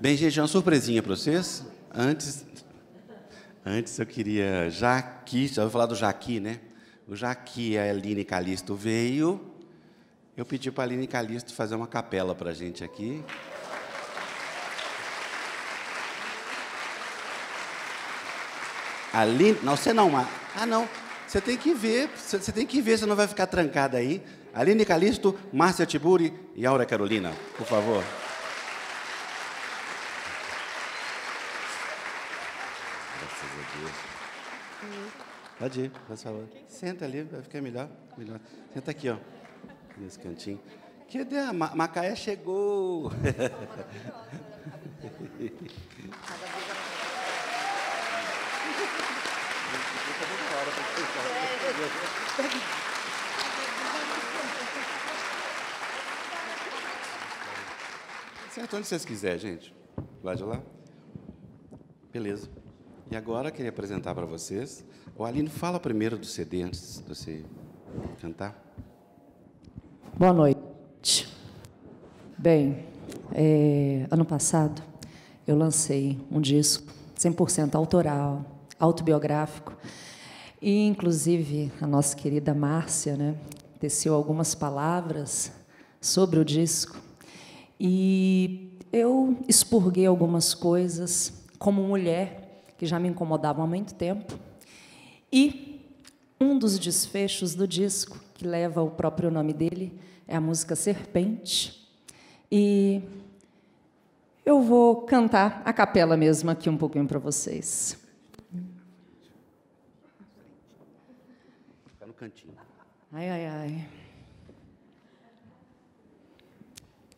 Bem, gente, uma surpresinha para vocês. Antes, antes eu queria. Jaqui, já vou falar do Jaqui, né? O Jaqui, a Aline Calisto veio. Eu pedi para a Aline Calisto fazer uma capela para a gente aqui. Aline, não, você não, ah não, você tem que ver, você tem que ver, você não vai ficar trancada aí. Aline Calisto, Márcia Tiburi e Aura Carolina, por favor. Pode ir, faz favor. Senta ali, vai ficar melhor. melhor. Senta aqui, ó. Nesse cantinho. Que ideia, Macaé chegou! Senta onde vocês quiserem, gente. Lá de lá. Beleza. E agora eu queria apresentar para vocês. O Aline fala primeiro do CD antes de você cantar. Boa noite. Bem, é, ano passado eu lancei um disco 100% autoral, autobiográfico. E, inclusive, a nossa querida Márcia né, teceu algumas palavras sobre o disco. E eu expurguei algumas coisas como mulher que já me incomodavam há muito tempo. E um dos desfechos do disco, que leva o próprio nome dele, é a música Serpente. E eu vou cantar a capela mesmo aqui um pouquinho para vocês. Fica no cantinho. Ai, ai, ai.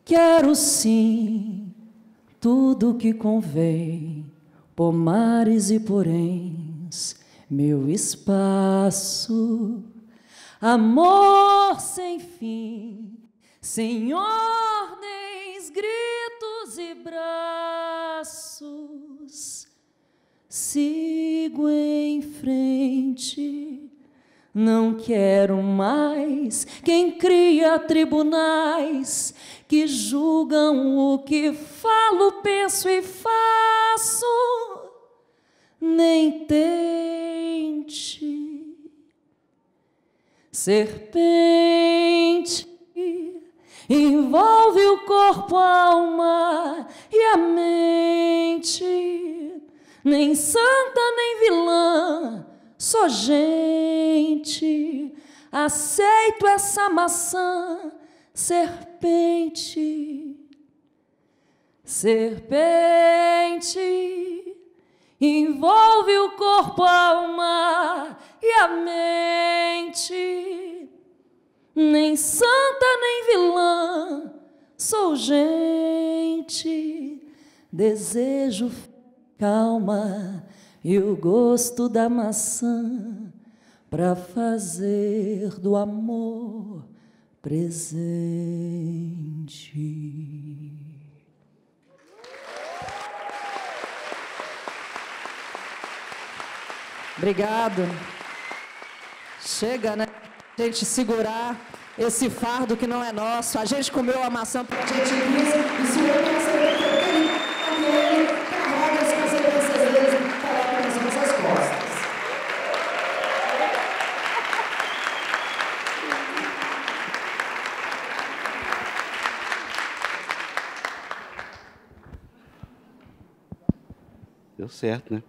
Quero sim tudo que convém pomares e poréns, meu espaço, amor sem fim, sem ordens, gritos e braços. Sigo em frente, não quero mais quem cria tribunais que julgam o que falo, penso e faço nem tente. Serpente envolve o corpo, a alma e a mente. Nem santa, nem vilã, só gente. Aceito essa maçã, serpente. Serpente envolve o corpo, a alma e a mente. Nem santa nem vilã, sou gente. Desejo calma e o gosto da maçã para fazer do amor presente. Obrigado. Chega, né? A gente segurar esse fardo que não é nosso. A gente comeu a maçã para a gente usa. E se eu não saber ele, carrega as consequências dele para as nossas costas. Deu certo, né?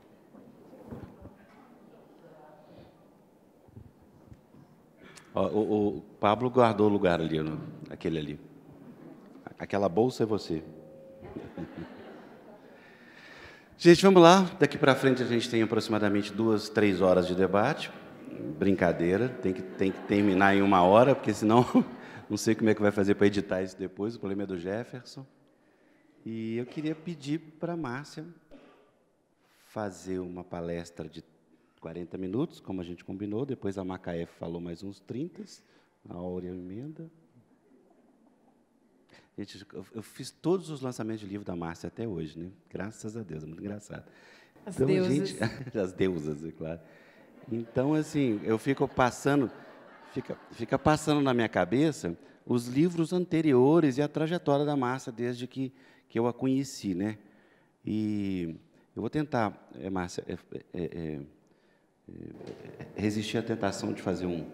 o, o, Pablo guardou o lugar ali, no, aquele ali. Aquela bolsa é você. gente, vamos lá. Daqui para frente a gente tem aproximadamente duas, três horas de debate. Brincadeira, tem que, tem que terminar em uma hora, porque senão não sei como é que vai fazer para editar isso depois. O problema é do Jefferson. E eu queria pedir para a Márcia fazer uma palestra de 40 minutos, como a gente combinou. Depois a Macaé falou mais uns 30, a Áurea emenda. Gente, eu fiz todos os lançamentos de livro da Márcia até hoje, né? Graças a Deus, é muito engraçado. As então, deusas. Gente, as deusas, é claro. Então, assim, eu fico passando, fica, fica passando na minha cabeça os livros anteriores e a trajetória da Márcia desde que, que eu a conheci, né? E eu vou tentar, é, Márcia, é, é, é, é, resistir à tentação de fazer um.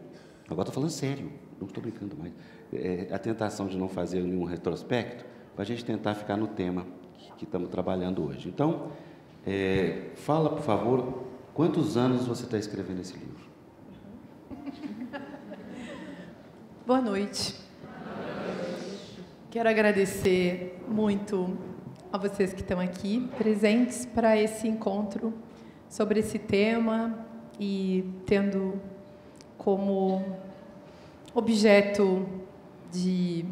Agora estou falando sério, não estou brincando mais. É, a tentação de não fazer nenhum retrospecto, para a gente tentar ficar no tema que, estamos trabalhando hoje. Então, é, fala, por favor, quantos anos você está escrevendo esse livro? Boa noite. Quero agradecer muito a vocês que estão aqui presentes para esse encontro sobre esse tema e tendo como objeto de,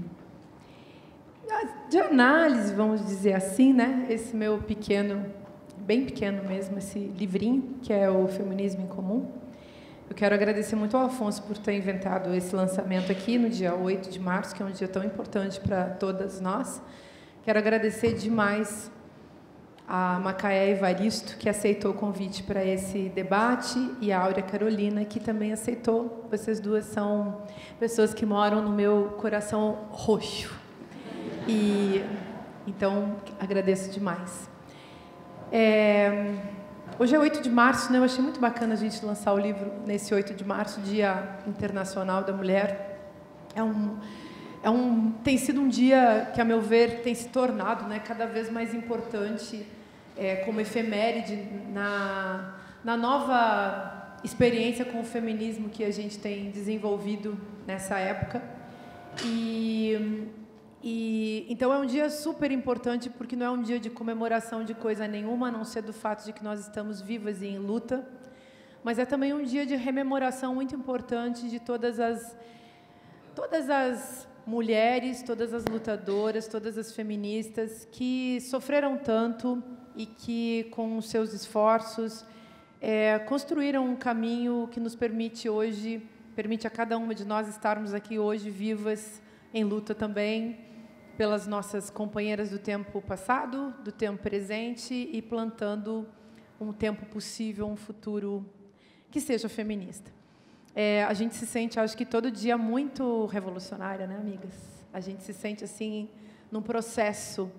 de análise, vamos dizer assim, né? esse meu pequeno, bem pequeno mesmo, esse livrinho, que é o Feminismo em Comum. Eu quero agradecer muito ao Afonso por ter inventado esse lançamento aqui no dia 8 de março, que é um dia tão importante para todas nós. Quero agradecer demais a Macaé Evaristo, que aceitou o convite para esse debate, e a Áurea Carolina, que também aceitou. Vocês duas são pessoas que moram no meu coração roxo. E então agradeço demais. É, hoje é 8 de março, né? Eu achei muito bacana a gente lançar o livro nesse 8 de março, Dia Internacional da Mulher. É um é um, tem sido um dia que, a meu ver, tem se tornado né, cada vez mais importante é, como efeméride na, na nova experiência com o feminismo que a gente tem desenvolvido nessa época. E, e então é um dia super importante porque não é um dia de comemoração de coisa nenhuma, a não ser do fato de que nós estamos vivas e em luta, mas é também um dia de rememoração muito importante de todas as todas as mulheres, todas as lutadoras, todas as feministas que sofreram tanto, e que, com seus esforços, é, construíram um caminho que nos permite hoje, permite a cada uma de nós estarmos aqui hoje vivas, em luta também pelas nossas companheiras do tempo passado, do tempo presente e plantando um tempo possível, um futuro que seja feminista. É, a gente se sente, acho que todo dia, muito revolucionária, né, amigas? A gente se sente assim num processo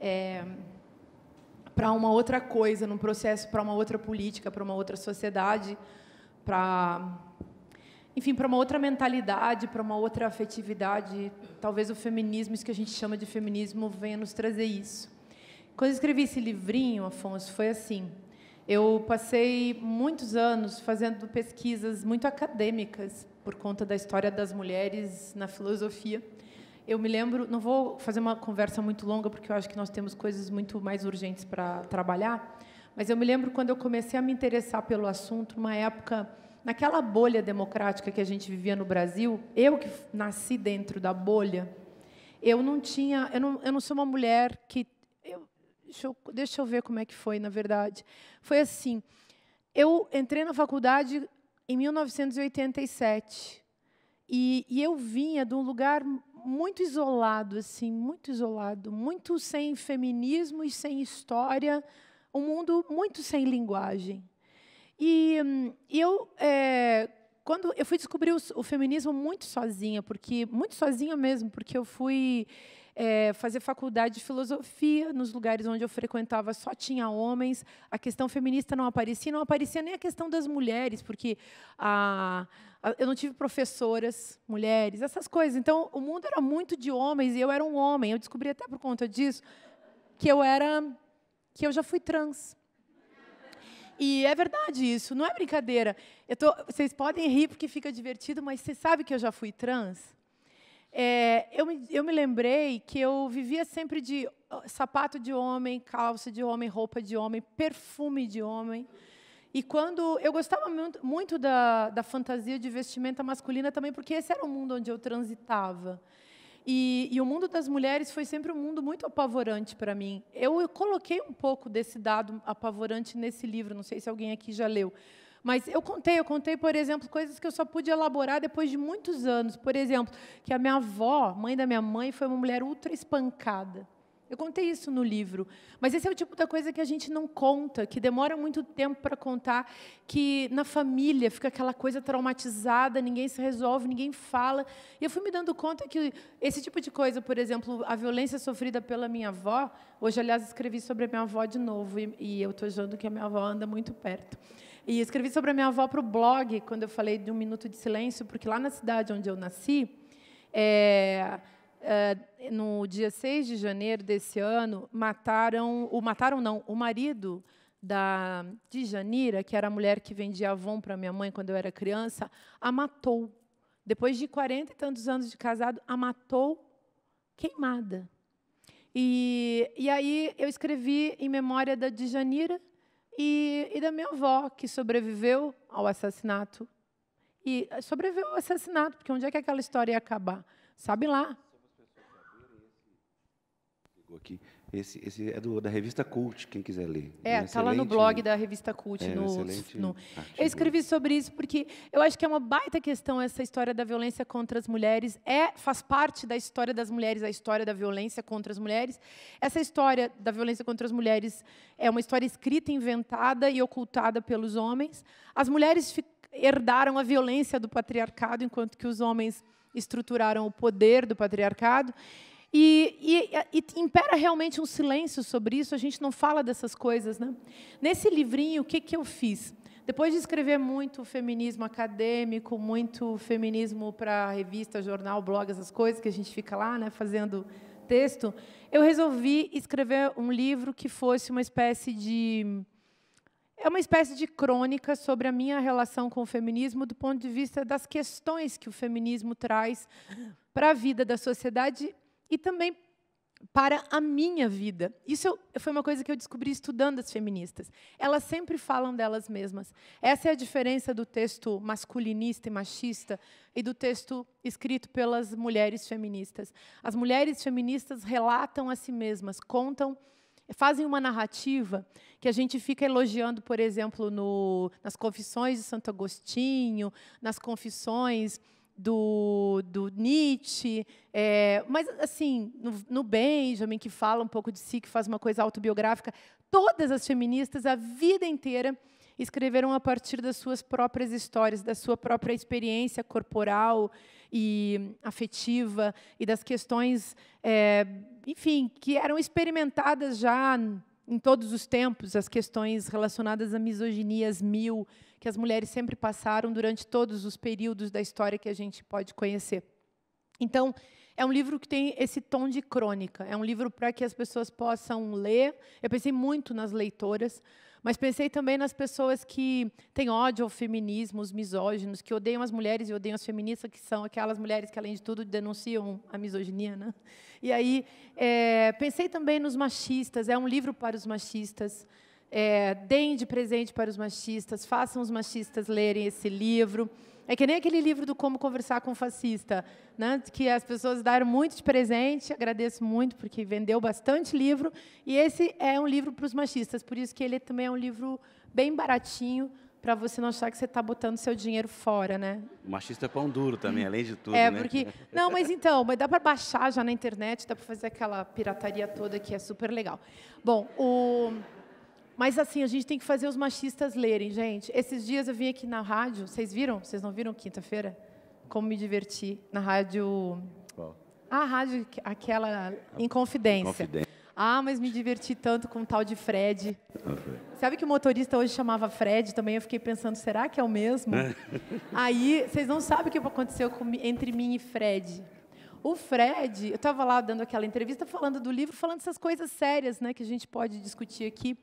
é, para uma outra coisa, num processo para uma outra política, para uma outra sociedade, para enfim, para uma outra mentalidade, para uma outra afetividade. Talvez o feminismo, isso que a gente chama de feminismo, venha nos trazer isso. Quando eu escrevi esse livrinho, Afonso, foi assim. Eu passei muitos anos fazendo pesquisas muito acadêmicas por conta da história das mulheres na filosofia. Eu me lembro, não vou fazer uma conversa muito longa, porque eu acho que nós temos coisas muito mais urgentes para trabalhar, mas eu me lembro quando eu comecei a me interessar pelo assunto, uma época, naquela bolha democrática que a gente vivia no Brasil, eu que nasci dentro da bolha, eu não tinha, eu não, eu não sou uma mulher que. Eu, deixa, eu, deixa eu ver como é que foi, na verdade. Foi assim: eu entrei na faculdade em 1987. E, e, eu vinha de um lugar muito isolado, assim, muito isolado, muito sem feminismo e sem história, um mundo muito sem linguagem. E, hum, e eu, é, quando eu fui descobrir o, o, feminismo muito sozinha, porque muito sozinha mesmo, porque eu fui é, fazer faculdade de filosofia nos lugares onde eu frequentava só tinha homens, a questão feminista não aparecia, não aparecia nem a questão das mulheres, porque a, a, eu não tive professoras mulheres, essas coisas. Então, o mundo era muito de homens e eu era um homem. Eu descobri até por conta disso que eu era, que eu já fui trans. E é verdade isso, não é brincadeira. Tô, vocês podem rir porque fica divertido, mas você sabe que eu já fui trans? É, eu, me, eu me lembrei que eu vivia sempre de sapato de homem, calça de homem, roupa de homem, perfume de homem. E quando eu gostava muito, muito da, da fantasia de vestimenta masculina também, porque esse era o mundo onde eu transitava. E, e, o mundo das mulheres foi sempre um mundo muito apavorante para mim. Eu, eu, coloquei um pouco desse dado apavorante nesse livro, não sei se alguém aqui já leu, mas eu contei, eu contei, por exemplo, coisas que eu só pude elaborar depois de muitos anos. Por exemplo, que a minha avó, mãe da minha mãe, foi uma mulher ultra espancada. Eu contei isso no livro, mas esse é o tipo da coisa que a gente não conta, que demora muito tempo para contar, que na família fica aquela coisa traumatizada, ninguém se resolve, ninguém fala. E eu fui me dando conta que esse tipo de coisa, por exemplo, a violência sofrida pela minha avó, hoje, aliás, escrevi sobre a minha avó de novo, e, e eu estou achando que a minha avó anda muito perto. E escrevi sobre a minha avó para o blog, quando eu falei de um minuto de silêncio, porque lá na cidade onde eu nasci, é, é, no dia 6 de janeiro desse ano, mataram, o mataram não, o marido da de Janira, que era a mulher que vendia Avon para minha mãe quando eu era criança, a matou. Depois de 40 e tantos anos de casado, a matou queimada. E, e aí eu escrevi em memória da Djanira, e, e da minha avó, que sobreviveu ao assassinato. E eh, sobreviveu ao assassinato, porque onde é que aquela história ia acabar? Sabe lá. Aqui. Esse, esse é do, da revista Cult, quem quiser ler. É, está lá no blog da revista Cult. É, no, no... Eu escrevi sobre isso porque eu acho que é uma baita questão essa história da violência contra as mulheres. É, faz parte da história das mulheres, a história da violência contra as mulheres. Essa história da violência contra as mulheres é uma história escrita, inventada e ocultada pelos homens. As mulheres herdaram a violência do patriarcado, enquanto que os homens estruturaram o poder do patriarcado. E, e, e, impera realmente um silêncio sobre isso, a gente não fala dessas coisas. Né? Nesse livrinho, o que, que eu fiz? Depois de escrever muito feminismo acadêmico, muito feminismo para revista, jornal, blog, essas coisas que a gente fica lá né, fazendo texto, eu resolvi escrever um livro que fosse uma espécie de. É uma espécie de crônica sobre a minha relação com o feminismo do ponto de vista das questões que o feminismo traz para a vida da sociedade e também para a minha vida. Isso foi uma coisa que eu descobri estudando as feministas. Elas sempre falam delas mesmas. Essa é a diferença do texto masculinista e machista e do texto escrito pelas mulheres feministas. As mulheres feministas relatam a si mesmas, contam fazem uma narrativa que a gente fica elogiando, por exemplo, no, nas confissões de Santo Agostinho, nas confissões do, do Nietzsche, é, mas assim, no, no Benjamin, que fala um pouco de si, que faz uma coisa autobiográfica, todas as feministas, a vida inteira, escreveram a partir das suas próprias histórias, da sua própria experiência corporal e afetiva e das questões, é, enfim, que eram experimentadas já em todos os tempos, as questões relacionadas à misoginias mil que as mulheres sempre passaram durante todos os períodos da história que a gente pode conhecer. Então, é um livro que tem esse tom de crônica, é um livro para que as pessoas possam ler. Eu pensei muito nas leitoras, mas pensei também nas pessoas que têm ódio ao feminismo, os misóginos, que odeiam as mulheres e odeiam as feministas, que são aquelas mulheres que, além de tudo, denunciam a misoginia. Né? E aí, é, pensei também nos machistas, é um livro para os machistas. É, deem de presente para os machistas, façam os machistas lerem esse livro. É que nem aquele livro do Como Conversar com o Fascista, né? que as pessoas deram muito de presente, agradeço muito, porque vendeu bastante livro, e esse é um livro para os machistas, por isso que ele também é um livro bem baratinho, para você não achar que você está botando seu dinheiro fora, né? O machista é pão duro também, além de tudo, é, né? Porque... Não, mas então, mas dá para baixar já na internet, dá para fazer aquela pirataria toda que é super legal. Bom, o... Mas assim, a gente tem que fazer os machistas lerem, gente. Esses dias eu vim aqui na rádio, vocês viram? Vocês não viram quinta-feira? Como me diverti na rádio. Qual? A rádio, aquela Inconfidência. Inconfidência. Ah, mas me diverti tanto com o tal de Fred. Ah, Sabe que o motorista hoje chamava Fred também? Eu fiquei pensando, será que é o mesmo? Aí, vocês não sabem o que aconteceu entre mim e Fred. O Fred, eu estava lá dando aquela entrevista, falando do livro, falando essas coisas sérias né, que a gente pode discutir aqui.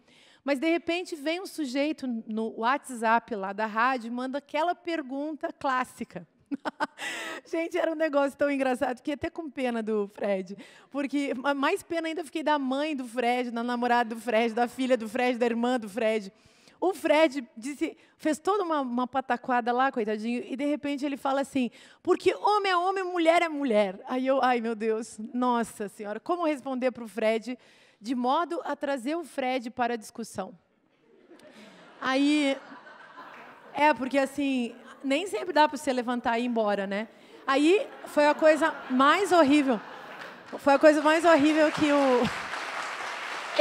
Mas, de repente, vem um sujeito no WhatsApp lá da rádio e manda aquela pergunta clássica. Gente, era um negócio tão engraçado. que até com pena do Fred. Porque mais pena ainda fiquei da mãe do Fred, da namorada do Fred, da filha do Fred, da irmã do Fred. O Fred disse, fez toda uma, uma pataquada lá, coitadinho, e de repente ele fala assim: porque homem é homem, mulher é mulher. Aí eu, ai meu Deus, nossa senhora, como responder para o Fred de modo a trazer o Fred para a discussão. Aí. É, porque assim, nem sempre dá para você levantar e ir embora, né? Aí foi a coisa mais horrível. Foi a coisa mais horrível que o.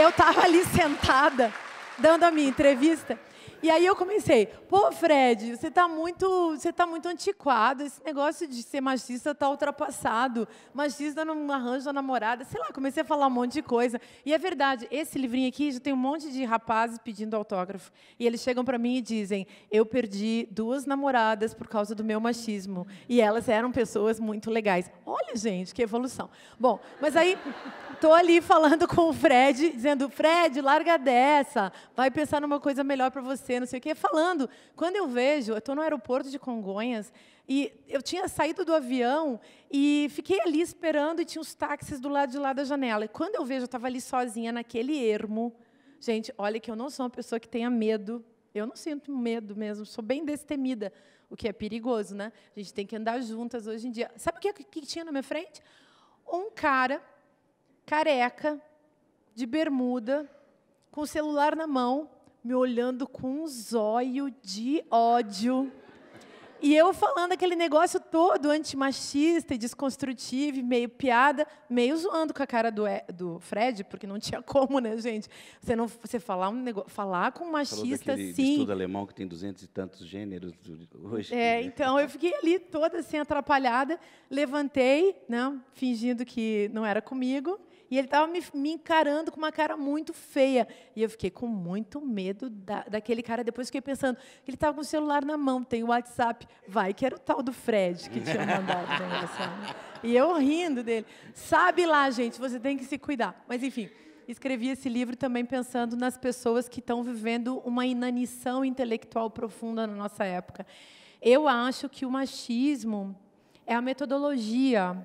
Eu estava ali sentada, dando a minha entrevista. E aí eu comecei, pô, Fred, você está muito, você tá muito antiquado, esse negócio de ser machista está ultrapassado. Machista não arranja namorada, sei lá, comecei a falar um monte de coisa. E é verdade, esse livrinho aqui, já tem um monte de rapazes pedindo autógrafo. E eles chegam para mim e dizem: "Eu perdi duas namoradas por causa do meu machismo, e elas eram pessoas muito legais". Olha, gente, que evolução. Bom, mas aí estou ali falando com o Fred, dizendo: "Fred, larga dessa, vai pensar numa coisa melhor para você" você, não sei o quê, falando. Quando eu vejo, eu estou no aeroporto de Congonhas, e eu tinha saído do avião e fiquei ali esperando, e tinha os táxis do lado de lá da janela. E quando eu vejo, eu estava ali sozinha, naquele ermo. Gente, olha que eu não sou uma pessoa que tenha medo. Eu não sinto medo mesmo, sou bem destemida, o que é perigoso, né? A gente tem que andar juntas hoje em dia. Sabe o que, que tinha na minha frente? Um cara, careca, de bermuda, com o celular na mão, me olhando com um zóio de ódio. E eu falando aquele negócio todo antimachista e desconstrutivo, e meio piada, meio zoando com a cara do, do Fred, porque não tinha como, né, gente? Você não você falar um negócio, falar com um machista assim. estudo alemão que tem duzentos e tantos gêneros hoje. É, então eu fiquei ali toda assim atrapalhada, levantei, né, fingindo que não era comigo e ele estava me, me, encarando com uma cara muito feia. E eu fiquei com muito medo da, daquele cara. Depois fiquei pensando, ele estava com o celular na mão, tem o WhatsApp. Vai, que era o tal do Fred que tinha mandado E eu rindo dele. Sabe lá, gente, você tem que se cuidar. Mas, enfim, escrevi esse livro também pensando nas pessoas que estão vivendo uma inanição intelectual profunda na nossa época. Eu acho que o machismo é a metodologia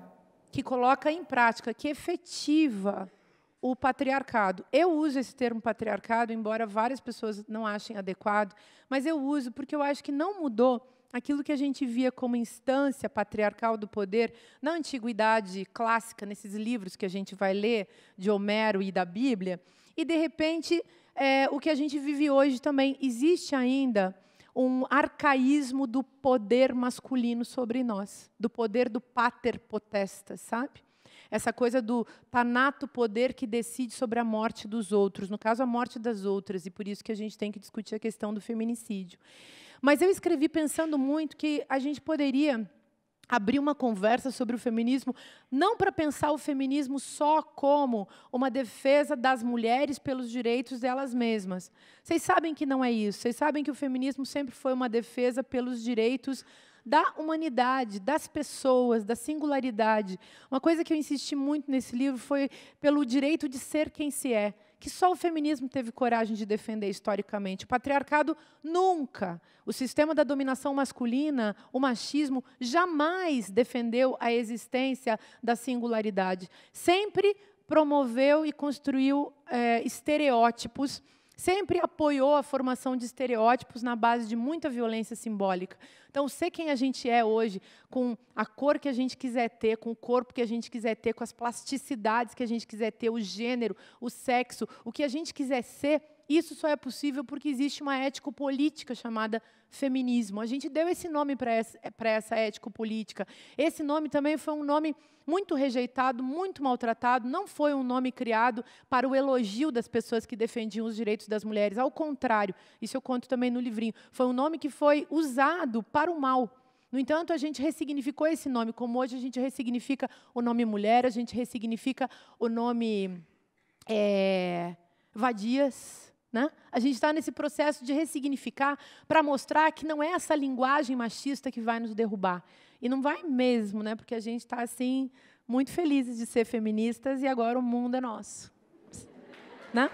que coloca em prática, que efetiva o patriarcado. Eu uso esse termo patriarcado, embora várias pessoas não achem adequado, mas eu uso porque eu acho que não mudou aquilo que a gente via como instância patriarcal do poder na antiguidade clássica, nesses livros que a gente vai ler de Homero e da Bíblia, e de repente é, o que a gente vive hoje também existe ainda um arcaísmo do poder masculino sobre nós, do poder do pater potestas, sabe? Essa coisa do tanato poder que decide sobre a morte dos outros, no caso, a morte das outras, e por isso que a gente tem que discutir a questão do feminicídio. Mas eu escrevi pensando muito que a gente poderia abrir uma conversa sobre o feminismo, não para pensar o feminismo só como uma defesa das mulheres pelos direitos delas mesmas. Vocês sabem que não é isso. Vocês sabem que o feminismo sempre foi uma defesa pelos direitos da humanidade, das pessoas, da singularidade. Uma coisa que eu insisti muito nesse livro foi pelo direito de ser quem se é que só o feminismo teve coragem de defender historicamente. O patriarcado nunca. O sistema da dominação masculina, o machismo, jamais defendeu a existência da singularidade. Sempre promoveu e construiu é, estereótipos sempre apoiou a formação de estereótipos na base de muita violência simbólica. Então, ser quem a gente é hoje, com a cor que a gente quiser ter, com o corpo que a gente quiser ter, com as plasticidades que a gente quiser ter, o gênero, o sexo, o que a gente quiser ser, isso só é possível porque existe uma ético-política chamada feminismo. A gente deu esse nome para essa, ético-política. Esse nome também foi um nome muito rejeitado, muito maltratado, não foi um nome criado para o elogio das pessoas que defendiam os direitos das mulheres. Ao contrário, isso eu conto também no livrinho, foi um nome que foi usado para o mal. No entanto, a gente ressignificou esse nome, como hoje a gente ressignifica o nome mulher, a gente ressignifica o nome é, vadias, né? A gente está nesse processo de ressignificar para mostrar que não é essa linguagem machista que vai nos derrubar. E não vai mesmo, né? porque a gente está assim, muito felizes de ser feministas e agora o mundo é nosso. né?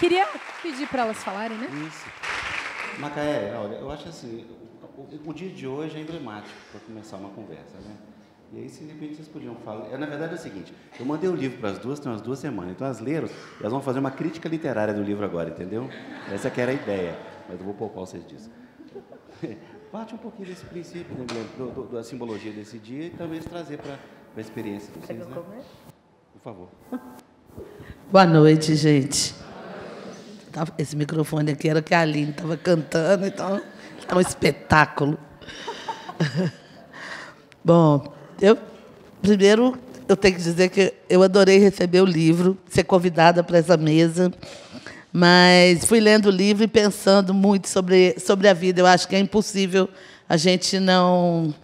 Queria pedir para elas falarem, né? Isso. Macaé, olha, eu acho assim, o, o, o dia de hoje é emblemático para começar uma conversa, né? E aí, se de repente, vocês podiam falar. É, na verdade, é o seguinte: eu mandei o livro para as duas, tem umas duas semanas. Então, as leram, elas vão fazer uma crítica literária do livro agora, entendeu? Essa que era a ideia. Mas eu vou poupar vocês disso. Parte um pouquinho desse princípio, né, do, do, da simbologia desse dia e talvez trazer para a experiência de vocês. Né? Por favor. Boa noite, gente. Esse microfone aqui era que a Aline estava cantando, então é um espetáculo. Bom, eu, primeiro, eu tenho que dizer que eu adorei receber o livro, ser convidada para essa mesa. Mas fui lendo o livro e pensando muito sobre, sobre a vida. Eu acho que é impossível a gente não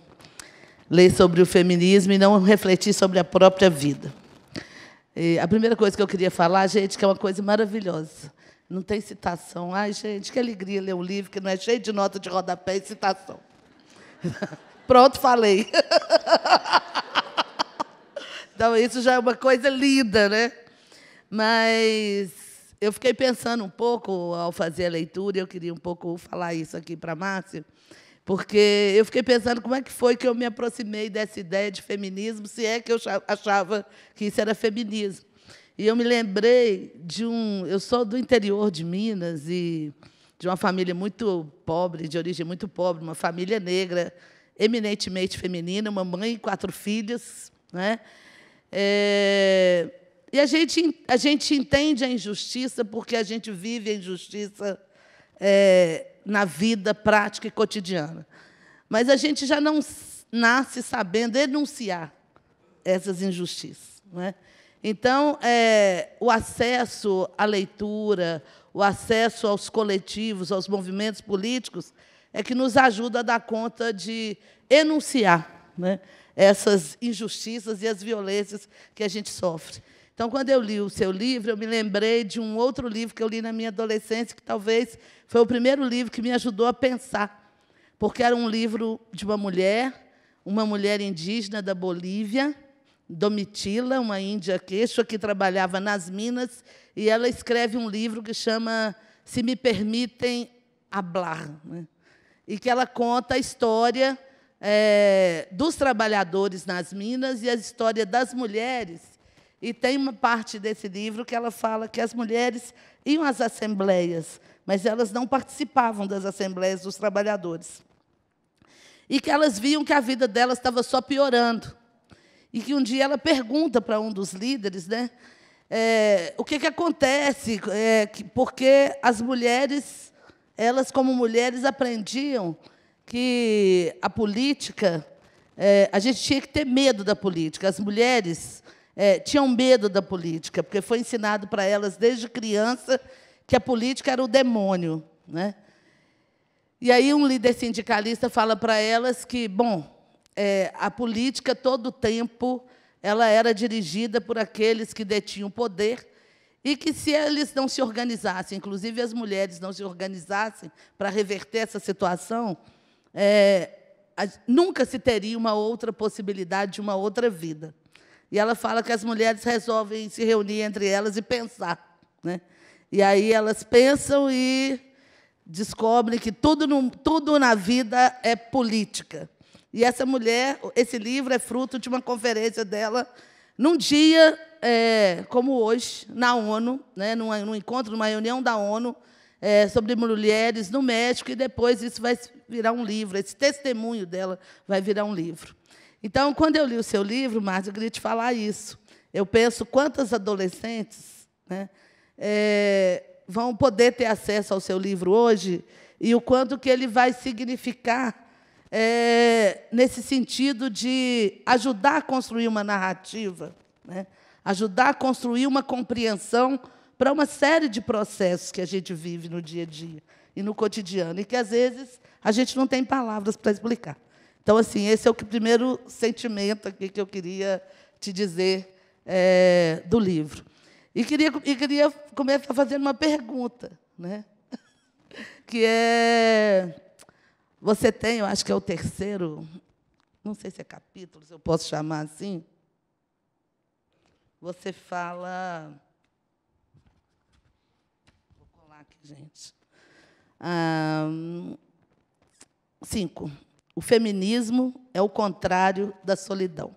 ler sobre o feminismo e não refletir sobre a própria vida. E a primeira coisa que eu queria falar, gente, que é uma coisa maravilhosa. Não tem citação. Ai, gente, que alegria ler um livro que não é cheio de nota de rodapé e citação. Pronto, falei. Então, isso já é uma coisa linda, né? Mas eu fiquei pensando um pouco ao fazer a leitura, eu queria um pouco falar isso aqui para Márcio, porque eu fiquei pensando como é que foi que eu me aproximei dessa ideia de feminismo, se é que eu achava que isso era feminismo. E eu me lembrei de um. Eu sou do interior de Minas e de uma família muito pobre, de origem muito pobre, uma família negra eminentemente feminina, uma mãe, quatro filhas. Né? É, e a gente, a gente entende a injustiça porque a gente vive a injustiça é, na vida prática e cotidiana. Mas a gente já não nasce sabendo denunciar essas injustiças. né? Então, é, o acesso à leitura, o acesso aos coletivos, aos movimentos políticos, é que nos ajuda a dar conta de enunciar né, essas injustiças e as violências que a gente sofre. Então, quando eu li o seu livro, eu me lembrei de um outro livro que eu li na minha adolescência, que talvez foi o primeiro livro que me ajudou a pensar, porque era um livro de uma mulher, uma mulher indígena da Bolívia, Domitila, uma índia queixa que trabalhava nas minas, e ela escreve um livro que chama Se Me Permitem Hablar. Né? e que ela conta a história é, dos trabalhadores nas minas e a história das mulheres. E tem uma parte desse livro que ela fala que as mulheres iam às assembleias, mas elas não participavam das assembleias dos trabalhadores. E que elas viam que a vida delas estava só piorando. E que um dia ela pergunta para um dos líderes, né? É, o que, que acontece? É, que, porque as mulheres elas, como mulheres, aprendiam que a política, é, a gente tinha que ter medo da política. As mulheres é, tinham medo da política, porque foi ensinado para elas desde criança que a política era o demônio. Né? E aí um líder sindicalista fala para elas que, bom, é, a política todo o tempo ela era dirigida por aqueles que detinham o poder e que se eles não se organizassem, inclusive as mulheres não se organizassem para reverter essa situação, é, nunca se teria uma outra possibilidade de uma outra vida. E ela fala que as mulheres resolvem se reunir entre elas e pensar. Né? E aí elas pensam e descobrem que tudo, no, tudo na vida é política. E essa mulher, esse livro é fruto de uma conferência dela num dia é, como hoje, na ONU, né, num, num encontro, numa reunião da ONU, é, sobre mulheres no México, e depois isso vai virar um livro, esse testemunho dela vai virar um livro. Então, quando eu li o seu livro, Márcia, eu queria te falar isso. Eu penso quantas adolescentes né, é, vão poder ter acesso ao seu livro hoje e o quanto que ele vai significar é, nesse sentido de ajudar a construir uma narrativa, né? ajudar a construir uma compreensão para uma série de processos que a gente vive no dia a dia e no cotidiano, e que às vezes a gente não tem palavras para explicar. Então, assim, esse é o primeiro sentimento aqui que eu queria te dizer é, do livro. E queria, e queria começar fazendo uma pergunta, né? que é você tem, eu acho que é o terceiro, não sei se é capítulo, se eu posso chamar assim. Você fala. Vou colar aqui, gente. Ah, cinco. O feminismo é o contrário da solidão.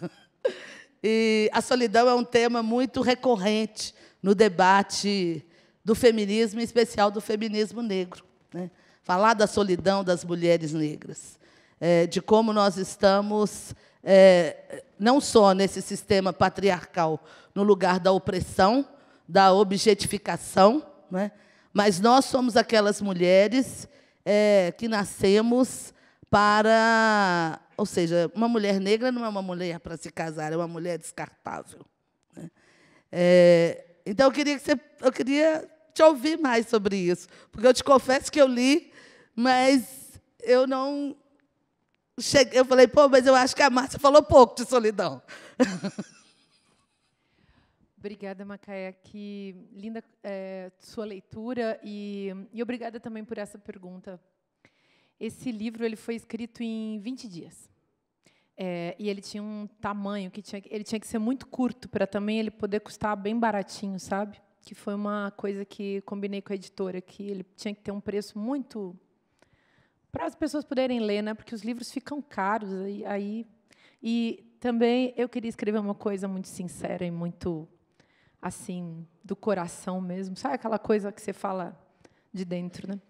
E a solidão é um tema muito recorrente no debate do feminismo, em especial do feminismo negro. Né? falar da solidão das mulheres negras, é, de como nós estamos, é, não só nesse sistema patriarcal, no lugar da opressão, da objetificação, né? mas nós somos aquelas mulheres é, que nascemos para. Ou seja, uma mulher negra não é uma mulher para se casar, é uma mulher descartável. Né. É, então, eu queria, que você, eu queria te ouvir mais sobre isso, porque eu te confesso que eu li mas eu não. Cheguei, eu falei, pô, mas eu acho que a Márcia falou pouco de solidão. Obrigada, Macaé, que linda é, sua leitura e, e obrigada também por essa pergunta. Esse livro ele foi escrito em 20 dias. É, e ele tinha um tamanho que tinha, ele tinha que ser muito curto para também ele poder custar bem baratinho, sabe? Que foi uma coisa que combinei com a editora que ele tinha que ter um preço muito para as pessoas poderem ler, né? Porque os livros ficam caros aí, aí. E também eu queria escrever uma coisa muito sincera e muito assim do coração mesmo, sabe aquela coisa que você fala de dentro, né?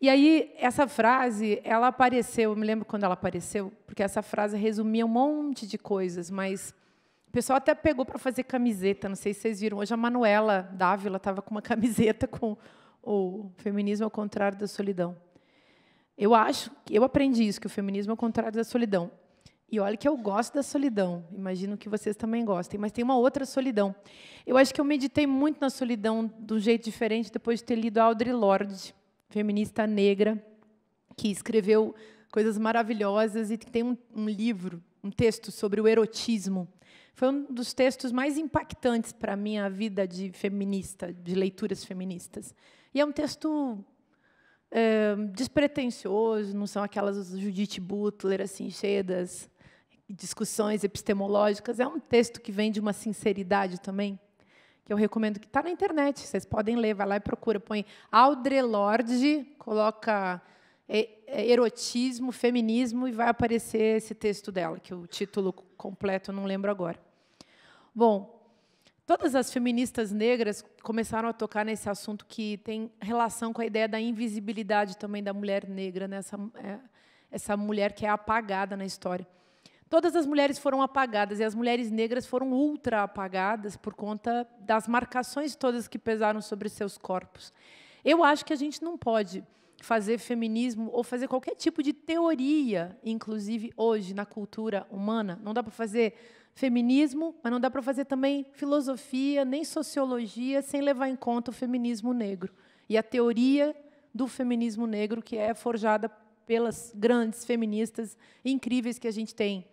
E aí essa frase, ela apareceu, eu me lembro quando ela apareceu, porque essa frase resumia um monte de coisas, mas o pessoal até pegou para fazer camiseta, não sei se vocês viram. Hoje a Manuela Dávila estava com uma camiseta com o feminismo ao contrário da solidão. Eu acho, eu aprendi isso, que o feminismo é o contrário da solidão. E olha que eu gosto da solidão, imagino que vocês também gostem, mas tem uma outra solidão. Eu acho que eu meditei muito na solidão de um jeito diferente depois de ter lido Audre Lorde, feminista negra, que escreveu coisas maravilhosas e tem um, um livro, um texto sobre o erotismo. Foi um dos textos mais impactantes para a minha vida de feminista, de leituras feministas. E é um texto despretensioso, não são aquelas Judith Butler, assim, cheias das discussões epistemológicas. É um texto que vem de uma sinceridade também, que eu recomendo que está na internet, vocês podem ler, vai lá e procura, põe Audre Lorde, coloca é, é, erotismo, feminismo e vai aparecer esse texto dela, que o título completo eu não lembro agora. Bom, Todas as feministas negras começaram a tocar nesse assunto que tem relação com a ideia da invisibilidade também da mulher negra, né? essa, é, essa mulher que é apagada na história. Todas as mulheres foram apagadas e as mulheres negras foram ultra apagadas por conta das marcações todas que pesaram sobre seus corpos. Eu acho que a gente não pode fazer feminismo ou fazer qualquer tipo de teoria, inclusive hoje na cultura humana. Não dá para fazer feminismo, mas não dá para fazer também filosofia, nem sociologia, sem levar em conta o feminismo negro e a teoria do feminismo negro que é forjada pelas grandes feministas incríveis que a gente tem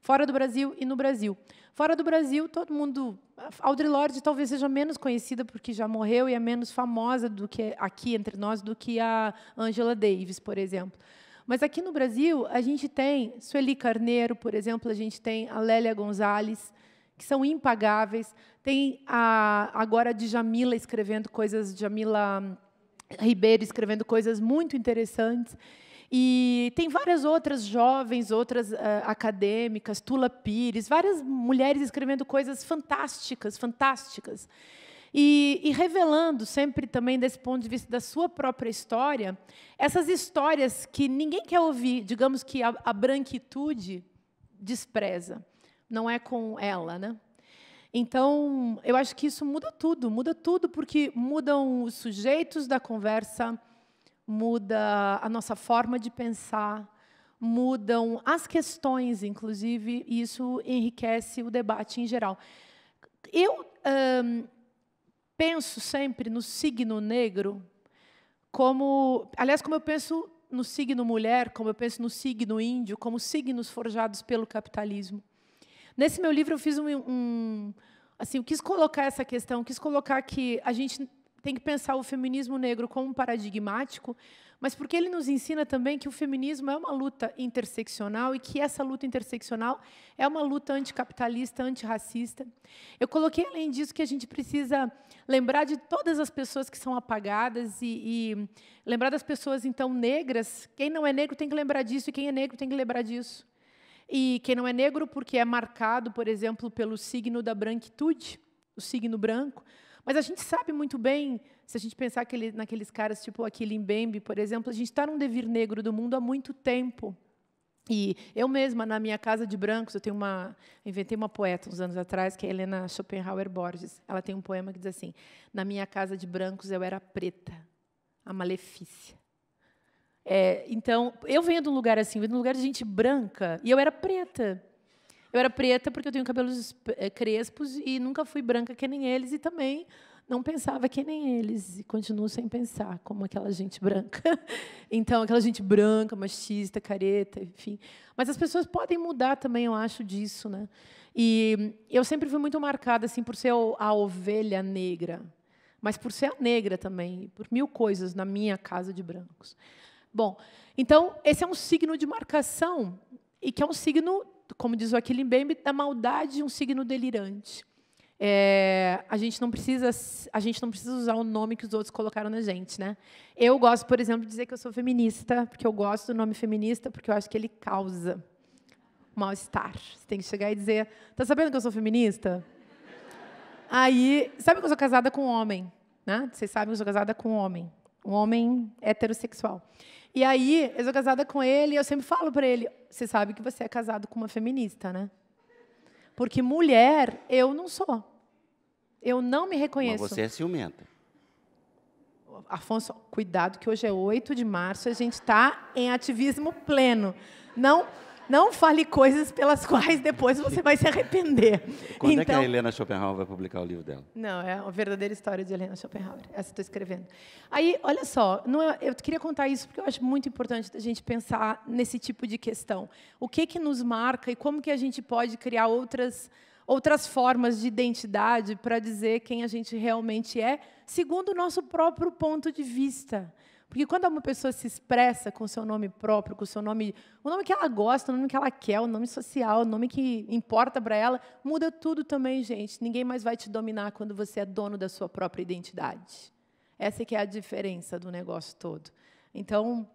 fora do Brasil e no Brasil. Fora do Brasil, todo mundo. Audre Lorde talvez seja menos conhecida porque já morreu e é menos famosa do que aqui entre nós do que a Angela Davis, por exemplo. Mas aqui no Brasil, a gente tem Sueli Carneiro, por exemplo, a gente tem a Lélia Gonzalez, que são impagáveis. Tem a, agora a Djamila escrevendo coisas, Djamila Ribeiro escrevendo coisas muito interessantes. E tem várias outras jovens, outras uh, acadêmicas, Tula Pires, várias mulheres escrevendo coisas fantásticas, fantásticas. E, e, revelando sempre também desse ponto de vista da sua própria história, essas histórias que ninguém quer ouvir, digamos que a, a branquitude despreza, não é com ela, né? Então, eu acho que isso muda tudo, muda tudo porque mudam os sujeitos da conversa, muda a nossa forma de pensar, mudam as questões, inclusive, e isso enriquece o debate em geral. Eu hum, penso sempre no signo negro como. Aliás, como eu penso no signo mulher, como eu penso no signo índio, como signos forjados pelo capitalismo. Nesse meu livro, eu fiz um. um assim, eu quis colocar essa questão, quis colocar que a gente tem que pensar o feminismo negro como paradigmático, mas porque ele nos ensina também que o feminismo é uma luta interseccional e que essa luta interseccional é uma luta anticapitalista, antirracista. Eu coloquei, além disso, que a gente precisa lembrar de todas as pessoas que são apagadas e, e lembrar das pessoas, então, negras. Quem não é negro tem que lembrar disso, e quem é negro tem que lembrar disso. E quem não é negro porque é marcado, por exemplo, pelo signo da branquitude, o signo branco, mas a gente sabe muito bem, se a gente pensar aquele, naqueles caras tipo aquele Bembe, por exemplo, a gente está num devir negro do mundo há muito tempo. E eu mesma, na minha casa de brancos, eu tenho uma, inventei uma poeta uns anos atrás, que é Helena Schopenhauer Borges. Ela tem um poema que diz assim: Na minha casa de brancos eu era preta, a malefícia. É, então, eu venho de um lugar assim, venho de um lugar de gente branca, e eu era preta. Eu era preta porque eu tenho cabelos eh, crespos e nunca fui branca que nem eles e também não pensava que nem eles e continuo sem pensar como aquela gente branca. Então, aquela gente branca, machista, careta, enfim. Mas as pessoas podem mudar também, eu acho disso, né? E eu sempre fui muito marcada assim por ser a ovelha negra, mas por ser negra também, por mil coisas na minha casa de brancos. Bom, então esse é um signo de marcação e que é um signo como diz o Aquilin Bembe, da maldade de um signo delirante. É, a gente não precisa a gente não precisa usar o nome que os outros colocaram na gente, né? Eu gosto, por exemplo, de dizer que eu sou feminista, porque eu gosto do nome feminista, porque eu acho que ele causa mal-estar. Você tem que chegar e dizer: "Tá sabendo que eu sou feminista?" Aí, sabe que eu sou casada com um homem, né? Vocês sabem que eu sou casada com um homem, um homem heterossexual. E aí, eu sou casada com ele e eu sempre falo para ele: você sabe que você é casado com uma feminista, né? Porque mulher, eu não sou. Eu não me reconheço. Mas você é ciumenta. Afonso, cuidado que hoje é 8 de março, a gente está em ativismo pleno. Não não fale coisas pelas quais depois você vai se arrepender. Quando então, é que a então- Helena Schopenhauer vai publicar o livro dela? Não, é a verdadeira história de Helena Schopenhauer. Essa estou escrevendo. Aí, olha só, é, eu queria contar isso porque eu acho muito importante a gente pensar nesse tipo de questão. O que que nos marca e como que a gente pode criar outras outras formas de identidade para dizer quem a gente realmente é, segundo o nosso próprio ponto de vista. Porque quando uma pessoa se expressa com o seu nome próprio, com o seu nome, o nome que ela gosta, o nome que ela quer, o nome social, o nome que importa para ela, muda tudo também, gente. Ninguém mais vai te dominar quando você é dono da sua própria identidade. Essa que é a diferença do negócio todo. Então,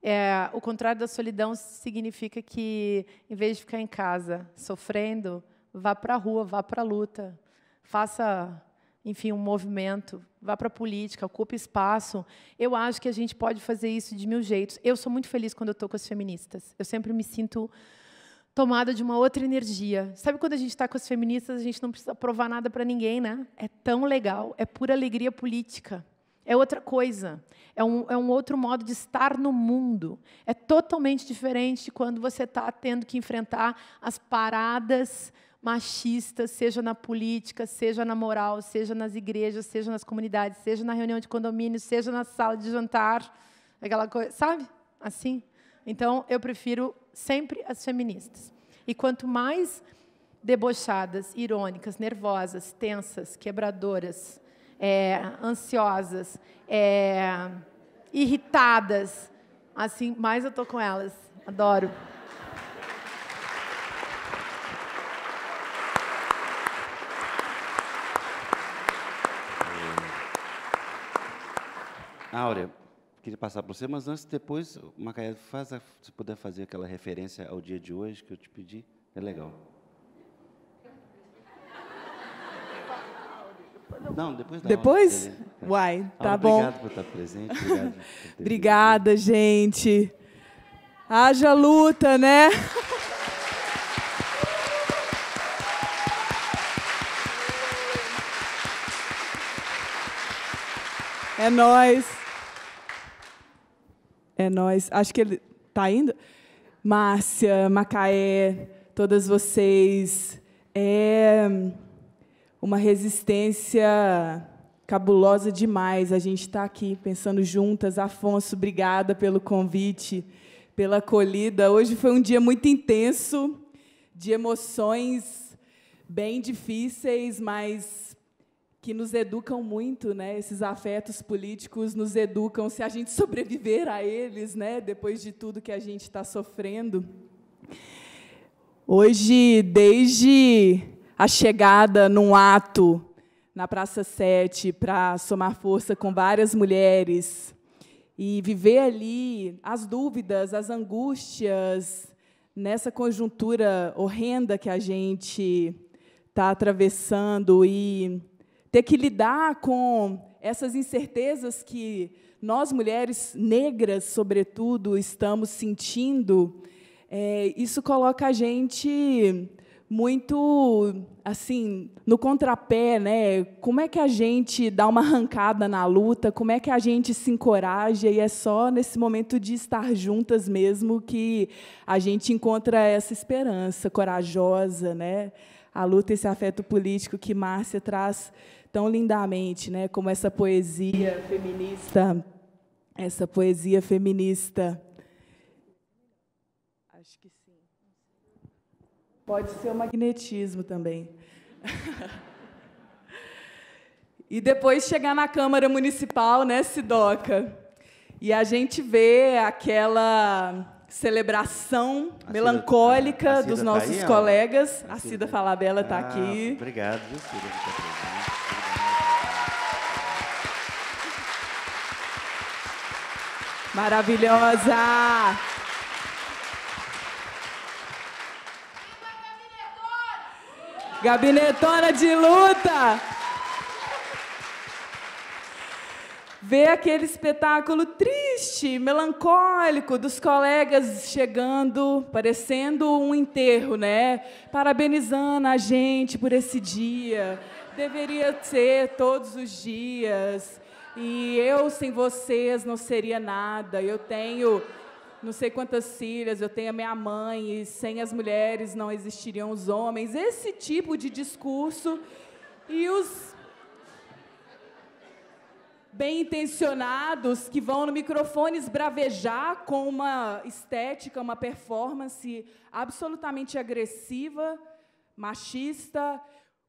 é, o contrário da solidão significa que, em vez de ficar em casa sofrendo, vá para a rua, vá para a luta, faça, enfim, um movimento, vá para a política, ocupe espaço. Eu acho que a gente pode fazer isso de mil jeitos. Eu sou muito feliz quando eu estou com as feministas. Eu sempre me sinto tomada de uma outra energia. Sabe quando a gente está com as feministas, a gente não precisa provar nada para ninguém, né? É tão legal, é pura alegria política. É outra coisa, é um, é um outro modo de estar no mundo. É totalmente diferente de quando você está tendo que enfrentar as paradas machistas seja na política, seja na moral, seja nas igrejas, seja nas comunidades, seja na reunião de condomínio, seja na sala de jantar, aquela coisa, sabe? Assim. Então, eu prefiro sempre as feministas. E quanto mais debochadas, irônicas, nervosas, tensas, quebradoras, é, ansiosas, é, irritadas, assim, mais eu tô com elas. Adoro. Áurea, ah, queria passar para você, mas antes, depois, Macaé, faz a, se puder fazer aquela referência ao dia de hoje que eu te pedi, é legal. Não, depois não. Depois? É. Uai, tá, tá bom. Obrigado por estar presente. Obrigado Obrigada, vindo. gente. Haja luta, né? É nós. É nós. Acho que ele está indo. Márcia, Macaé, todas vocês. É uma resistência cabulosa demais. A gente está aqui pensando juntas. Afonso, obrigada pelo convite, pela acolhida. Hoje foi um dia muito intenso, de emoções bem difíceis, mas que nos educam muito, né? Esses afetos políticos nos educam se a gente sobreviver a eles, né? Depois de tudo que a gente está sofrendo. Hoje, desde a chegada num ato na Praça Sete para somar força com várias mulheres e viver ali as dúvidas, as angústias nessa conjuntura horrenda que a gente está atravessando e ter que lidar com essas incertezas que nós, mulheres negras, sobretudo, estamos sentindo, é, isso coloca a gente muito assim no contrapé, né? Como é que a gente dá uma arrancada na luta? Como é que a gente se encoraja? E é só nesse momento de estar juntas mesmo que a gente encontra essa esperança corajosa, né? A luta esse afeto político que Márcia traz tão lindamente, né, como essa poesia feminista, essa poesia feminista. Acho que sim. Pode ser o magnetismo também. e depois chegar na Câmara Municipal, né, Sidoca? E a gente vê aquela celebração melancólica dos tá nossos tá aí, colegas. A Cida, Cida Falabella está ah, aqui. Obrigado, viu, Cida? Maravilhosa! Gabinetona de luta! Ver aquele espetáculo triste, melancólico dos colegas chegando, parecendo um enterro, né? Parabenizando a gente por esse dia. Deveria ser todos os dias. E eu sem vocês não seria nada. Eu tenho não sei quantas filhas, eu tenho a minha mãe, e sem as mulheres não existiriam os homens. Esse tipo de discurso. E os bem intencionados que vão no microfone esbravejar com uma estética, uma performance absolutamente agressiva, machista,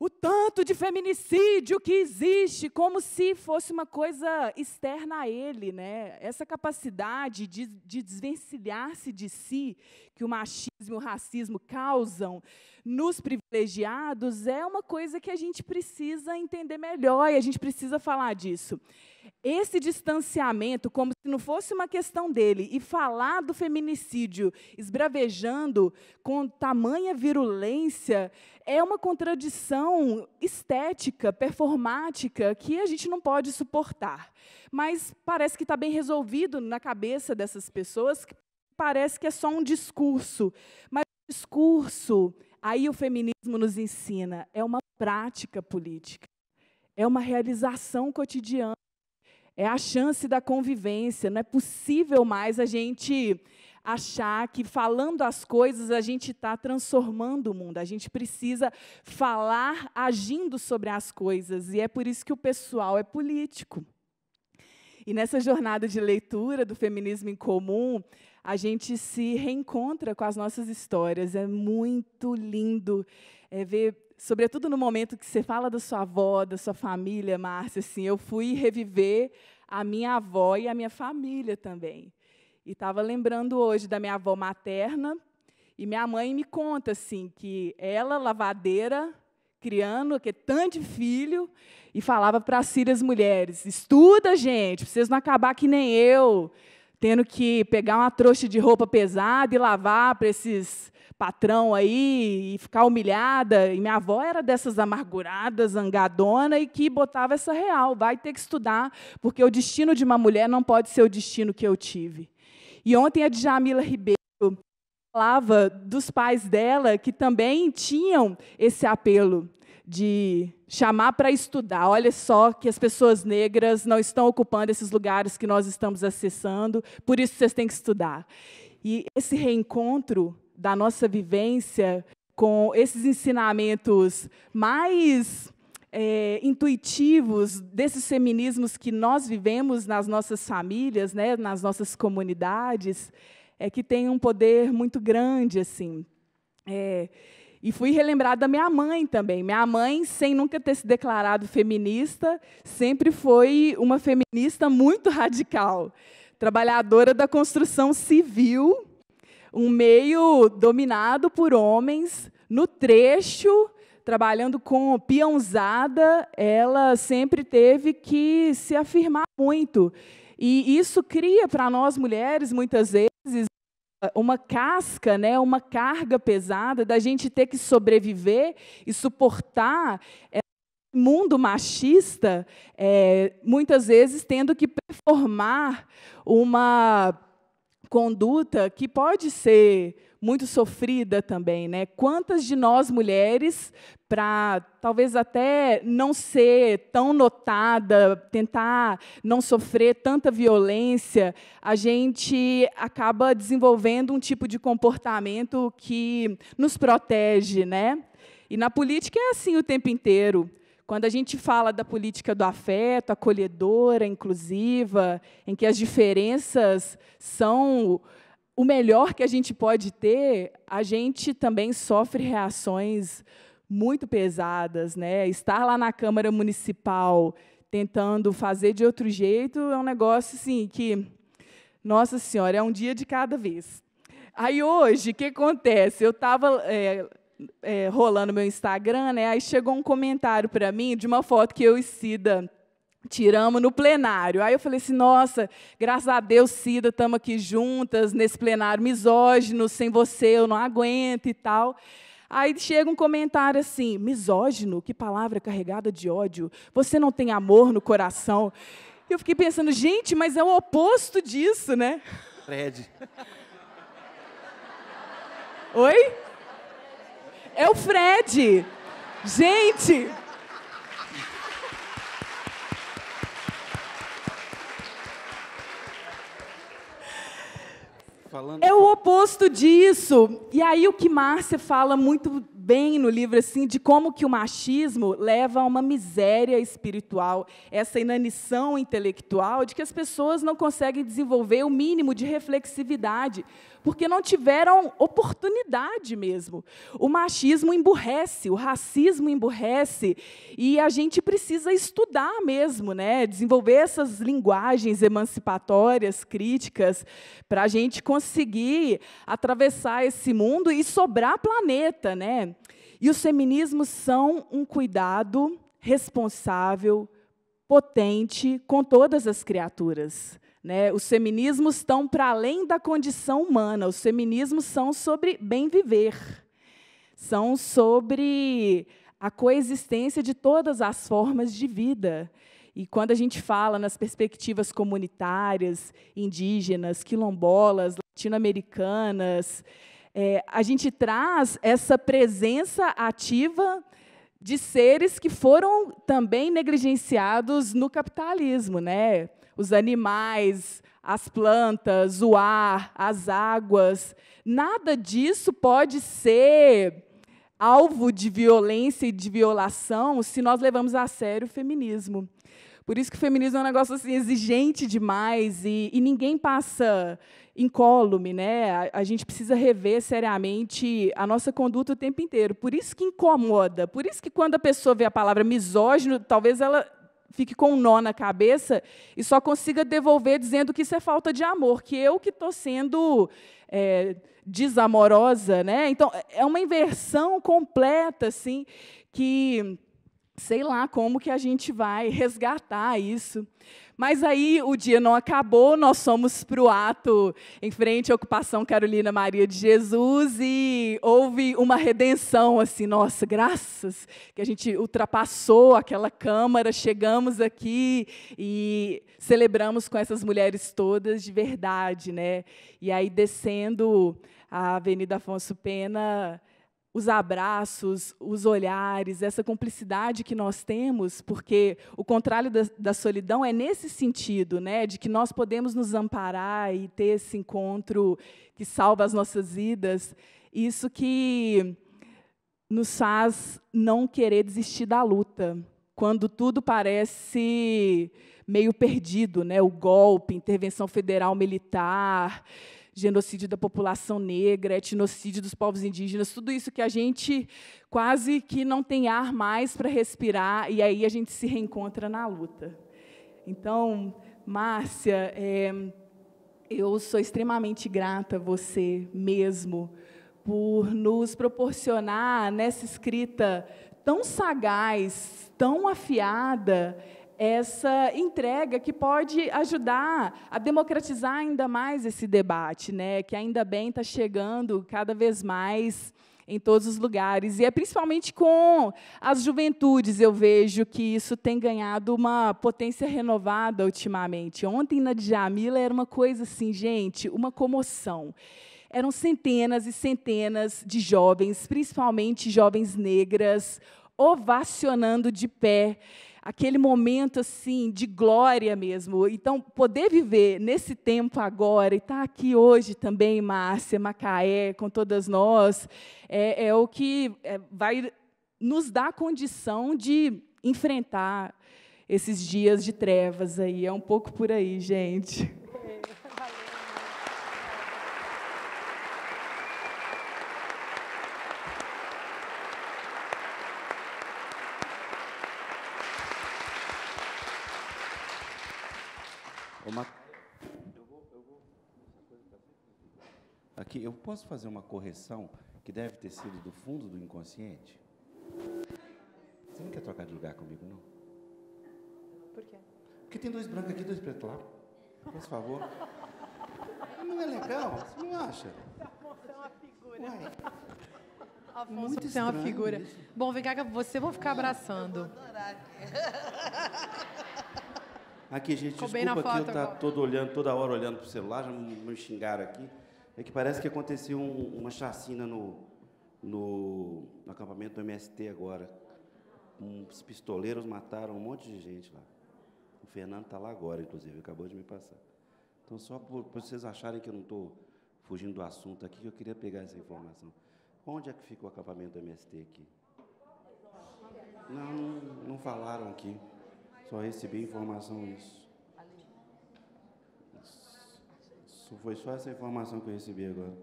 o tanto de feminicídio que existe, como se fosse uma coisa externa a ele, né? Essa capacidade de, de desvencilhar-se de si que o machismo e o racismo causam nos privilegiados é uma coisa que a gente precisa entender melhor e a gente precisa falar disso. Esse distanciamento, como se não fosse uma questão dele, e falar do feminicídio esbravejando com tamanha virulência, é uma contradição estética, performática, que a gente não pode suportar. Mas parece que está bem resolvido na cabeça dessas pessoas, que parece que é só um discurso. Mas o discurso, aí o feminismo nos ensina, é uma prática política é uma realização cotidiana é a chance da convivência. Não é possível mais a gente achar que falando as coisas a gente está transformando o mundo. A gente precisa falar agindo sobre as coisas. E é por isso que o pessoal é político. E nessa jornada de leitura do feminismo em comum, a gente se reencontra com as nossas histórias. É muito lindo é, ver sobretudo no momento que você fala da sua avó, da sua família, Márcia, assim, eu fui reviver a minha avó e a minha família também. E estava lembrando hoje da minha avó materna, e minha mãe me conta assim que ela lavadeira, criando que é tanto de filho, e falava para as filhas mulheres: "Estuda, gente, pra vocês não acabar que nem eu" tendo que pegar uma trouxa de roupa pesada e lavar para esses patrão aí e ficar humilhada. E minha avó era dessas amarguradas, zangadona e que botava essa real. Vai ter que estudar, porque o destino de uma mulher não pode ser o destino que eu tive. E ontem a Djamila Ribeiro falava dos pais dela que também tinham esse apelo de chamar para estudar. Olha só que as pessoas negras não estão ocupando esses lugares que nós estamos acessando, por isso vocês têm que estudar. E esse reencontro da nossa vivência com esses ensinamentos mais é, intuitivos desses feminismos que nós vivemos nas nossas famílias, né, nas nossas comunidades, é que tem um poder muito grande assim. É, e fui relembrada da minha mãe também. Minha mãe, sem nunca ter se declarado feminista, sempre foi uma feminista muito radical, trabalhadora da construção civil, um meio dominado por homens, no trecho, trabalhando com peãozada, ela sempre teve que se afirmar muito. E isso cria para nós mulheres, muitas vezes, ah, uma casca, né, uma carga pesada da gente ter que sobreviver e suportar esse mundo machista, é, muitas vezes tendo que performar uma conduta que pode ser muito sofrida também, né? Quantas de nós mulheres, para talvez até não ser tão notada, tentar não sofrer tanta violência, a gente acaba desenvolvendo um tipo de comportamento que nos protege, né? E na política é assim o tempo inteiro. Quando a gente fala da política do afeto, acolhedora, inclusiva, em que as diferenças são o melhor que a gente pode ter, a gente também sofre reações muito pesadas, né? Estar lá na Câmara Municipal tentando fazer de outro jeito é um negócio assim que nossa Senhora, é um dia de cada vez. Aí hoje, o que acontece? Eu estava é, é, rolando meu Instagram, né? aí chegou um comentário para mim de uma foto que eu e Cida Tiramos no plenário. Aí eu falei assim: nossa, graças a Deus, Cida, estamos aqui juntas nesse plenário misógino, sem você eu não aguento e tal. Aí chega um comentário assim: misógino, que palavra carregada de ódio, você não tem amor no coração. Eu fiquei pensando, gente, mas é o oposto disso, né? Fred. Oi? É o Fred. Gente, falando. É o oposto disso. E aí o que Márcia fala muito bem no livro assim de como que o machismo leva a uma miséria espiritual, essa inanição intelectual de que as pessoas não conseguem desenvolver o mínimo de reflexividade porque não tiveram oportunidade mesmo. O machismo emburrece, o racismo emburrece, e a gente precisa estudar mesmo, né? desenvolver essas linguagens emancipatórias, críticas, para a gente conseguir atravessar esse mundo e sobrar planeta. Né? E os feminismos são um cuidado responsável, potente com todas as criaturas. Né? Os feminismos estão para além da condição humana, os feminismos são sobre bem viver, são sobre a coexistência de todas as formas de vida. E quando a gente fala nas perspectivas comunitárias, indígenas, quilombolas, latino-americanas, é, a gente traz essa presença ativa de seres que foram também negligenciados no capitalismo, né? os animais, as plantas, o ar, as águas. Nada disso pode ser alvo de violência e de violação se nós levamos a sério o feminismo. Por isso que o feminismo é um negócio assim, exigente demais e, e ninguém passa incólume, né? A, a, gente precisa rever seriamente a nossa conduta o tempo inteiro. Por isso que incomoda, por isso que quando a pessoa vê a palavra misógino, talvez ela fique com um nó na cabeça e só consiga devolver dizendo que isso é falta de amor, que eu que estou sendo é, desamorosa, né? Então é, é uma inversão completa, assim, que sei lá como que a gente vai resgatar isso. Mas aí o dia não acabou, nós somos para o ato em frente à ocupação Carolina Maria de Jesus e houve uma redenção, assim, nossa, graças que a gente ultrapassou aquela câmara, chegamos aqui e celebramos com essas mulheres todas de verdade, né? E aí descendo a Avenida Afonso Pena, os abraços, os olhares, essa cumplicidade que nós temos, porque o contrário da, da, solidão é nesse sentido, né, de que nós podemos nos amparar e ter esse encontro que salva as nossas vidas. Isso que nos faz não querer desistir da luta, quando tudo parece meio perdido, né, o golpe, intervenção federal militar, genocídio da população negra, etnocídio dos povos indígenas, tudo isso que a gente quase que não tem ar mais para respirar, e aí a gente se reencontra na luta. Então, Márcia, é, eu sou extremamente grata a você mesmo por nos proporcionar nessa escrita tão sagaz, tão afiada, essa entrega que pode ajudar a democratizar ainda mais esse debate, né? que ainda bem está chegando cada vez mais em todos os lugares. E é principalmente com as juventudes eu vejo que isso tem ganhado uma potência renovada ultimamente. Ontem na Djamila era uma coisa assim, gente, uma comoção. Eram centenas e centenas de jovens, principalmente jovens negras, ovacionando de pé aquele momento assim de glória mesmo. Então, poder viver nesse tempo agora e estar tá aqui hoje também, Márcia, Macaé, com todas nós, é, é o que é, vai nos dar condição de enfrentar esses dias de trevas aí. É um pouco por aí, gente. Uma... Aqui, eu posso fazer uma correção que deve ter sido do fundo do inconsciente? Você não quer trocar de lugar comigo, não? Por quê? Porque tem dois brancos aqui e dois pretos lá. Por favor. Não é legal? Você não acha? Você é uma figura. Afonso, Muito você é uma figura. Isso. Bom, vem cá, você vou ficar abraçando. Eu vou adorar aqui. Aqui, gente, Ficou desculpa que eu tá todo olhando, toda hora olhando pro celular, já me xingaram aqui. É que parece que aconteceu um, uma chacina no, no, no, acampamento do MST agora. Uns pistoleiros mataram um monte de gente lá. O Fernando está lá agora, inclusive, acabou de me passar. Então, só para vocês acharem que eu não estou fugindo do assunto aqui, que eu queria pegar essa informação. Onde é que fica o acampamento do MST aqui? não, não falaram aqui. Só recebi informação isso. Isso foi só essa informação que eu recebi agora.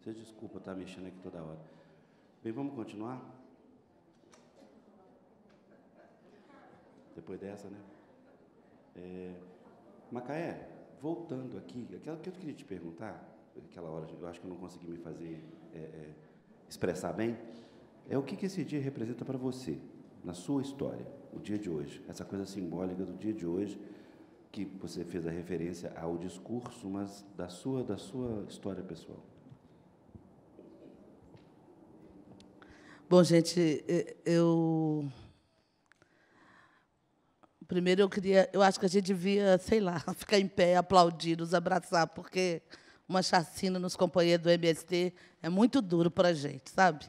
Você desculpa estar tá mexendo aqui toda hora. Bem, vamos continuar? Depois dessa, né? É, Macaé, voltando aqui, aquela que eu queria te perguntar, aquela hora, eu acho que eu não consegui me fazer é, é, expressar bem, é o que, que esse dia representa para você, na sua história o dia de hoje, essa coisa simbólica do dia de hoje, que você fez a referência ao discurso, mas da sua, da sua história pessoal. Bom, gente, eu Primeiro eu queria, eu acho que a gente devia, sei lá, ficar em pé, aplaudir, nos abraçar, porque uma chacina nos companheiros do MST é muito duro para a gente, sabe?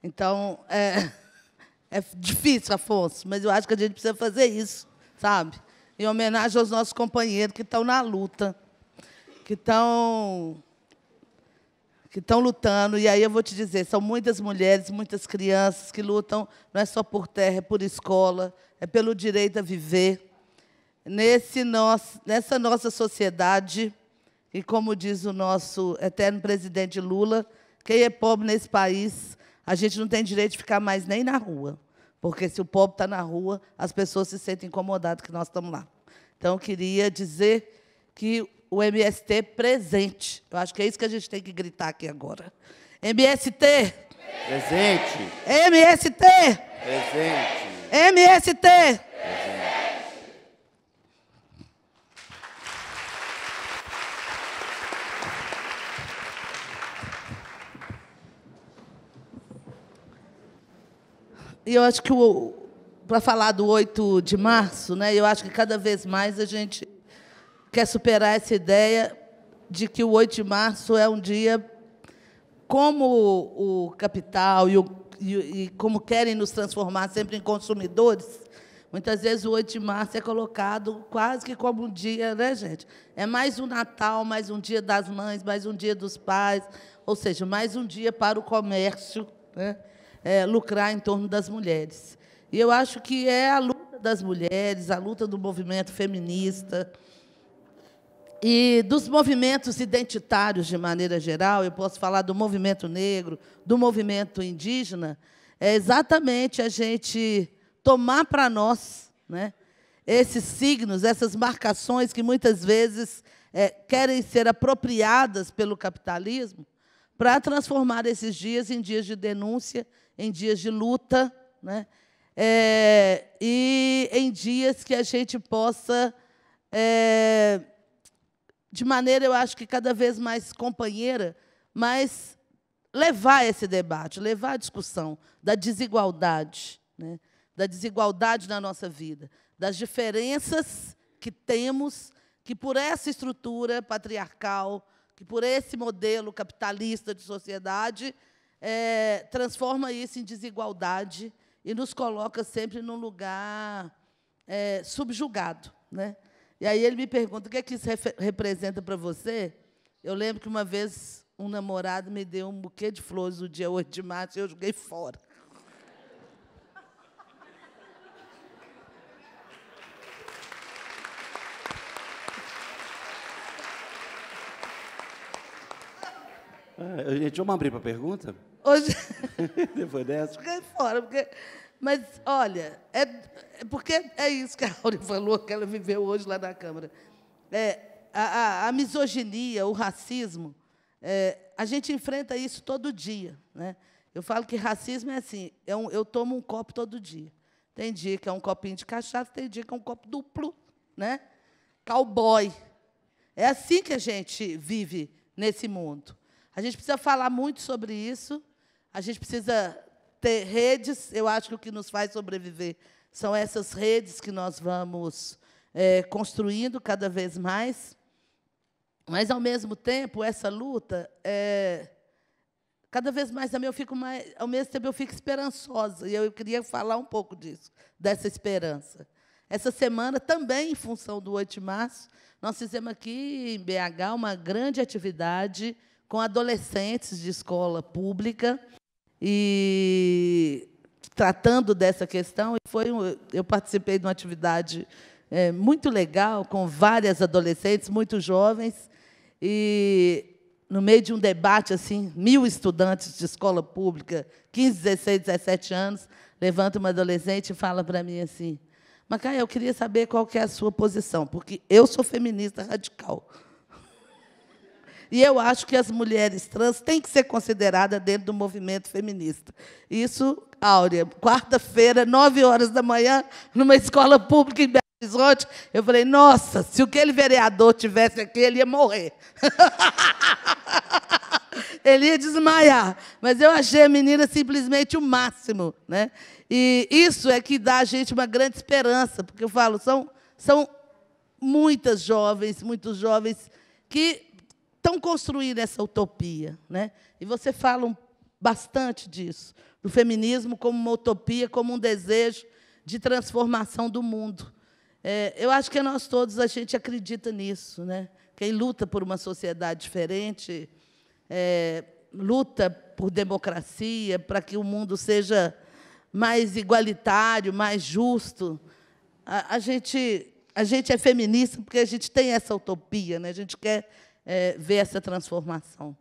Então, é... É difícil, Afonso, mas eu acho que a gente precisa fazer isso, sabe? Em homenagem aos nossos companheiros que estão na luta, que estão que estão lutando. E aí eu vou te dizer, são muitas mulheres, muitas crianças que lutam, não é só por terra, é por escola, é pelo direito a viver. Nesse nosso, nessa nossa sociedade, e como diz o nosso eterno presidente Lula, quem é pobre nesse país, a gente não tem direito de ficar mais nem na rua. Porque se o povo está na rua, as pessoas se sentem incomodadas que nós estamos lá. Então, eu queria dizer que o MST é presente. Eu acho que é isso que a gente tem que gritar aqui agora. MST! Presente! MST! Presente! MST! Presente. E eu acho que, para falar do 8 de março, né, eu acho que cada vez mais a gente quer superar essa ideia de que o 8 de março é um dia como o capital e, o, e, e como querem nos transformar sempre em consumidores, Muitas vezes o 8 de março é colocado quase que como um dia, né, gente? É mais um Natal, mais um dia das mães, mais um dia dos pais, ou seja, mais um dia para o comércio, né? é, lucrar em torno das mulheres. E eu acho que é a luta das mulheres, a luta do movimento feminista e dos movimentos identitários de maneira geral, eu posso falar do movimento negro, do movimento indígena, é exatamente a gente tomar para nós né, esses signos, essas marcações que muitas vezes é, querem ser apropriadas pelo capitalismo, para transformar esses dias em dias de denúncia em dias de luta, né? É, e em dias que a gente possa, é, de maneira, eu acho que cada vez mais companheira, mas levar esse debate, levar a discussão da desigualdade, né? da desigualdade na nossa vida, das diferenças que temos, que por essa estrutura patriarcal, que por esse modelo capitalista de sociedade, é, transforma isso em desigualdade e nos coloca sempre num lugar é, subjugado. Né? E aí ele me pergunta: o que é que isso representa para você? Eu lembro que uma vez um namorado me deu um buquê de flores no dia 8 de março e eu joguei fora. A ah, gente, vamos abrir para pergunta? Hoje. Depois dessa? Fiquei fora, porque. Mas, olha, é, porque é isso que a Áurea falou, que ela viveu hoje lá na Câmara. É, a, a, a misoginia, o racismo, é, a gente enfrenta isso todo dia. Né? Eu falo que racismo é assim, é um, eu tomo um copo todo dia. Tem dia que é um copinho de cachaça, tem dia que é um copo duplo, né? Cowboy. É assim que a gente vive nesse mundo. A gente precisa falar muito sobre isso a gente precisa ter redes. Eu acho que o que nos faz sobreviver são essas redes que nós vamos é, construindo cada vez mais. Mas, ao mesmo tempo, essa luta, é, cada vez mais também eu fico mais, ao mesmo tempo eu fico esperançosa. E eu queria falar um pouco disso, dessa esperança. Essa semana, também em função do 8 de março, nós fizemos aqui em BH uma grande atividade com adolescentes de escola pública e tratando dessa questão. E foi um, eu participei de uma atividade é, muito legal com várias adolescentes, muito jovens, e no meio de um debate assim, mil estudantes de escola pública, 15, 16, 17 anos, levanta uma adolescente e fala para mim assim: Macaia, eu queria saber qual que é a sua posição, porque eu sou feminista radical. E eu acho que as mulheres trans têm que ser consideradas dentro do movimento feminista. Isso, Áurea, quarta-feira, nove horas da manhã, numa escola pública em Belo Horizonte, eu falei, nossa, se aquele vereador tivesse aqui, ele ia morrer. ele ia desmaiar. Mas eu achei a menina simplesmente o máximo. Né? E isso é que dá a gente uma grande esperança, porque eu falo, são, são muitas jovens, muitos jovens que tão construída essa utopia? Né? E você fala bastante disso, do feminismo como uma utopia, como um desejo de transformação do mundo. É, eu acho que nós todos a gente acredita nisso, né? Quem luta por uma sociedade diferente, é, luta por democracia, para que o mundo seja mais igualitário, mais justo. A, a, gente a gente é feminista porque a gente tem essa utopia, né? A gente quer é, ver essa transformação.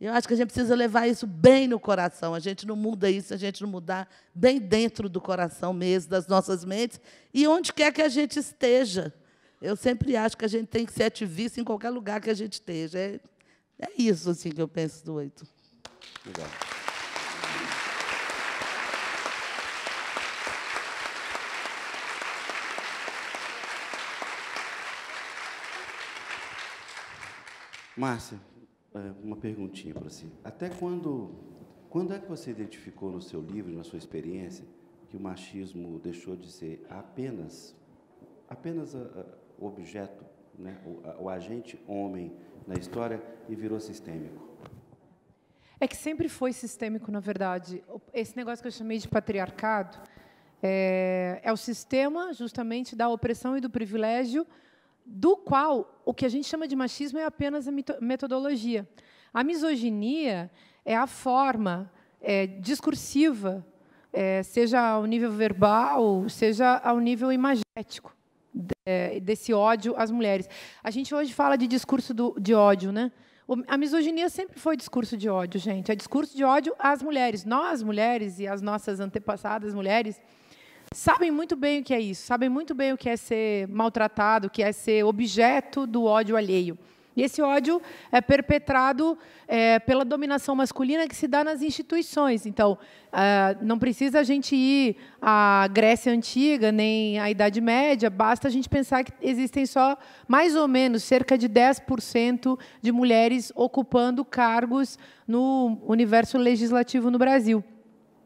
Eu acho que a gente precisa levar isso bem no coração. A gente não muda isso, a gente não mudar bem dentro do coração mesmo, das nossas mentes, e onde quer que a gente esteja. Eu sempre acho que a gente tem que ser ativista em qualquer lugar que a gente esteja. É, é isso assim, que eu penso do oito. Obrigado. Márcia, é, uma perguntinha para você. Até quando, quando é que você identificou no seu livro, na sua experiência, que o machismo deixou de ser apenas, apenas ah, ah, o objeto, né, o, ah, o agente homem na história e virou sistêmico? É que sempre foi sistêmico, na verdade. Esse negócio que eu chamei de patriarcado é, é o sistema justamente da opressão e do privilégio do qual o que a gente chama de machismo é apenas a metodologia. A misoginia é a forma é, discursiva, é, seja ao nível verbal, seja ao nível imagético desse ódio às mulheres. A gente hoje fala de discurso do, de ódio, né? A misoginia sempre foi discurso de ódio, gente. É discurso de ódio às mulheres. Nós, mulheres, e as nossas antepassadas mulheres, sabem muito bem o que é isso, sabem muito bem o que é ser maltratado, o que é ser objeto do ódio alheio. E esse ódio é perpetrado é, pela dominação masculina que se dá nas instituições. Então, é, não precisa a gente ir à Grécia Antiga, nem à Idade Média, basta a gente pensar que existem só, mais ou menos, cerca de 10% de mulheres ocupando cargos no universo legislativo no Brasil.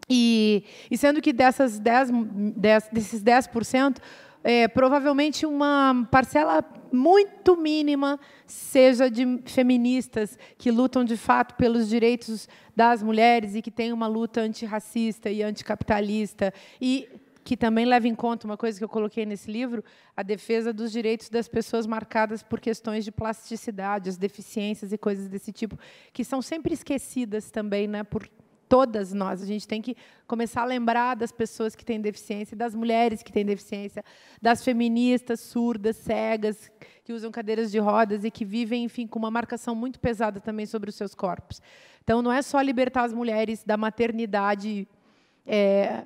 E, e sendo que dessas 10, 10, desses 10%, é, provavelmente uma parcela muito mínima seja de feministas que lutam de fato pelos direitos das mulheres e que tem uma luta antirracista e anticapitalista e que também leva em conta uma coisa que eu coloquei nesse livro, a defesa dos direitos das pessoas marcadas por questões de plasticidade, as deficiências e coisas desse tipo, que são sempre esquecidas também, né, por, todas nós. A gente tem que começar a lembrar das pessoas que têm deficiência, das mulheres que têm deficiência, das feministas surdas, cegas, que usam cadeiras de rodas e que vivem, enfim, com uma marcação muito pesada também sobre os seus corpos. Então, não é só libertar as mulheres da maternidade. É,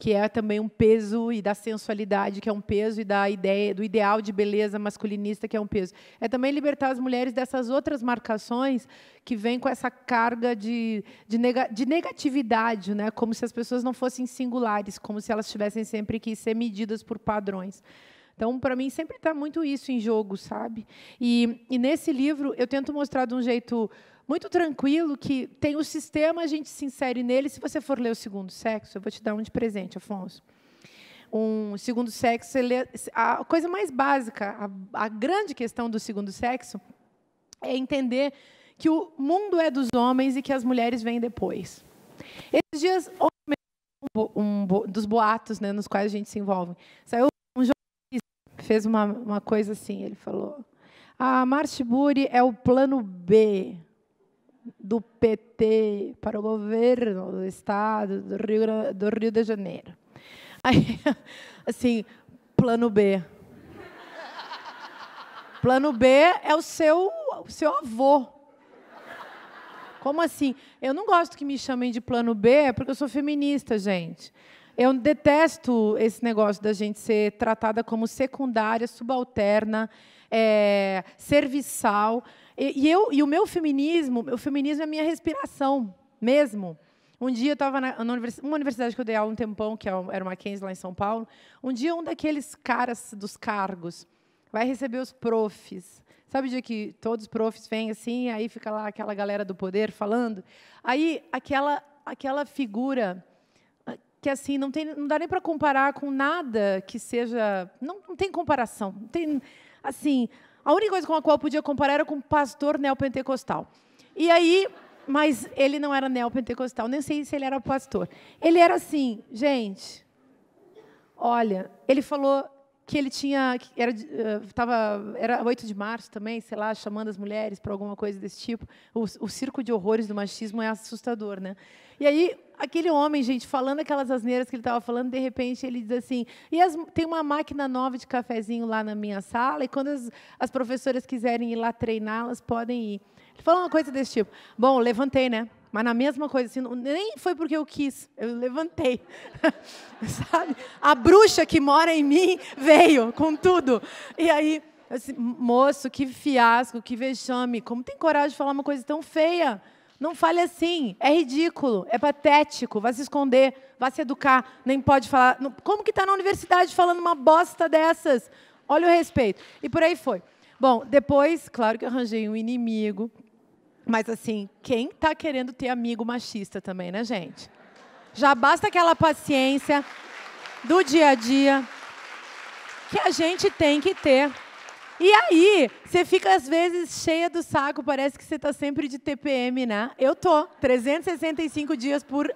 que é também um peso e da sensualidade, que é um peso e da ideia do ideal de beleza masculinista, que é um peso. É também libertar as mulheres dessas outras marcações que vêm com essa carga de, de, nega, de negatividade, né? Como se as pessoas não fossem singulares, como se elas tivessem sempre que ser medidas por padrões. Então, para mim, sempre está muito isso em jogo, sabe? E, e nesse livro eu tento mostrar de um jeito muito tranquilo que tem o sistema, a gente se insere nele. Se você for ler o segundo sexo, eu vou te dar um de presente, Afonso. Um segundo sexo, a coisa mais básica, a, a grande questão do segundo sexo é entender que o mundo é dos homens e que as mulheres vêm depois. Esses dias, um, dos boatos né, nos quais a gente se envolve, saiu um jornalista, fez uma, uma coisa assim, ele falou, a March é o plano B do PT para o governo do estado do Rio, do Rio de Janeiro. Aí, assim, plano B. Plano B é o seu, o seu avô. Como assim? Eu não gosto que me chamem de plano B é porque eu sou feminista, gente. Eu detesto esse negócio da gente ser tratada como secundária, subalterna é, serviçal. E, e, eu, e o meu feminismo, o feminismo é a minha respiração mesmo. Um dia eu estava na, na universidade, uma universidade que eu dei aula um tempão, que é era uma Mackenzie lá em São Paulo. Um dia um daqueles caras dos cargos vai receber os profs. Sabe o dia que todos os profs vêm assim, aí fica lá aquela galera do poder falando? Aí aquela aquela figura ah, que assim não tem não dá nem para comparar com nada que seja, não, não tem comparação. Não tem assim, a única coisa com a qual eu podia comparar era com um pastor neopentecostal. E aí, mas ele não era neopentecostal, nem sei se ele era pastor. Ele era assim, gente, olha, ele falou, que ele tinha era eh, tava era 8 de março também, sei lá, chamando as mulheres para alguma coisa desse tipo. O, o, circo de horrores do machismo é assustador, né? E aí aquele homem, gente, falando aquelas asneiras que ele estava falando, de repente ele diz assim: "E as, tem uma máquina nova de cafezinho lá na minha sala e quando as, as professoras quiserem ir lá treiná-las, podem ir". Ele falou uma coisa desse tipo. Bom, levantei, né? Mas na mesma coisa, assim, nem foi porque eu quis, eu levantei. Sabe? A bruxa que mora em mim veio com tudo. E aí, assim, moço, que fiasco, que vexame. Como tem coragem de falar uma coisa tão feia? Não fale assim, é ridículo, é patético, vai se esconder, vai se educar, nem pode falar. Como que está na universidade falando uma bosta dessas? Olha o respeito. E por aí foi. Bom, depois, claro que eu arranjei um inimigo, mas assim, quem tá querendo ter amigo machista também, né, gente? Já basta aquela paciência do dia a dia que a gente tem que ter. E aí, você fica às vezes cheia do saco, parece que você tá sempre de TPM, né? Eu tô, 365 dias por,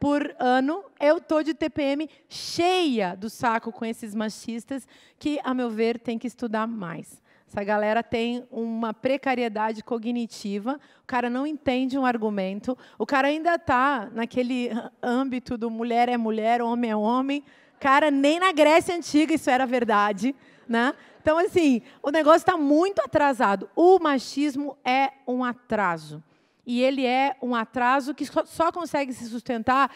por ano, eu tô de TPM cheia do saco com esses machistas que, a meu ver, tem que estudar mais. Essa galera tem uma precariedade cognitiva, o cara não entende um argumento, o cara ainda está naquele âmbito do mulher é mulher, homem é homem. Cara, nem na Grécia Antiga isso era verdade. Né? Então, assim, o negócio está muito atrasado. O machismo é um atraso. E ele é um atraso que só consegue se sustentar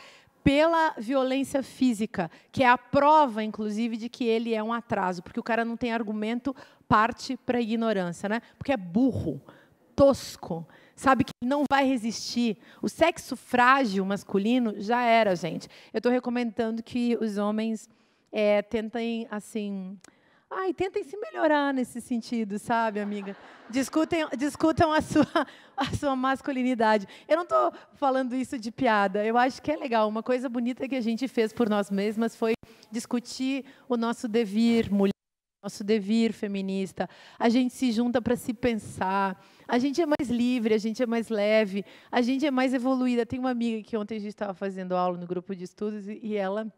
pela violência física, que é a prova, inclusive, de que ele é um atraso, porque o cara não tem argumento, parte para a ignorância, né? Porque é burro, tosco, sabe que não vai resistir. O sexo frágil masculino já era, gente. Eu estou recomendando que os homens é, tentem, assim, Ai, tentem se melhorar nesse sentido, sabe, amiga? Discutem, discutam a sua, a sua masculinidade. Eu não estou falando isso de piada. Eu acho que é legal. Uma coisa bonita que a gente fez por nós mesmas foi discutir o nosso devir mulher, nosso devir feminista. A gente se junta para se pensar. A gente é mais livre, a gente é mais leve, a gente é mais evoluída. Tem uma amiga que ontem a gente estava fazendo aula no grupo de estudos e ela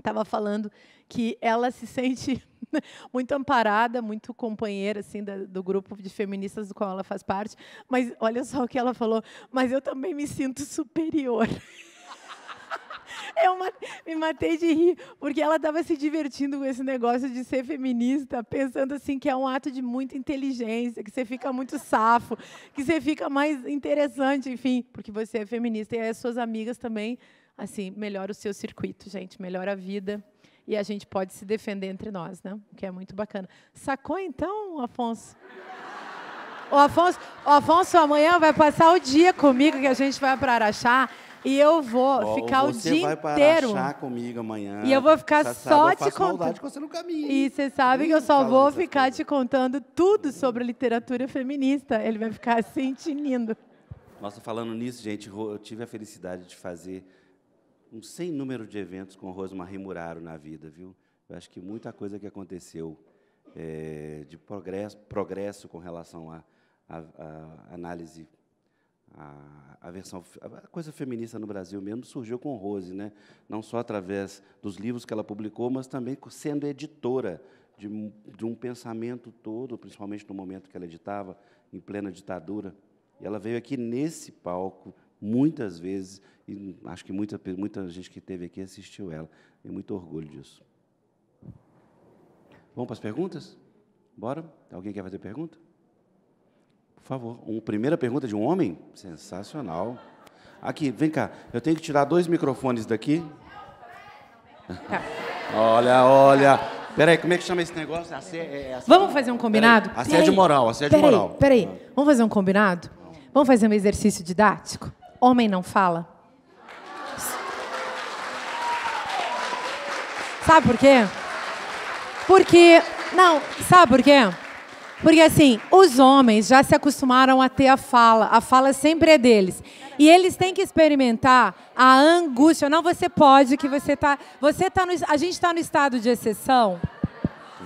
estava falando que ela se sente muito amparada, muito companheira assim da, do grupo de feministas do qual ela faz parte. Mas olha só o que ela falou. Mas eu também me sinto superior. Eu me matei de rir, porque ela estava se divertindo com esse negócio de ser feminista, pensando assim que é um ato de muita inteligência, que você fica muito safo, que você fica mais interessante, enfim, porque você é feminista e as suas amigas também assim, melhora o seu circuito, gente, melhora a vida e a gente pode se defender entre nós, né? O que é muito bacana. Sacou então, Afonso? O Afonso, o Afonso amanhã vai passar o dia comigo que a gente vai para Araxá e eu vou ficar o dia vai inteiro. Você comigo amanhã. E eu vou ficar só te contando. Com você no caminho. E você sabe que eu só vou ficar coisas. te contando tudo sobre literatura feminista. Ele vai ficar assim, tinindo. Nossa, falando nisso, gente, eu tive a felicidade de fazer um sem número de eventos com Rosemary Muraro na vida, viu? Eu acho que muita coisa que aconteceu é, de progresso, progresso com relação à análise, à versão, a coisa feminista no Brasil mesmo surgiu com Rose, né? Não só através dos livros que ela publicou, mas também sendo editora de, de um pensamento todo, principalmente no momento que ela editava, em plena ditadura. E ela veio aqui nesse palco, muitas vezes, e acho que muita, muita gente que esteve aqui assistiu ela. Tenho muito orgulho disso. Vamos para as perguntas? Bora? Alguém quer fazer pergunta? Por favor. Uma primeira pergunta de um homem? Sensacional. Aqui, vem cá. Eu tenho que tirar dois microfones daqui. olha, olha. Peraí, como é que chama esse negócio? é, é Vamos fazer um combinado? Peraí. Assédio peraí. moral, assédio peraí, moral. Peraí, vamos fazer um combinado? Vamos fazer um exercício didático? homem não fala. Sabe por quê? Porque, não, sabe por quê? Porque assim, os homens já se acostumaram a ter a fala, a fala sempre é deles. E eles têm que experimentar a angústia. Não, você pode, que você tá, você tá no, a gente está no estado de exceção.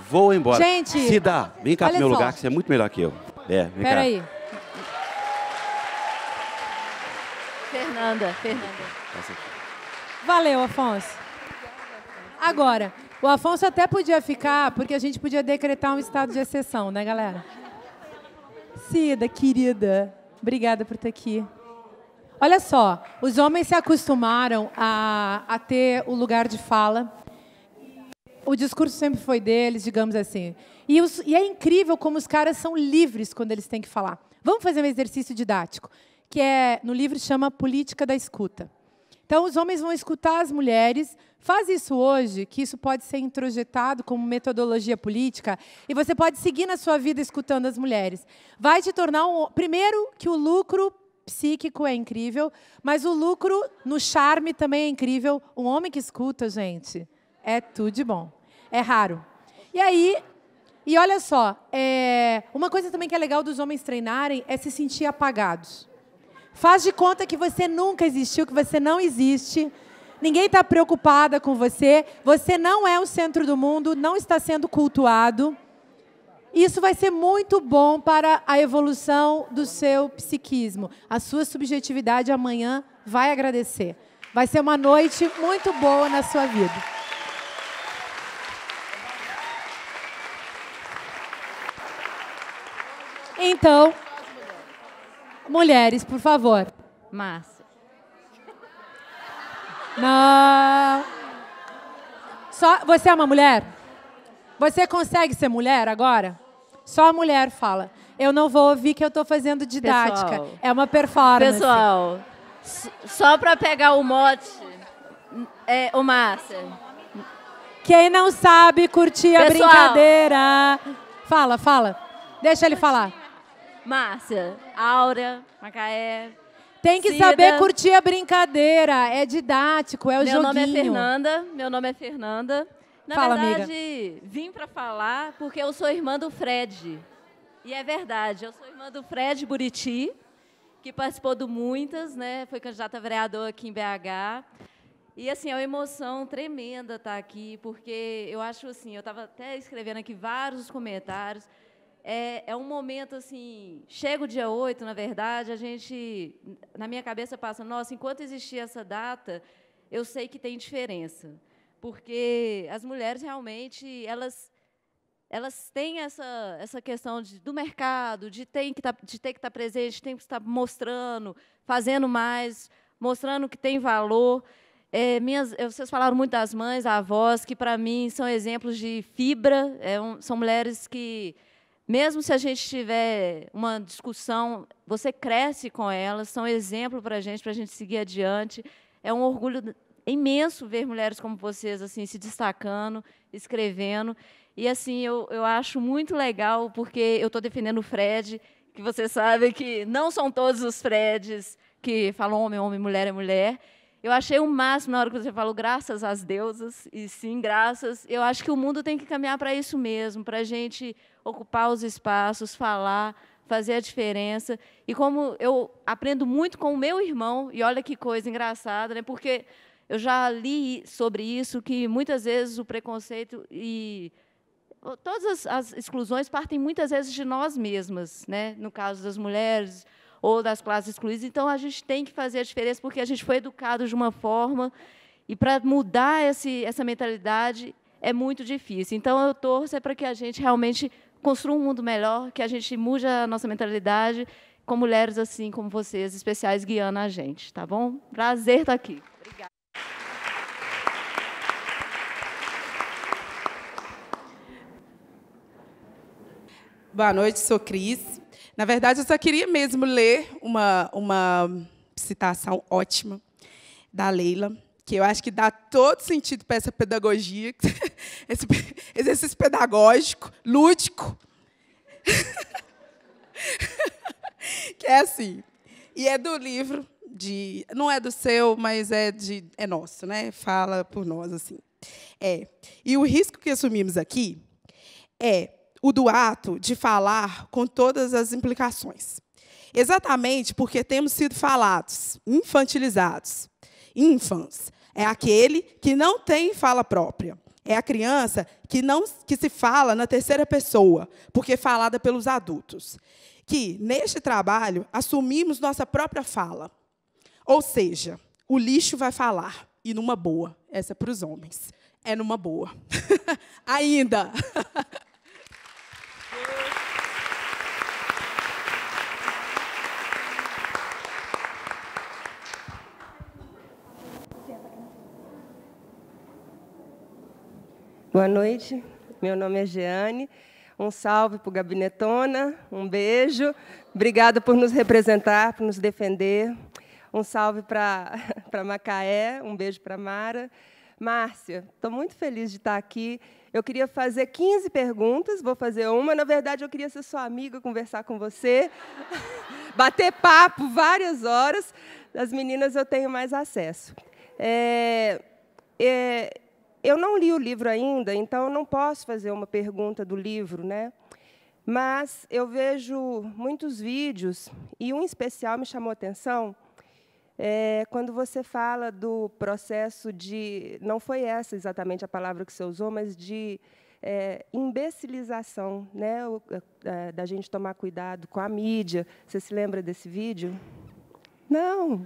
Vou embora. Gente, se dá, vem cá pro meu só. lugar que você é muito melhor que eu. É, vem Pera cá. Aí. Fernanda, Fernanda. Valeu, Afonso. Agora, o Afonso até podia ficar, porque a gente podia decretar um estado de exceção, né, galera? Cida, querida, obrigada por estar aqui. Olha só, os homens se acostumaram a, a ter o lugar de fala. O discurso sempre foi deles, digamos assim. E, os, e é incrível como os caras são livres quando eles têm que falar. Vamos fazer um exercício didático que é no livro chama Política da Escuta. Então, os homens vão escutar as mulheres. Faz isso hoje, que isso pode ser introjetado como metodologia política, e você pode seguir na sua vida escutando as mulheres. Vai te tornar um. Primeiro, que o lucro psíquico é incrível, mas o lucro no charme também é incrível. Um homem que escuta, gente, é tudo de bom. É raro. E aí, e olha só, é, uma coisa também que é legal dos homens treinarem é se sentir apagados. Faz de conta que você nunca existiu, que você não existe. Ninguém está preocupada com você. Você não é o centro do mundo, não está sendo cultuado. Isso vai ser muito bom para a evolução do seu psiquismo. A sua subjetividade amanhã vai agradecer. Vai ser uma noite muito boa na sua vida. Então, Mulheres, por favor. Massa. Não. Só, você é uma mulher? Você consegue ser mulher agora? Só a mulher fala. Eu não vou ouvir que eu estou fazendo didática. Pessoal, é uma performance. Pessoal, só para pegar o mote, é, o Márcia. Quem não sabe curtir pessoal. a brincadeira. Fala, fala. Deixa ele falar. Márcia, Áurea, Macaé. Tem que Cida. saber curtir a brincadeira, é didático, é o meu joguinho. Meu nome é Fernanda, meu nome é Fernanda. Na Fala, verdade, amiga. vim para falar porque eu sou irmã do Fred. E é verdade, eu sou irmã do Fred Buriti, que participou do Muitas, né? Foi candidata a vereador aqui em BH. E assim, é uma emoção tremenda estar tá aqui, porque eu acho assim, eu estava até escrevendo aqui vários comentários é, é, um momento assim. Chega o dia 8, na verdade, a gente. Na minha cabeça passa, nossa, enquanto existir essa data, eu sei que tem diferença. Porque as mulheres realmente, elas. Elas têm essa, essa questão de, do mercado, de, tem que tá, de ter que estar tá presente, tem que estar mostrando, fazendo mais, mostrando que tem valor. É, minhas, vocês falaram muito das mães, avós, que para mim são exemplos de fibra, é um, são mulheres que mesmo se a gente tiver uma discussão, você cresce com elas, são exemplo para a gente, para a gente seguir adiante. É um orgulho imenso ver mulheres como vocês assim se destacando, escrevendo. E assim, eu, eu acho muito legal, porque eu estou defendendo o Fred, que você sabe que não são todos os Freds que falam homem, homem, mulher é mulher. Eu achei o máximo na hora que você falou graças às deusas, e sim, graças. Eu acho que o mundo tem que caminhar para isso mesmo, para a gente ocupar os espaços, falar, fazer a diferença. E como eu aprendo muito com o meu irmão, e olha que coisa engraçada, né? porque eu já li sobre isso, que muitas vezes o preconceito e todas as, as exclusões partem muitas vezes de nós mesmas, né? no caso das mulheres, ou das classes excluídas. Então, a gente tem que fazer a diferença, porque a gente foi educado de uma forma, e para mudar esse, essa mentalidade é muito difícil. Então, eu torço é para que a gente realmente construa um mundo melhor, que a gente mude a nossa mentalidade com mulheres assim como vocês, especiais, guiando a gente, tá bom? Prazer estar tá aqui. Obrigada. Boa noite, sou Cris. Na verdade, eu só queria mesmo ler uma, uma citação ótima da Leila, que eu acho que dá todo sentido para essa pedagogia, esse exercício pedagógico, lúdico. que é assim. E é do livro de, não é do seu, mas é de é nosso, né? Fala por nós assim. É. E o risco que assumimos aqui é o do ato de falar com todas as implicações. Exatamente porque temos sido falados, infantilizados. Infans é aquele que não tem fala própria. É a criança que não que se fala na terceira pessoa, porque é falada pelos adultos. Que neste trabalho assumimos nossa própria fala. Ou seja, o lixo vai falar e numa boa. Essa é para os homens. É numa boa. Ainda. Boa noite, meu nome é Jeane. Um salve para o Gabinetona, um beijo. Obrigada por nos representar, por nos defender. Um salve para Macaé, um beijo para Mara. Márcia, estou muito feliz de estar aqui. Eu queria fazer 15 perguntas, vou fazer uma. Na verdade, eu queria ser sua amiga, conversar com você, bater papo várias horas. Das meninas eu tenho mais acesso. É, é, eu não li o livro ainda, então não posso fazer uma pergunta do livro, né? Mas eu vejo muitos vídeos e um especial me chamou a atenção é, quando você fala do processo de, não foi essa exatamente a palavra que você usou, mas de é, imbecilização, né? O, é, é da gente tomar cuidado com a mídia. Você se lembra desse vídeo? Não.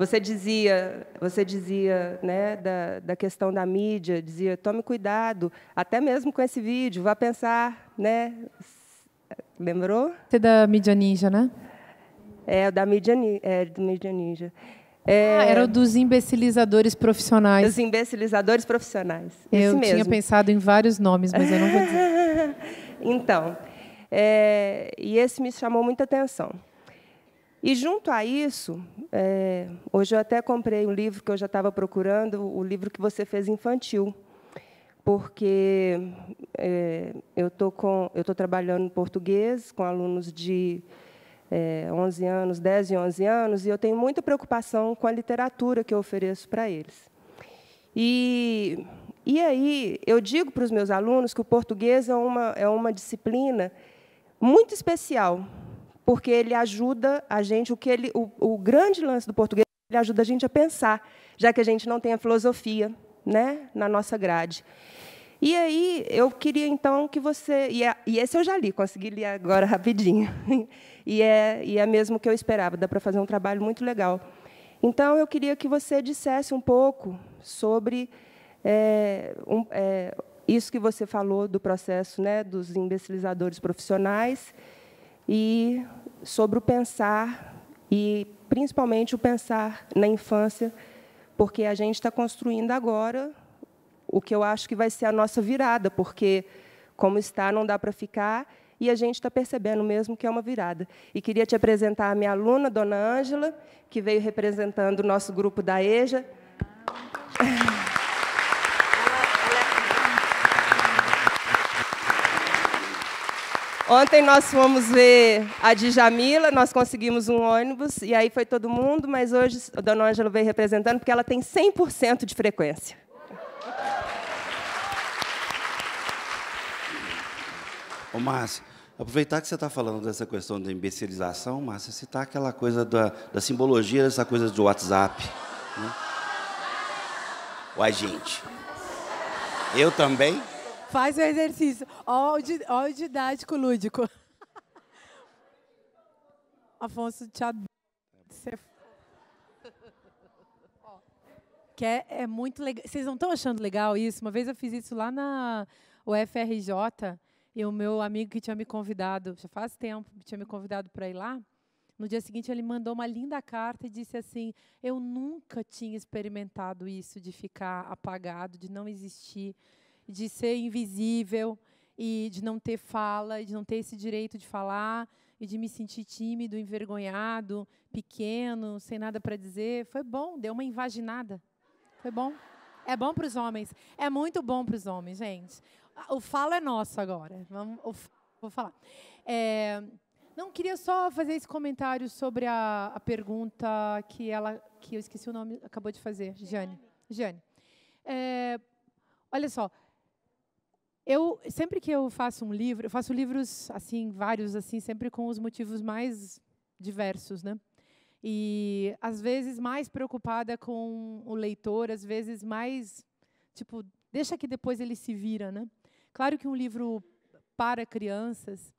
Você dizia, você dizia, né, da, da questão da mídia, dizia, tome cuidado, até mesmo com esse vídeo, vá pensar, né? Lembrou? Você é da mídia ninja, né? É, da mídia, é, do mídia ninja. É, ah, era o dos imbecilizadores profissionais. Os imbecilizadores profissionais. Eu tinha pensado em vários nomes, mas eu não vou dizer. então, é, e esse me chamou muita atenção. E junto a isso, é, hoje eu até comprei um livro que eu já estava procurando, o livro que você fez infantil, porque é, eu estou trabalhando em português com alunos de é, 11 anos, 10 e 11 anos, e eu tenho muita preocupação com a literatura que eu ofereço para eles. E, e aí eu digo para os meus alunos que o português é uma, é uma disciplina muito especial, porque ele ajuda a gente, o, que ele, o, o grande lance do português, ele ajuda a gente a pensar, já que a gente não tem a filosofia né, na nossa grade. E aí eu queria então que você e, é, e, esse eu já li, consegui ler agora rapidinho. E é e é mesmo que eu esperava, dá para fazer um trabalho muito legal. Então eu queria que você dissesse um pouco sobre é, um, é, isso que você falou do processo, né, dos imbecilizadores profissionais e sobre o pensar e principalmente o pensar na infância, porque a gente está construindo agora o que eu acho que vai ser a nossa virada, porque como está não dá para ficar e a gente está percebendo mesmo que é uma virada. E queria te apresentar a minha aluna, Dona Ângela, que veio representando o nosso grupo da EJA. Ah. Ontem nós fomos ver a Djamila, nós conseguimos um ônibus, e aí foi todo mundo, mas hoje a Dona Ângela veio representando, porque ela tem 100% de frequência. Ô, Márcia, aproveitar que você está falando dessa questão da imbecilização, Márcia, citar aquela coisa da, da simbologia dessa coisa do WhatsApp. Né? Uai, gente. Eu também. Faz o exercício. Olha o didático lúdico. Afonso, te adoro. Que é, é muito legal. Vocês não estão achando legal isso? Uma vez eu fiz isso lá na UFRJ e o meu amigo que tinha me convidado, já faz tempo, tinha me convidado para ir lá. No dia seguinte, ele mandou uma linda carta e disse assim: Eu nunca tinha experimentado isso de ficar apagado, de não existir de ser invisível e de não ter fala, e de não ter esse direito de falar e de me sentir tímido, envergonhado, pequeno, sem nada para dizer. Foi bom, deu uma invaginada. Foi bom. É bom para os homens. É muito bom para os homens, gente. Ah, o falo é nosso agora. Vamos, vou falar. É, não queria só fazer esse comentário sobre a, a, pergunta que ela, que eu esqueci o nome, acabou de fazer, Jane. Jane. É, olha só, eu sempre que eu faço um livro, eu faço livros assim vários assim, sempre com os motivos mais diversos, né? E às vezes mais preocupada com o leitor, às vezes mais tipo deixa que depois ele se vira, né? Claro que um livro para crianças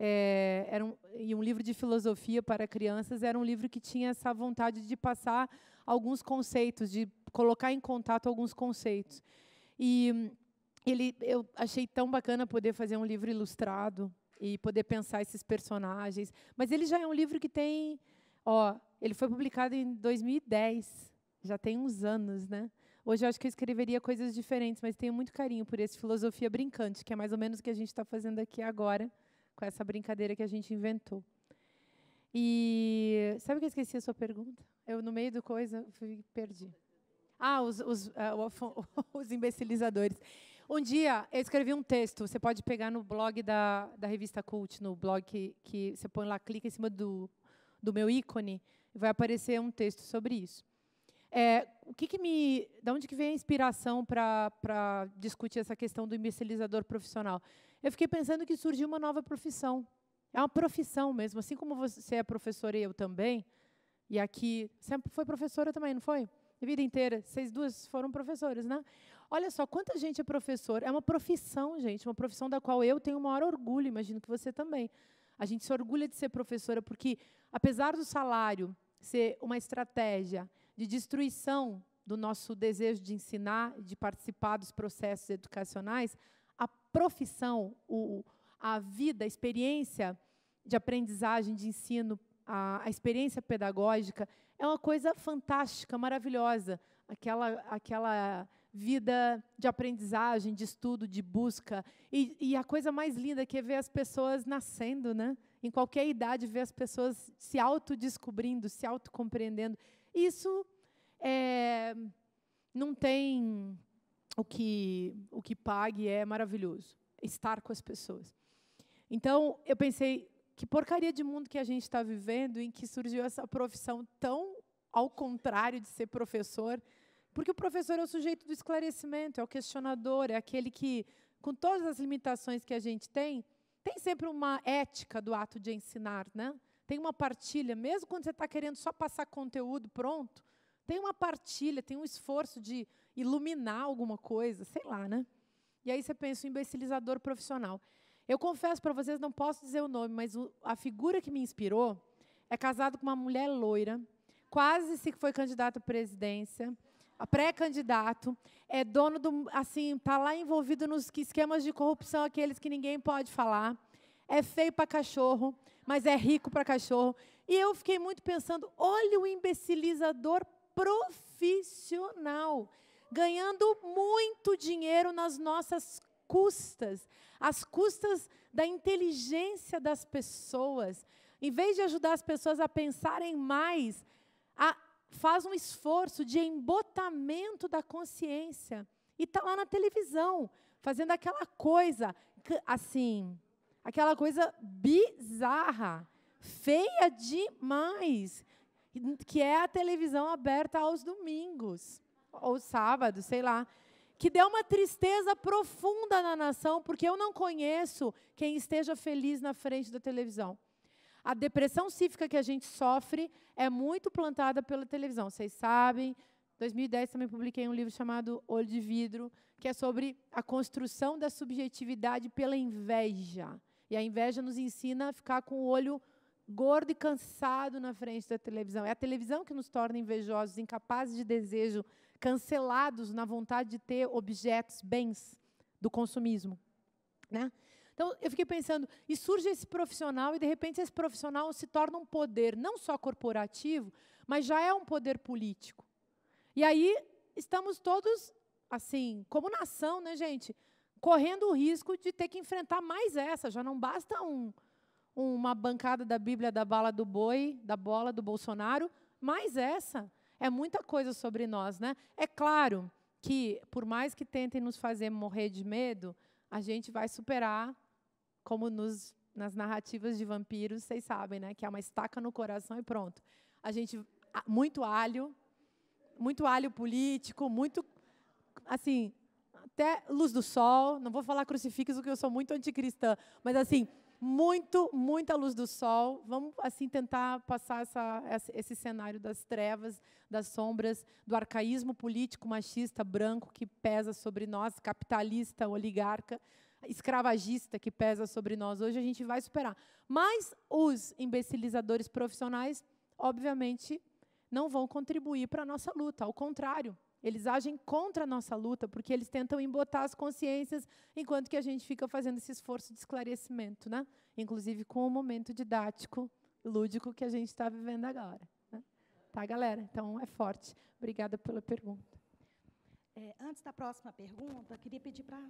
é, era um, e um livro de filosofia para crianças era um livro que tinha essa vontade de passar alguns conceitos, de colocar em contato alguns conceitos e ele, eu achei tão bacana poder fazer um livro ilustrado e poder pensar esses personagens. Mas ele já é um livro que tem, ó, ele foi publicado em 2010, já tem uns anos, né? Hoje eu acho que eu escreveria coisas diferentes, mas tenho muito carinho por esse filosofia brincante, que é mais ou menos o que a gente está fazendo aqui agora com essa brincadeira que a gente inventou. E sabe que eu esqueci a sua pergunta? Eu no meio do coisa fui, perdi. Ah, os, os, uh, os imbecilizadores. Um dia eu escrevi um texto, você pode pegar no blog da, da revista Cult, no blog que, que você põe lá, clica em cima do, do meu ícone, e vai aparecer um texto sobre isso. É, o que, que, me, da onde que vem a inspiração para discutir essa questão do imbecilizador profissional? Eu fiquei pensando que surgiu uma nova profissão. É uma profissão mesmo, assim como você é professora e eu também. E aqui sempre foi professora também, não foi? A vida inteira, vocês duas foram professoras, né? Olha só, quanta gente é professor. É uma profissão, gente, uma profissão da qual eu tenho o maior orgulho, imagino que você também. A gente se orgulha de ser professora porque, apesar do salário ser uma estratégia de destruição do nosso desejo de ensinar, de participar dos processos educacionais, a profissão, o, a vida, a experiência de aprendizagem, de ensino, a, a experiência pedagógica é uma coisa fantástica, maravilhosa. Aquela, aquela vida de aprendizagem, de estudo, de busca. E, e, a coisa mais linda que é ver as pessoas nascendo, né? Em qualquer idade, ver as pessoas se autodescobrindo, se autocompreendendo. Isso é, não tem o que, o que pague, é maravilhoso. Estar com as pessoas. Então, eu pensei, que porcaria de mundo que a gente está vivendo em que surgiu essa profissão tão ao contrário de ser professor porque o professor é o sujeito do esclarecimento, é o questionador, é aquele que, com todas as limitações que a gente tem, tem sempre uma ética do ato de ensinar, né? Tem uma partilha, mesmo quando você está querendo só passar conteúdo pronto, tem uma partilha, tem um esforço de iluminar alguma coisa, sei lá, né? E aí você pensa o imbecilizador profissional. Eu confesso para vocês, não posso dizer o nome, mas o, a figura que me inspirou é casado com uma mulher loira, quase se foi candidata à presidência, pré-candidato, é dono do, assim, está lá envolvido nos esquemas de corrupção, aqueles que ninguém pode falar. É feio para cachorro, mas é rico para cachorro. E eu fiquei muito pensando, olha o imbecilizador profissional ganhando muito dinheiro nas nossas custas, as custas da inteligência das pessoas. Em vez de ajudar as pessoas a pensarem mais, a faz um esforço de embotamento da consciência e está lá na televisão, fazendo aquela coisa, assim, aquela coisa bizarra, feia demais, que é a televisão aberta aos domingos, ou sábados, sei lá. Que deu uma tristeza profunda na nação, porque eu não conheço quem esteja feliz na frente da televisão. A depressão cívica que a gente sofre é muito plantada pela televisão. Vocês sabem, 2010 também publiquei um livro chamado Olho de Vidro, que é sobre a construção da subjetividade pela inveja. E a inveja nos ensina a ficar com o olho gordo e cansado na frente da televisão. É a televisão que nos torna invejosos, incapazes de desejo, cancelados na vontade de ter objetos, bens do consumismo, né? Então, eu fiquei pensando, e surge esse profissional, e de repente esse profissional se torna um poder, não só corporativo, mas já é um poder político. E aí estamos todos, assim, como nação, né, gente, correndo o risco de ter que enfrentar mais essa. Já não basta um, uma bancada da Bíblia da bala do boi, da bola do Bolsonaro, mais essa. É muita coisa sobre nós, né? É claro que, por mais que tentem nos fazer morrer de medo, a gente vai superar como nos, nas narrativas de vampiros, vocês sabem, né? Que é uma estaca no coração e pronto. A gente muito alho, muito alho político, muito assim, até luz do sol, não vou falar crucifixo que eu sou muito anticristã, mas assim, muito, muita luz do sol. Vamos assim tentar passar essa, esse cenário das trevas, das sombras, do arcaísmo político machista branco que pesa sobre nós, capitalista, oligarca escravagista que pesa sobre nós hoje, a gente vai superar. Mas os imbecilizadores profissionais, obviamente, não vão contribuir para a nossa luta, ao contrário. Eles agem contra a nossa luta, porque eles tentam embotar as consciências, enquanto que a gente fica fazendo esse esforço de esclarecimento, né? inclusive com o momento didático, lúdico que a gente está vivendo agora. Né? Tá, galera? Então, é forte. Obrigada pela pergunta. É, antes da próxima pergunta, queria pedir para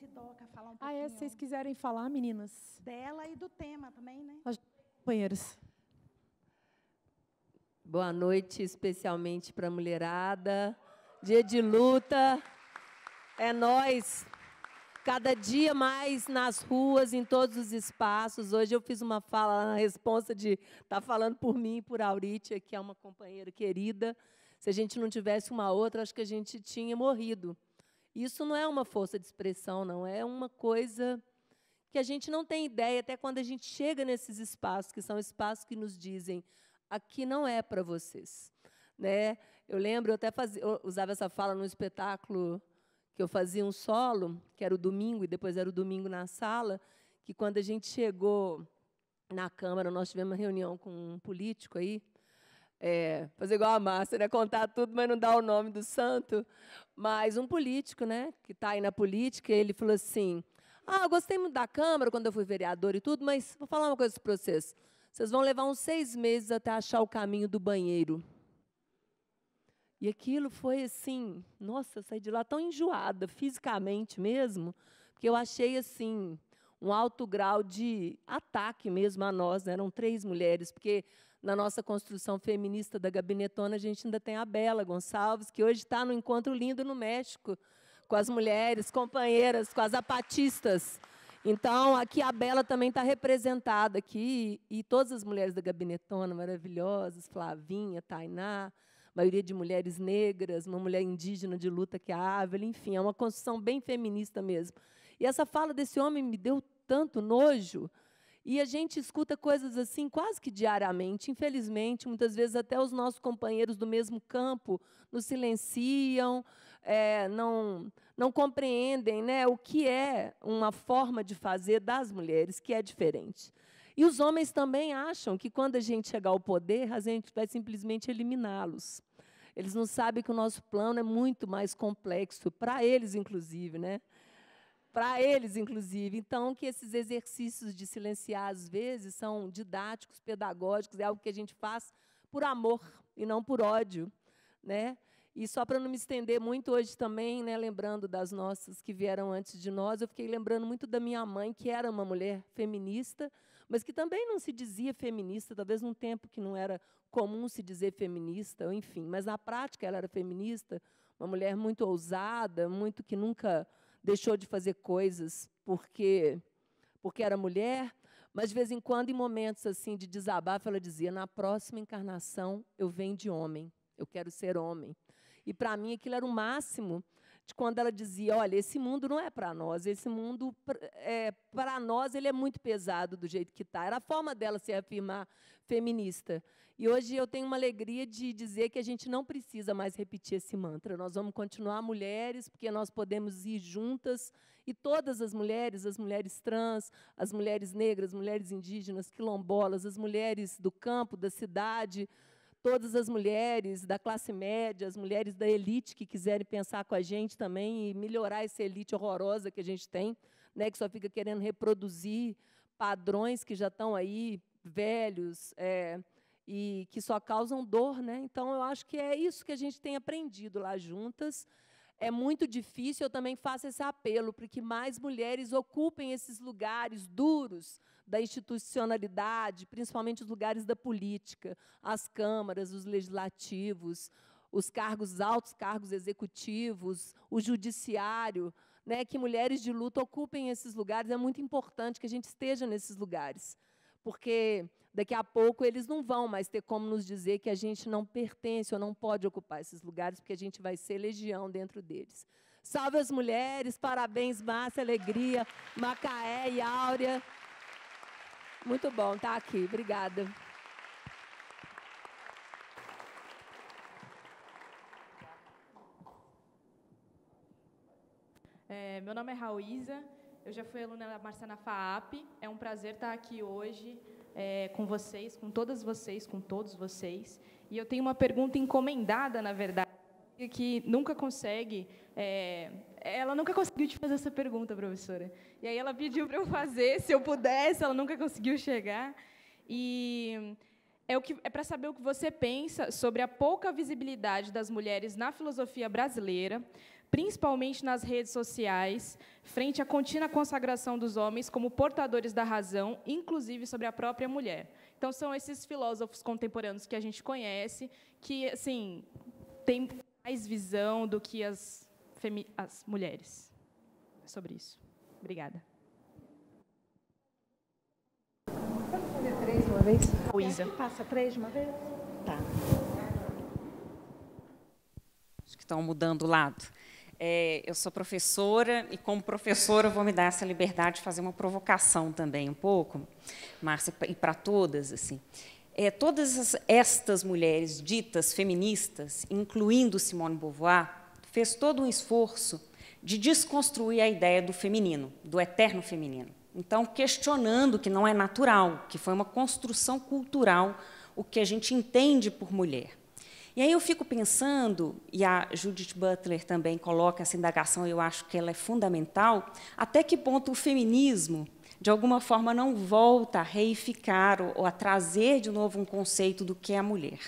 Sidoca falar um pouquinho. Ah, é, se vocês quiserem falar, meninas. Dela e do tema também, né? As companheiras. Boa noite, especialmente para a mulherada. Dia de luta. É nós. Cada dia mais nas ruas, em todos os espaços. Hoje eu fiz uma fala na resposta de estar tá falando por mim e por Aurite, que é uma companheira querida. Se a gente não tivesse uma outra, acho que a gente tinha morrido. Isso não é uma força de expressão, não. É uma coisa que a gente não tem ideia até quando a gente chega nesses espaços, que são espaços que nos dizem: aqui não é para vocês. Né? Eu lembro, eu até fazia, eu usava essa fala num espetáculo que eu fazia um solo, que era o domingo, e depois era o domingo na sala, que quando a gente chegou na Câmara, nós tivemos uma reunião com um político aí, é, fazer igual a Márcia, né? contar tudo, mas não dar o nome do santo. Mas um político, né, que está aí na política, ele falou assim: Ah, gostei muito da Câmara quando eu fui vereador e tudo, mas vou falar uma coisa para vocês. Vocês vão levar uns seis meses até achar o caminho do banheiro. E aquilo foi assim, nossa, eu saí de lá tão enjoada, fisicamente mesmo, porque eu achei assim um alto grau de ataque mesmo a nós. Né? Eram três mulheres, porque na nossa construção feminista da gabinetona, a gente ainda tem a Bela Gonçalves, que hoje está no encontro lindo no México, com as mulheres, companheiras, com as apatistas. Então, aqui a Bela também está representada aqui, e todas as mulheres da gabinetona maravilhosas, Flavinha, Tainá, maioria de mulheres negras, uma mulher indígena de luta que é a Ávila, enfim, é uma construção bem feminista mesmo. E essa fala desse homem me deu tanto nojo, e a gente escuta coisas assim quase que diariamente. Infelizmente, muitas vezes até os nossos companheiros do mesmo campo nos silenciam, é, não, não compreendem né, o que é uma forma de fazer das mulheres que é diferente. E os homens também acham que quando a gente chegar ao poder, a gente vai simplesmente eliminá-los. Eles não sabem que o nosso plano é muito mais complexo, para eles, inclusive, né? para eles, inclusive. Então, que esses exercícios de silenciar, às vezes, são didáticos, pedagógicos, é algo que a gente faz por amor e não por ódio. Né? E só para não me estender muito hoje também, né, lembrando das nossas que vieram antes de nós, eu fiquei lembrando muito da minha mãe, que era uma mulher feminista, mas que também não se dizia feminista, talvez num tempo que não era comum se dizer feminista, enfim, mas na prática ela era feminista, uma mulher muito ousada, muito que nunca deixou de fazer coisas porque porque era mulher, mas de vez em quando, em momentos assim de desabafo, ela dizia: "Na próxima encarnação eu venho de homem, eu quero ser homem". E para mim aquilo era o máximo quando ela dizia: olha, esse mundo não é para nós, esse mundo é, para nós ele é muito pesado do jeito que está. Era a forma dela se afirmar feminista. E hoje eu tenho uma alegria de dizer que a gente não precisa mais repetir esse mantra. Nós vamos continuar mulheres, porque nós podemos ir juntas e todas as mulheres, as mulheres trans, as mulheres negras, as mulheres indígenas, quilombolas, as mulheres do campo, da cidade, todas as mulheres da classe média, as mulheres da elite que quiserem pensar com a gente também e melhorar essa elite horrorosa que a gente tem, né, que só fica querendo reproduzir padrões que já estão aí velhos é, e que só causam dor, né? Então eu acho que é isso que a gente tem aprendido lá juntas. É muito difícil, eu também faço esse apelo para que mais mulheres ocupem esses lugares duros da institucionalidade, principalmente os lugares da política, as câmaras, os legislativos, os cargos altos, cargos executivos, o judiciário, né, que mulheres de luta ocupem esses lugares. É muito importante que a gente esteja nesses lugares, porque daqui a pouco eles não vão mais ter como nos dizer que a gente não pertence ou não pode ocupar esses lugares, porque a gente vai ser legião dentro deles. Salve as mulheres, parabéns, Márcia, Alegria, Macaé e Áurea. Muito bom estar tá aqui. Obrigada. É, meu nome é Raíza, eu já fui aluna da Marciana FAAP. É um prazer estar aqui hoje é, com vocês, com todas vocês, com todos vocês. E eu tenho uma pergunta encomendada, na verdade, que nunca consegue é, ela nunca conseguiu te fazer essa pergunta, professora. E aí ela pediu para eu fazer, se eu pudesse, ela nunca conseguiu chegar. E é, o que, é para saber o que você pensa sobre a pouca visibilidade das mulheres na filosofia brasileira, principalmente nas redes sociais, frente à contínua consagração dos homens como portadores da razão, inclusive sobre a própria mulher. Então são esses filósofos contemporâneos que a gente conhece que assim tem mais visão do que as as mulheres. É sobre isso. Obrigada. Pode fazer três uma vez? Luísa. Passa três uma vez? Tá. Acho que estão mudando o lado. É, eu sou professora e, como professora, vou me dar essa liberdade de fazer uma provocação também, um pouco, Márcia, e para todas. assim. É, todas estas mulheres ditas feministas, incluindo Simone Beauvoir, fez todo um esforço de desconstruir a ideia do feminino, do eterno feminino. Então, questionando que não é natural, que foi uma construção cultural o que a gente entende por mulher. E aí eu fico pensando, e a Judith Butler também coloca essa indagação, eu acho que ela é fundamental, até que ponto o feminismo, de alguma forma, não volta a reificar ou a trazer de novo um conceito do que é a mulher.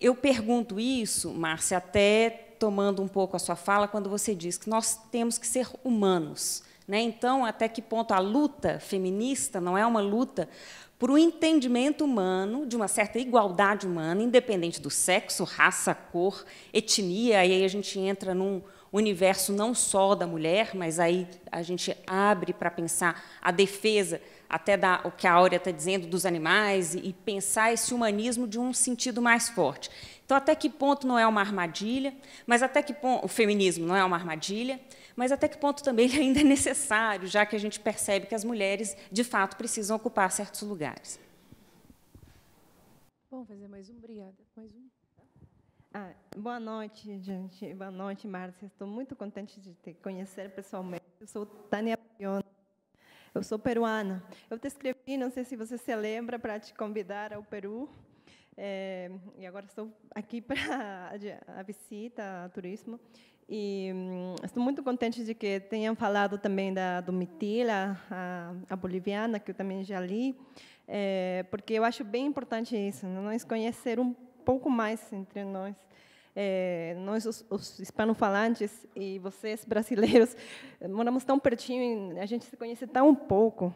Eu pergunto isso, Márcia, até tomando um pouco a sua fala quando você diz que nós temos que ser humanos. Né? Então, até que ponto a luta feminista não é uma luta por um entendimento humano, de uma certa igualdade humana, independente do sexo, raça, cor, etnia, e aí a gente entra num universo não só da mulher, mas aí a gente abre para pensar a defesa, até da, o que a Áurea está dizendo, dos animais, e, e pensar esse humanismo de um sentido mais forte. Então, até que ponto não é uma armadilha, mas até que ponto o feminismo não é uma armadilha, mas até que ponto também ele ainda é necessário, já que a gente percebe que as mulheres, de fato, precisam ocupar certos lugares. Vamos fazer mais um, obrigada. Mais um. Ah, boa noite, gente. Boa noite, Márcia. Estou muito contente de te conhecer pessoalmente. Eu sou Tânia Piona. Eu sou peruana. Eu te escrevi, não sei se você se lembra, para te convidar ao Peru é, e agora estou aqui para a visita, a turismo. E hum, estou muito contente de que tenham falado também da Domitila, a, a boliviana, que eu também já li, é, porque eu acho bem importante isso, né? nós conhecer um pouco mais entre nós. É, nós, os, os hispanofalantes, e vocês, brasileiros, moramos tão pertinho, a gente se conhece tão pouco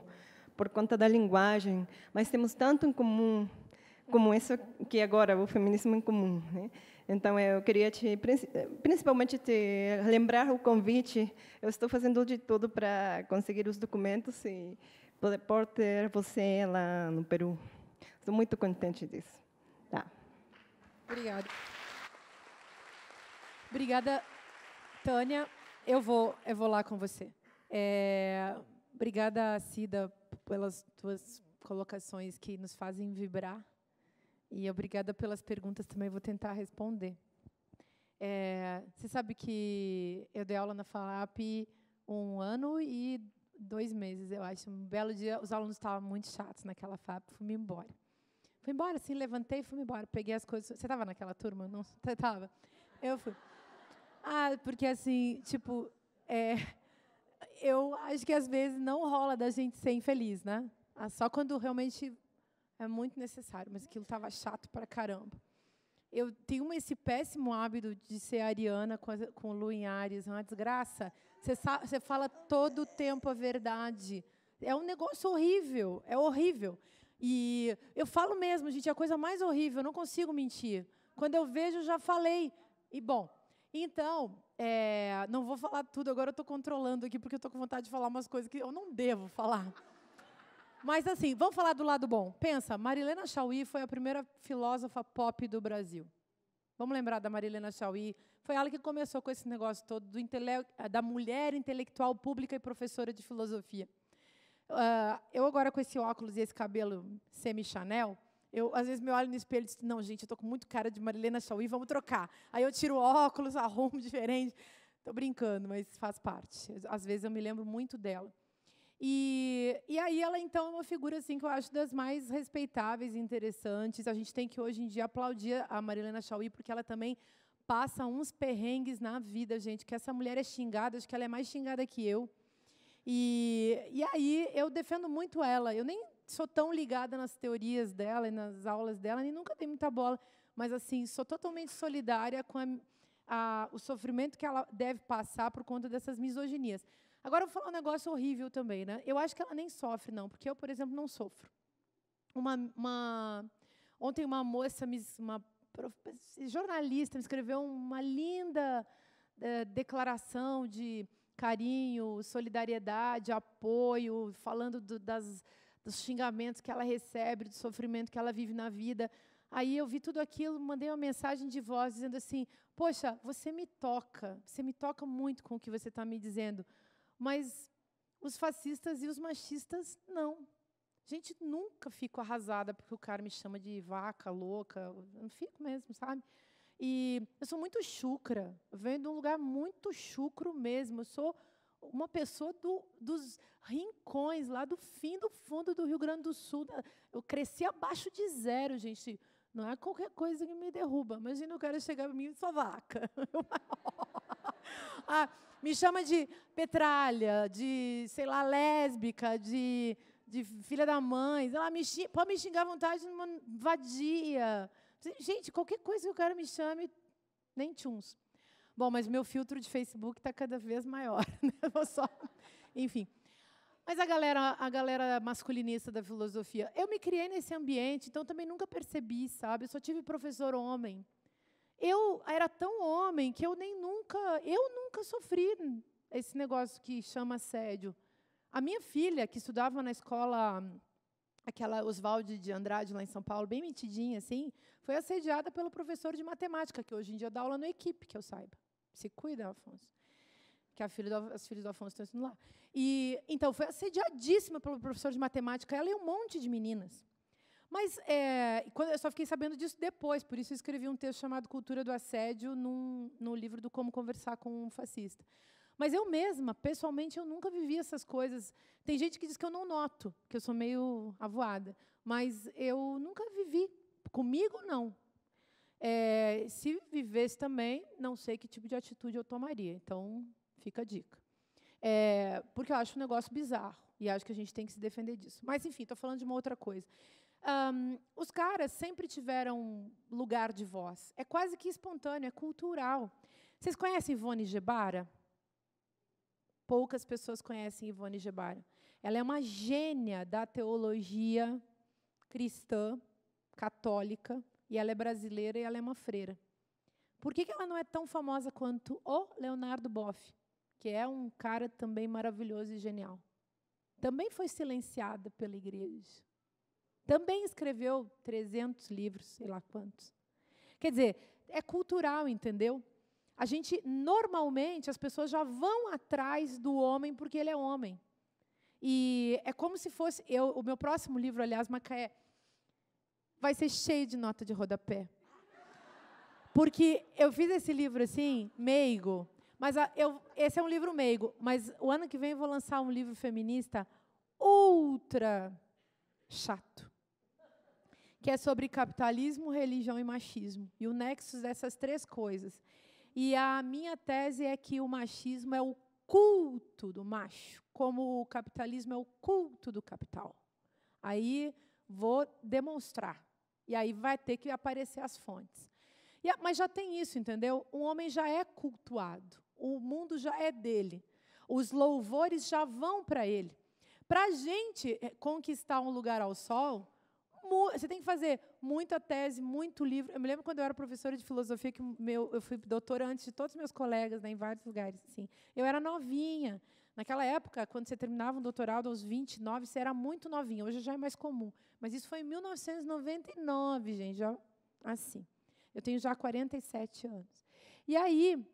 por conta da linguagem, mas temos tanto em comum como isso que agora o feminismo em é comum. Né? Então eu queria te principalmente te lembrar o convite. Eu estou fazendo de tudo para conseguir os documentos e poder ter você lá no Peru. Estou muito contente disso. Tá. Obrigada. Obrigada, Tânia. Eu vou, eu vou lá com você. É, obrigada, Cida, pelas tuas colocações que nos fazem vibrar. E obrigada pelas perguntas também, vou tentar responder. É, você sabe que eu dei aula na Falap um ano e dois meses, eu acho. Um belo dia, os alunos estavam muito chatos naquela FAP, fui embora. Fui embora, assim, levantei e fui embora. Peguei as coisas. Você estava naquela turma? Não, você estava. Eu fui. Ah, porque assim, tipo, é, eu acho que às vezes não rola da gente ser infeliz, né? Ah, só quando realmente é muito necessário, mas aquilo estava chato para caramba. Eu tenho esse péssimo hábito de ser ariana com, a, com Lu em Ares, é uma desgraça. Você, você fala todo o tempo a verdade. É um negócio horrível, é horrível. E eu falo mesmo, gente, é a coisa mais horrível, eu não consigo mentir. Quando eu vejo, já falei. E bom, então, é, não vou falar tudo, agora eu estou controlando aqui, porque eu estou com vontade de falar umas coisas que eu não devo falar. Mas assim, vamos falar do lado bom. Pensa, Marilena Chauí foi a primeira filósofa pop do Brasil. Vamos lembrar da Marilena Chauí. Foi ela que começou com esse negócio todo do intele da mulher intelectual pública e professora de filosofia. Uh, eu agora com esse óculos e esse cabelo semi-Chanel, eu, às vezes me olho no espelho e digo, não, gente, eu tô com muito cara de Marilena Chauí, vamos trocar. Aí eu tiro o óculos, arrumo diferente. Estou brincando, mas faz parte. Às vezes eu me lembro muito dela. E, e aí ela, então, é uma figura assim, que eu acho das mais respeitáveis e interessantes. A gente tem que, hoje em dia, aplaudir a Marilena Chauí, porque ela também passa uns perrengues na vida, gente, que essa mulher é xingada, acho que ela é mais xingada que eu. E, e aí eu defendo muito ela. Eu nem sou tão ligada nas teorias dela e nas aulas dela, nem nunca dei muita bola, mas assim, sou totalmente solidária com a, a, o sofrimento que ela deve passar por conta dessas misoginias. Agora eu vou falar um negócio horrível também, né? Eu acho que ela nem sofre, não, porque eu, por exemplo, não sofro. Uma, uma... Ontem uma moça, uma prof... jornalista, me escreveu uma linda é, declaração de carinho, solidariedade, apoio, falando do, das, dos xingamentos que ela recebe, do sofrimento que ela vive na vida. Aí eu vi tudo aquilo, mandei uma mensagem de voz dizendo assim: Poxa, você me toca, você me toca muito com o que você está me dizendo. Mas os fascistas e os machistas, não. A gente nunca fico arrasada porque o cara me chama de vaca, louca. Eu não fico mesmo, sabe? E eu sou muito chucra. Eu venho de um lugar muito chucro mesmo. Eu sou uma pessoa do, dos rincões, lá do fim do fundo do Rio Grande do Sul. Eu cresci abaixo de zero, gente. Não é qualquer coisa que me derruba. Imagina, eu quero chegar para mim e sou vaca. ah, me chama de petralha, de, sei lá, lésbica, de, de filha da mãe. Sei lá, me pode me xingar à vontade numa vadia. Gente, qualquer coisa que o cara me chame, nem tchuns. Bom, mas meu filtro de Facebook está cada vez maior. Né? só... Enfim. Mas a galera, a galera masculinista da filosofia, eu me criei nesse ambiente, então também nunca percebi, sabe? Eu só tive professor homem. Eu era tão homem que eu nem nunca, eu nunca sofri esse negócio que chama assédio. A minha filha, que estudava na escola aquela Oswaldo de Andrade lá em São Paulo, bem metidinha assim, foi assediada pelo professor de matemática, que hoje em dia dá aula no equipe, que eu saiba. Se cuida, Afonso que a filha do, as filhas do Afonso estão estudando lá. E, então, foi assediadíssima pelo professor de matemática, ela e um monte de meninas. Mas é, eu só fiquei sabendo disso depois, por isso eu escrevi um texto chamado Cultura do Assédio num, no livro do Como Conversar com um Fascista. Mas eu mesma, pessoalmente, eu nunca vivi essas coisas. Tem gente que diz que eu não noto, que eu sou meio avoada, mas eu nunca vivi. Comigo, não. É, se vivesse também, não sei que tipo de atitude eu tomaria. Então, Fica a dica. É, porque eu acho um negócio bizarro e acho que a gente tem que se defender disso. Mas, enfim, estou falando de uma outra coisa. Um, os caras sempre tiveram lugar de voz. É quase que espontâneo, é cultural. Vocês conhecem Ivone Gebara? Poucas pessoas conhecem Ivone Gebara. Ela é uma gênia da teologia cristã, católica, e ela é brasileira e ela é uma freira. Por que, que ela não é tão famosa quanto o Leonardo Boff? que é um cara também maravilhoso e genial. Também foi silenciada pela igreja. Também escreveu 300 livros, sei lá quantos. Quer dizer, é cultural, entendeu? A gente, normalmente, as pessoas já vão atrás do homem porque ele é homem. E é como se fosse. Eu, o meu próximo livro, aliás, Macaé, vai ser cheio de nota de rodapé. Porque eu fiz esse livro assim, meigo, mas a, ah, eu, esse é um livro meigo, mas o ano que vem eu vou lançar um livro feminista ultra chato, que é sobre capitalismo, religião e machismo, e o nexo dessas três coisas. E a minha tese é que o machismo é o culto do macho, como o capitalismo é o culto do capital. Aí vou demonstrar. E aí vai ter que aparecer as fontes. mas já tem isso, entendeu? Um homem já é cultuado o mundo já é dele. Os louvores já vão para ele. Para a gente eh, conquistar um lugar ao sol, você tem que fazer muita tese, muito livro. Eu me lembro quando eu era professora de filosofia, que meu, eu fui doutora antes de todos os meus colegas, né, em vários lugares. Assim. Eu era novinha. Naquela época, quando você terminava um doutorado aos 29, você era muito novinha. Hoje já é mais comum. Mas isso foi em 1999, gente. Já, assim. Eu tenho já 47 anos. E aí,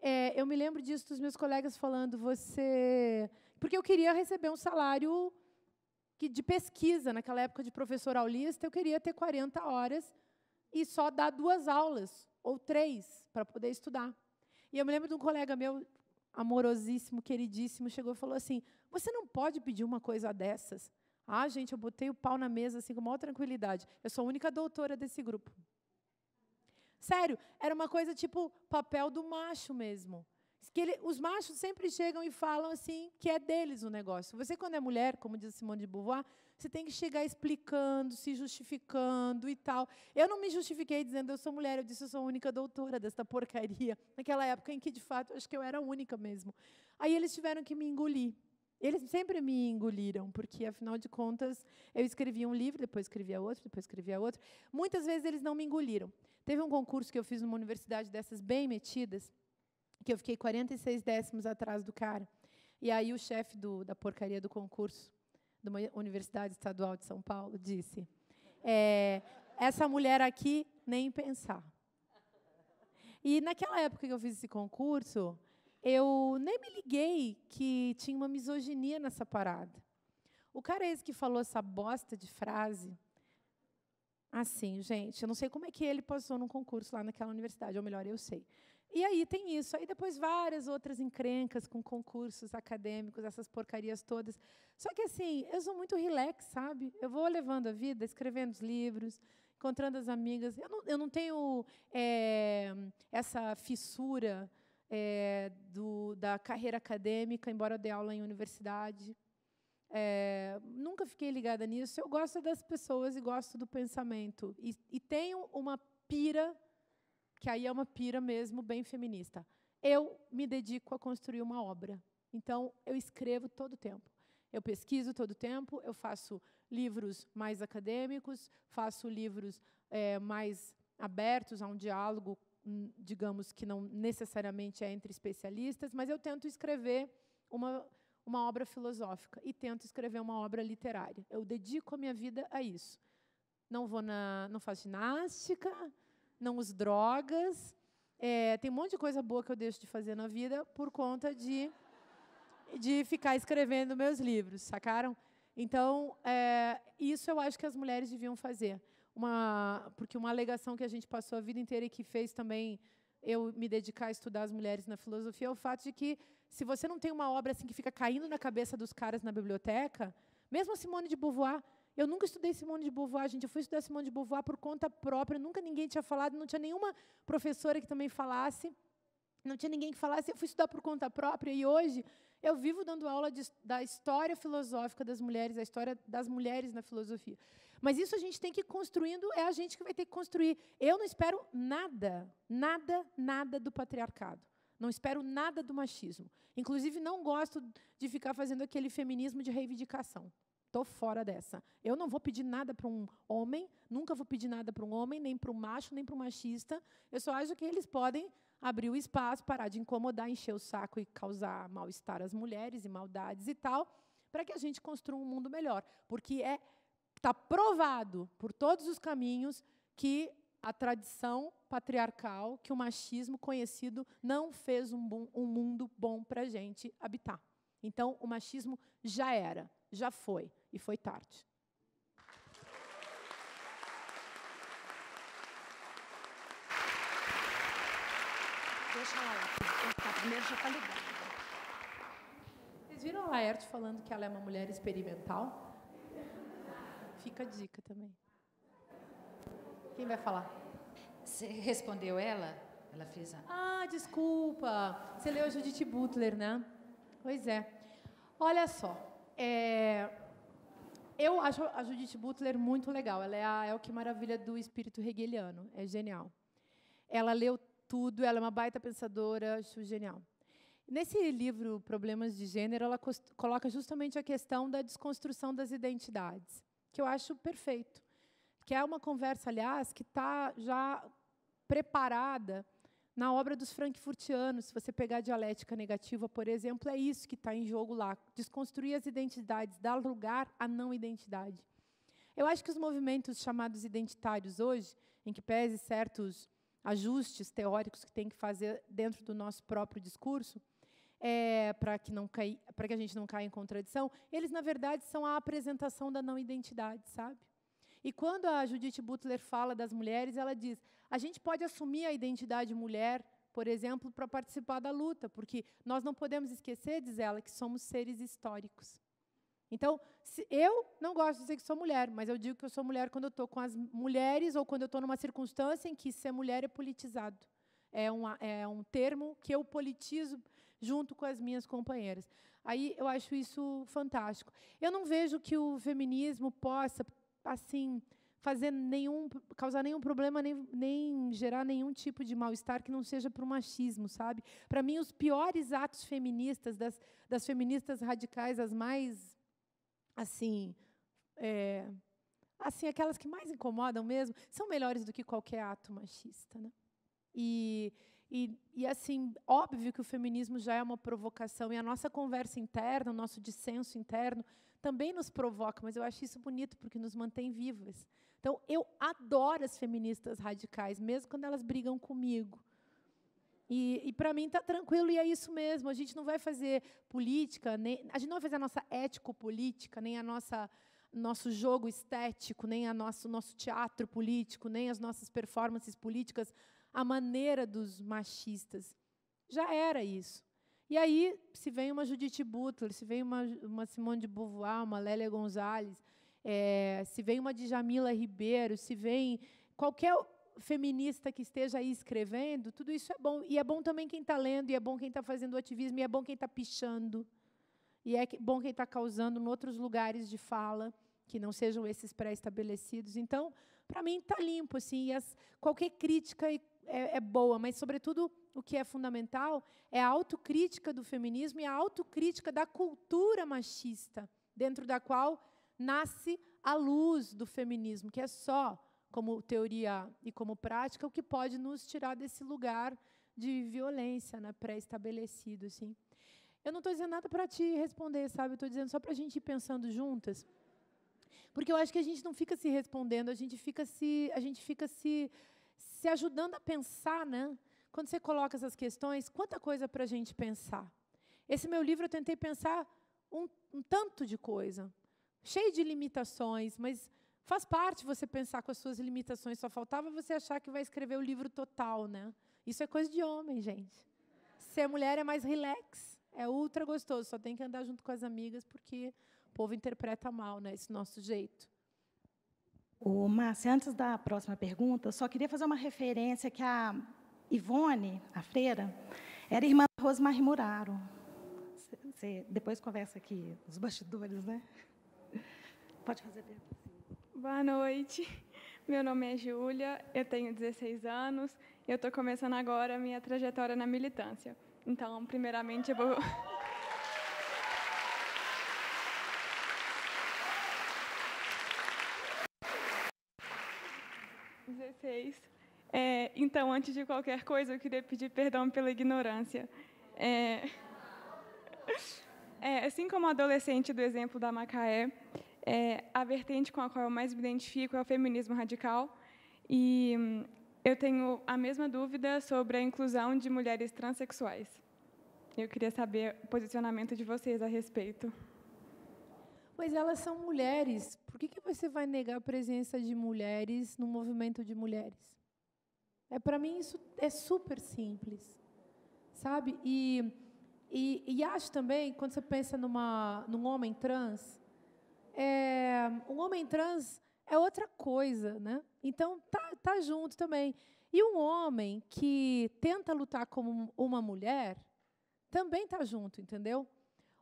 é, eu me lembro disso dos meus colegas falando, você. Porque eu queria receber um salário que de pesquisa, naquela época de professor aulista, eu queria ter 40 horas e só dar duas aulas, ou três, para poder estudar. E eu me lembro de um colega meu, amorosíssimo, queridíssimo, chegou e falou assim: Você não pode pedir uma coisa dessas. Ah, gente, eu botei o pau na mesa assim, com maior tranquilidade. Eu sou a única doutora desse grupo. Sério, era uma coisa tipo papel do macho mesmo. Que ele, os machos sempre chegam e falam assim que é deles o negócio. Você, quando é mulher, como diz Simone de Beauvoir, você tem que chegar explicando, se justificando e tal. Eu não me justifiquei dizendo eu sou mulher, eu disse eu sou a única doutora desta porcaria. Naquela época em que, de fato, acho que eu era a única mesmo. Aí eles tiveram que me engolir. Eles sempre me engoliram, porque, afinal de contas, eu escrevia um livro, depois escrevia outro, depois escrevia outro. Muitas vezes eles não me engoliram. Teve um concurso que eu fiz numa universidade dessas bem metidas, que eu fiquei 46 décimos atrás do cara. E aí o chefe do, da porcaria do concurso, de uma universidade estadual de São Paulo, disse: é, Essa mulher aqui, nem pensar. E naquela época que eu fiz esse concurso, eu nem me liguei que tinha uma misoginia nessa parada. O cara é esse que falou essa bosta de frase, assim, gente, eu não sei como é que ele passou num concurso lá naquela universidade, ou melhor, eu sei. E aí tem isso, aí depois várias outras encrencas com concursos acadêmicos, essas porcarias todas. Só que assim, eu sou muito relax, sabe? Eu vou levando a vida, escrevendo os livros, encontrando as amigas. Eu não, eu não tenho é, essa fissura é, do, da carreira acadêmica, embora eu dê aula em universidade. É, nunca fiquei ligada nisso. Eu gosto das pessoas e gosto do pensamento. E, e tenho uma pira, que aí é uma pira mesmo, bem feminista. Eu me dedico a construir uma obra. Então, eu escrevo todo o tempo. Eu pesquiso todo o tempo, eu faço livros mais acadêmicos, faço livros é, mais abertos a um diálogo Hum, digamos que não necessariamente é entre especialistas, mas eu tento escrever uma, uma obra filosófica e tento escrever uma obra literária. Eu dedico a minha vida a isso. Não vou na, não faço ginástica, não uso drogas. É, tem um monte de coisa boa que eu deixo de fazer na vida por conta de de ficar escrevendo meus livros, sacaram? Então, é, isso eu acho que as mulheres deviam fazer uma porque uma alegação que a gente passou a vida inteira e que fez também eu me dedicar a estudar as mulheres na filosofia é o fato de que se você não tem uma obra assim que fica caindo na cabeça dos caras na biblioteca, mesmo a Simone de Beauvoir, eu nunca estudei Simone de Beauvoir, gente, eu fui estudar Simone de Beauvoir por conta própria, nunca ninguém tinha falado, não tinha nenhuma professora que também falasse, não tinha ninguém que falasse, eu fui estudar por conta própria e hoje eu vivo dando aula de, da história filosófica das mulheres, a história das mulheres na filosofia. Mas isso a gente tem que ir construindo, é a gente que vai ter que construir. Eu não espero nada, nada, nada do patriarcado. Não espero nada do machismo. Inclusive, não gosto de ficar fazendo aquele feminismo de reivindicação. Estou fora dessa. Eu não vou pedir nada para um homem, nunca vou pedir nada para um homem, nem para um macho, nem para um machista. Eu só acho que eles podem abrir o espaço, parar de incomodar, encher o saco e causar mal-estar às mulheres e maldades e tal, para que a gente construa um mundo melhor. Porque é está provado por todos os caminhos que a tradição patriarcal, que o machismo conhecido não fez um, bom, um mundo bom para a gente habitar. Então, o machismo já era, já foi, e foi tarde. Deixa ela lá, tá, primeiro já está Vocês viram a Laerte falando que ela é uma mulher experimental? fica a dica também. Quem vai falar? Você respondeu ela? Ela fez a... Ah, desculpa. Você leu a Judith Butler, né? Pois é. Olha só. É... Eu acho a Judith Butler muito legal. Ela é a El que Maravilha do espírito hegeliano. É genial. Ela leu tudo, ela é uma baita pensadora, acho genial. Nesse livro, Problemas de Gênero, ela coloca justamente a questão da desconstrução das identidades que eu acho perfeito. Que é uma conversa, aliás, que está já preparada na obra dos frankfurtianos. Se você pegar a dialética negativa, por exemplo, é isso que está em jogo lá. Desconstruir as identidades, dar lugar à não identidade. Eu acho que os movimentos chamados identitários hoje, em que pese certos ajustes teóricos que tem que fazer dentro do nosso próprio discurso, é, para que, não para que a gente não caia em contradição, eles, na verdade, são a apresentação da não identidade, sabe? E quando a Judith Butler fala das mulheres, ela diz: a gente pode assumir a identidade mulher, por exemplo, para participar da luta, porque nós não podemos esquecer, diz ela, que somos seres históricos. Então, eu não gosto de dizer que sou mulher, mas eu digo que eu sou mulher quando eu estou com as mulheres ou quando eu estou numa circunstância em que ser mulher é politizado. É um, é um termo que eu politizo junto com as minhas companheiras. Aí eu acho isso fantástico. Eu não vejo que o feminismo possa, assim, fazer nenhum, causar nenhum problema, nem, nem gerar nenhum tipo de mal-estar que não seja para o machismo, sabe? Para mim, os piores atos feministas, das, das feministas radicais, as mais, assim, é, assim, aquelas que mais incomodam mesmo, são melhores do que qualquer ato machista, né? E e, e, assim, óbvio que o feminismo já é uma provocação, e a nossa conversa interna, o nosso dissenso interno, também nos provoca, mas eu acho isso bonito, porque nos mantém vivas. Então, eu adoro as feministas radicais, mesmo quando elas brigam comigo. E, e para mim está tranquilo, e é isso mesmo. A gente não vai fazer política, nem, a gente não vai fazer a nossa ético-política, nem a nossa nosso jogo estético, nem o nosso, nosso teatro político, nem as nossas performances políticas a maneira dos machistas. Já era isso. E aí, se vem uma Judith Butler, se vem uma, uma Simone de Beauvoir, uma Lélia Gonzalez, é, se vem uma Djamila Ribeiro, se vem qualquer feminista que esteja aí escrevendo, tudo isso é bom. E é bom também quem está lendo, e é bom quem está fazendo ativismo, e é bom quem está pichando, e é bom quem está causando em outros lugares de fala que não sejam esses pré-estabelecidos. Então, para mim, está limpo. Assim, as, qualquer crítica e é, é boa, mas, sobretudo, o que é fundamental é a autocrítica do feminismo e a autocrítica da cultura machista, dentro da qual nasce a luz do feminismo, que é só como teoria e como prática o que pode nos tirar desse lugar de violência né, pré-estabelecido. Assim. Eu não estou dizendo nada para te responder, sabe? Estou dizendo só para a gente ir pensando juntas. Porque eu acho que a gente não fica se respondendo, a gente fica se, a gente fica se se ajudando a pensar, né? Quando você coloca essas questões, quanta coisa para a gente pensar. Esse meu livro eu tentei pensar um, um tanto de coisa, cheio de limitações, mas faz parte você pensar com as suas limitações. Só faltava você achar que vai escrever o livro total, né? Isso é coisa de homem, gente. Ser mulher é mais relax, é ultra gostoso. Só tem que andar junto com as amigas porque o povo interpreta mal, né? Esse nosso jeito. O Márcia, antes da próxima pergunta, só queria fazer uma referência que a Ivone, a freira, era irmã da Rosemary Muraro. Você depois conversa aqui os bastidores, né? Pode fazer a pergunta. Boa noite. Meu nome é Júlia, eu tenho 16 anos, eu estou começando agora a minha trajetória na militância. Então, primeiramente, eu vou vocês. É, então, antes de qualquer coisa, eu queria pedir perdão pela ignorância. É, é, assim como a adolescente do exemplo da Macaé, é, a vertente com a qual eu mais me identifico é o feminismo radical. E hum, eu tenho a mesma dúvida sobre a inclusão de mulheres transexuais. Eu queria saber o posicionamento de vocês a respeito mas elas são mulheres. Por que, que você vai negar a presença de mulheres no movimento de mulheres? É para mim isso é super simples, sabe? E, e, e, acho também quando você pensa numa num homem trans, é, um homem trans é outra coisa, né? Então tá tá junto também. E um homem que tenta lutar como uma mulher também tá junto, entendeu?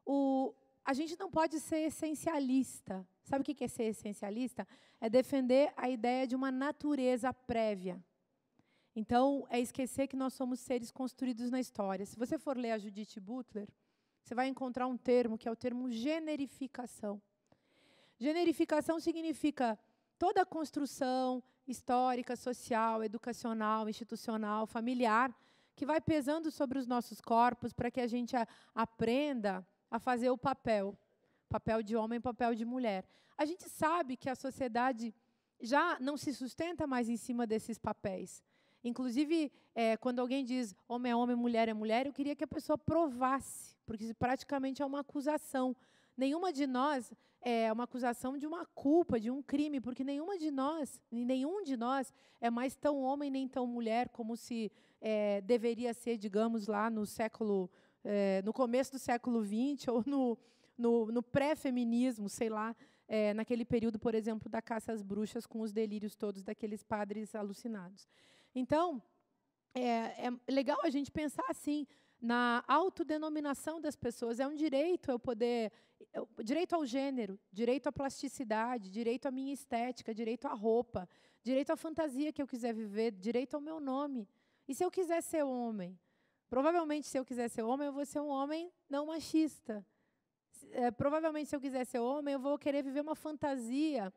O, a gente não pode ser essencialista. Sabe o que é ser essencialista? É defender a ideia de uma natureza prévia. Então, é esquecer que nós somos seres construídos na história. Se você for ler a Judith Butler, você vai encontrar um termo que é o termo generificação. Generificação significa toda a construção histórica, social, educacional, institucional, familiar, que vai pesando sobre os nossos corpos para que a gente aprenda a fazer o papel, papel de homem, papel de mulher. A gente sabe que a sociedade já não se sustenta mais em cima desses papéis. Inclusive, é, quando alguém diz homem é homem, mulher é mulher, eu queria que a pessoa provasse, porque isso praticamente é uma acusação. Nenhuma de nós é, é uma acusação de uma culpa, de um crime, porque nenhuma de nós, nenhum de nós é mais tão homem nem tão mulher como se é, deveria ser, digamos, lá no século é, no começo do século XX ou no, no, no pré-feminismo, sei lá, é, naquele período, por exemplo, da caça às bruxas, com os delírios todos daqueles padres alucinados. Então, é, é legal a gente pensar assim na autodenominação das pessoas. É um direito eu poder. direito ao gênero, direito à plasticidade, direito à minha estética, direito à roupa, direito à fantasia que eu quiser viver, direito ao meu nome. E se eu quiser ser homem? Provavelmente, se eu quiser ser homem, eu vou ser um homem não machista. É, provavelmente, se eu quiser ser homem, eu vou querer viver uma fantasia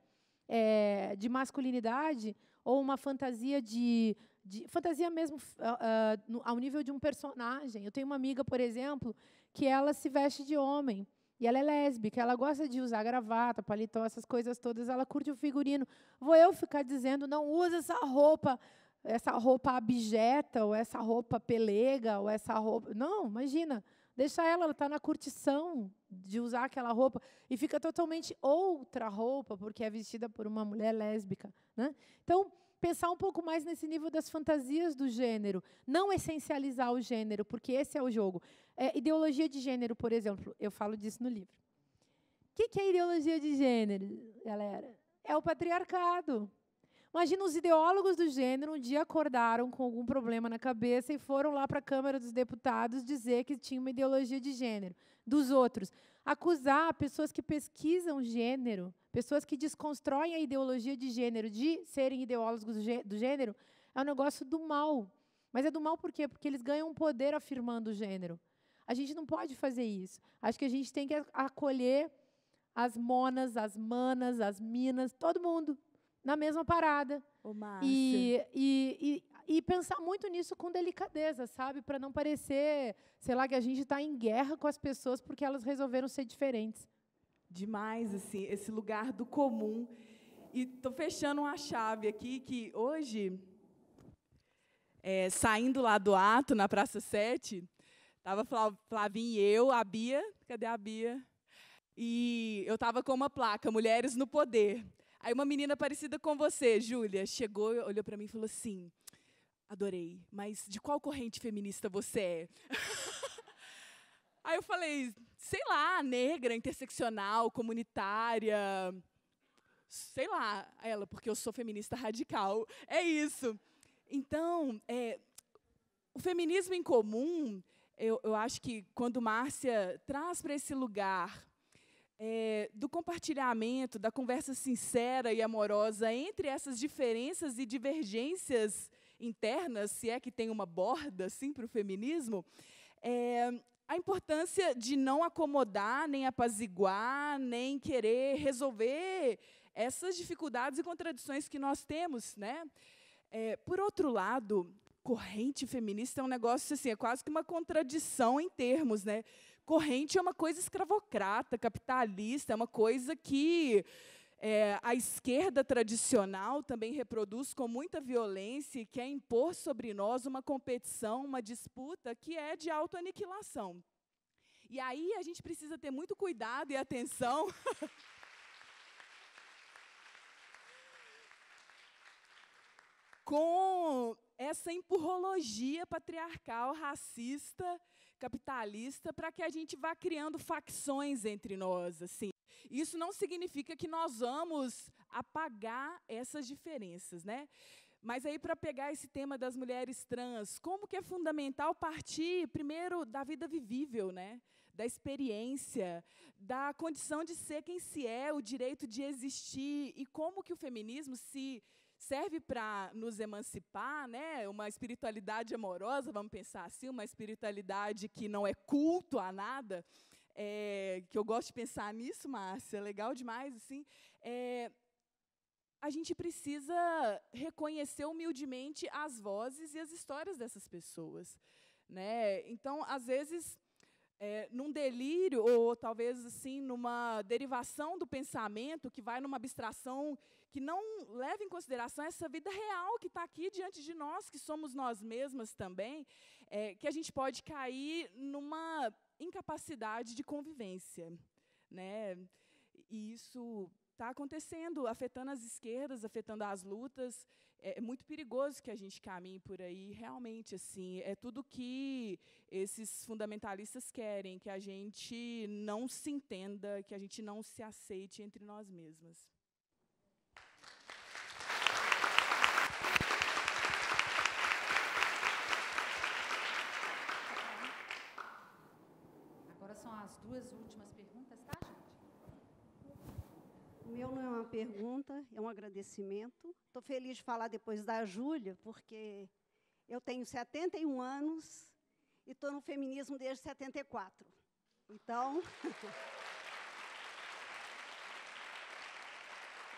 é, de masculinidade ou uma fantasia de, de fantasia mesmo uh, no, ao nível de um personagem. Eu tenho uma amiga, por exemplo, que ela se veste de homem. E ela é lésbica, ela gosta de usar gravata, paletó, essas coisas todas, ela curte o figurino. Vou eu ficar dizendo, não usa essa roupa, essa roupa abjeta, ou essa roupa pelega, ou essa roupa. Não, imagina. Deixa ela, ela está na curtição de usar aquela roupa e fica totalmente outra roupa, porque é vestida por uma mulher lésbica. Né? Então, pensar um pouco mais nesse nível das fantasias do gênero, não essencializar o gênero, porque esse é o jogo. É, ideologia de gênero, por exemplo, eu falo disso no livro. O que, que é ideologia de gênero, galera? É o patriarcado. Imagina os ideólogos do gênero um dia acordaram com algum problema na cabeça e foram lá para a Câmara dos Deputados dizer que tinha uma ideologia de gênero dos outros, acusar pessoas que pesquisam gênero, pessoas que desconstroem a ideologia de gênero de serem ideólogos do gênero, é um negócio do mal. Mas é do mal por quê? Porque eles ganham um poder afirmando o gênero. A gente não pode fazer isso. Acho que a gente tem que acolher as monas, as manas, as minas, todo mundo, na mesma parada. O e, e, e, e, pensar muito nisso com delicadeza, sabe? Para não parecer, sei lá, que a gente está em guerra com as pessoas porque elas resolveram ser diferentes. Demais, assim, esse lugar do comum. E estou fechando uma chave aqui que hoje, é, saindo lá do ato, na Praça 7, estava Flavinha e eu, a Bia. Cadê a Bia? E eu estava com uma placa, Mulheres no Poder. Aí uma menina parecida com você, Júlia, chegou, olhou para mim e falou assim: "Adorei, mas de qual corrente feminista você é?" Aí eu falei: "Sei lá, negra, interseccional, comunitária, sei lá". Ela, porque eu sou feminista radical. É isso. Então, é, o feminismo em comum, eu, eu acho que quando Márcia traz para esse lugar é, do compartilhamento, da conversa sincera e amorosa entre essas diferenças e divergências internas, se é que tem uma borda assim para o feminismo, é, a importância de não acomodar, nem apaziguar, nem querer resolver essas dificuldades e contradições que nós temos, né? É, por outro lado, corrente feminista é um negócio assim, é quase que uma contradição em termos, né? corrente é uma coisa escravocrata, capitalista, é uma coisa que é, a esquerda tradicional também reproduz com muita violência e quer impor sobre nós uma competição, uma disputa que é de autoaniquilação. E aí a gente precisa ter muito cuidado e atenção. com essa empurrologia patriarcal, racista, capitalista para que a gente vá criando facções entre nós, assim. Isso não significa que nós vamos apagar essas diferenças, né? Mas aí para pegar esse tema das mulheres trans, como que é fundamental partir primeiro da vida vivível, né? Da experiência, da condição de ser quem se é, o direito de existir e como que o feminismo se serve para nos emancipar, né? uma espiritualidade amorosa, vamos pensar assim, uma espiritualidade que não é culto a nada, é, que eu gosto de pensar nisso, Márcia, é legal demais, assim, é, a gente precisa reconhecer humildemente as vozes e as histórias dessas pessoas. Né? Então, às vezes, é, num delírio, ou talvez assim, numa derivação do pensamento, que vai numa abstração que não leva em consideração essa vida real que está aqui diante de nós, que somos nós mesmas também, é, que a gente pode cair numa incapacidade de convivência. Né? E isso está acontecendo, afetando as esquerdas, afetando as lutas, é, é muito perigoso que a gente caminhe por aí, realmente, assim, é tudo que esses fundamentalistas querem, que a gente não se entenda, que a gente não se aceite entre nós mesmas. Agora são as duas últimas não é uma pergunta, é um agradecimento. Estou feliz de falar depois da Júlia, porque eu tenho 71 anos e estou no feminismo desde 74. Então.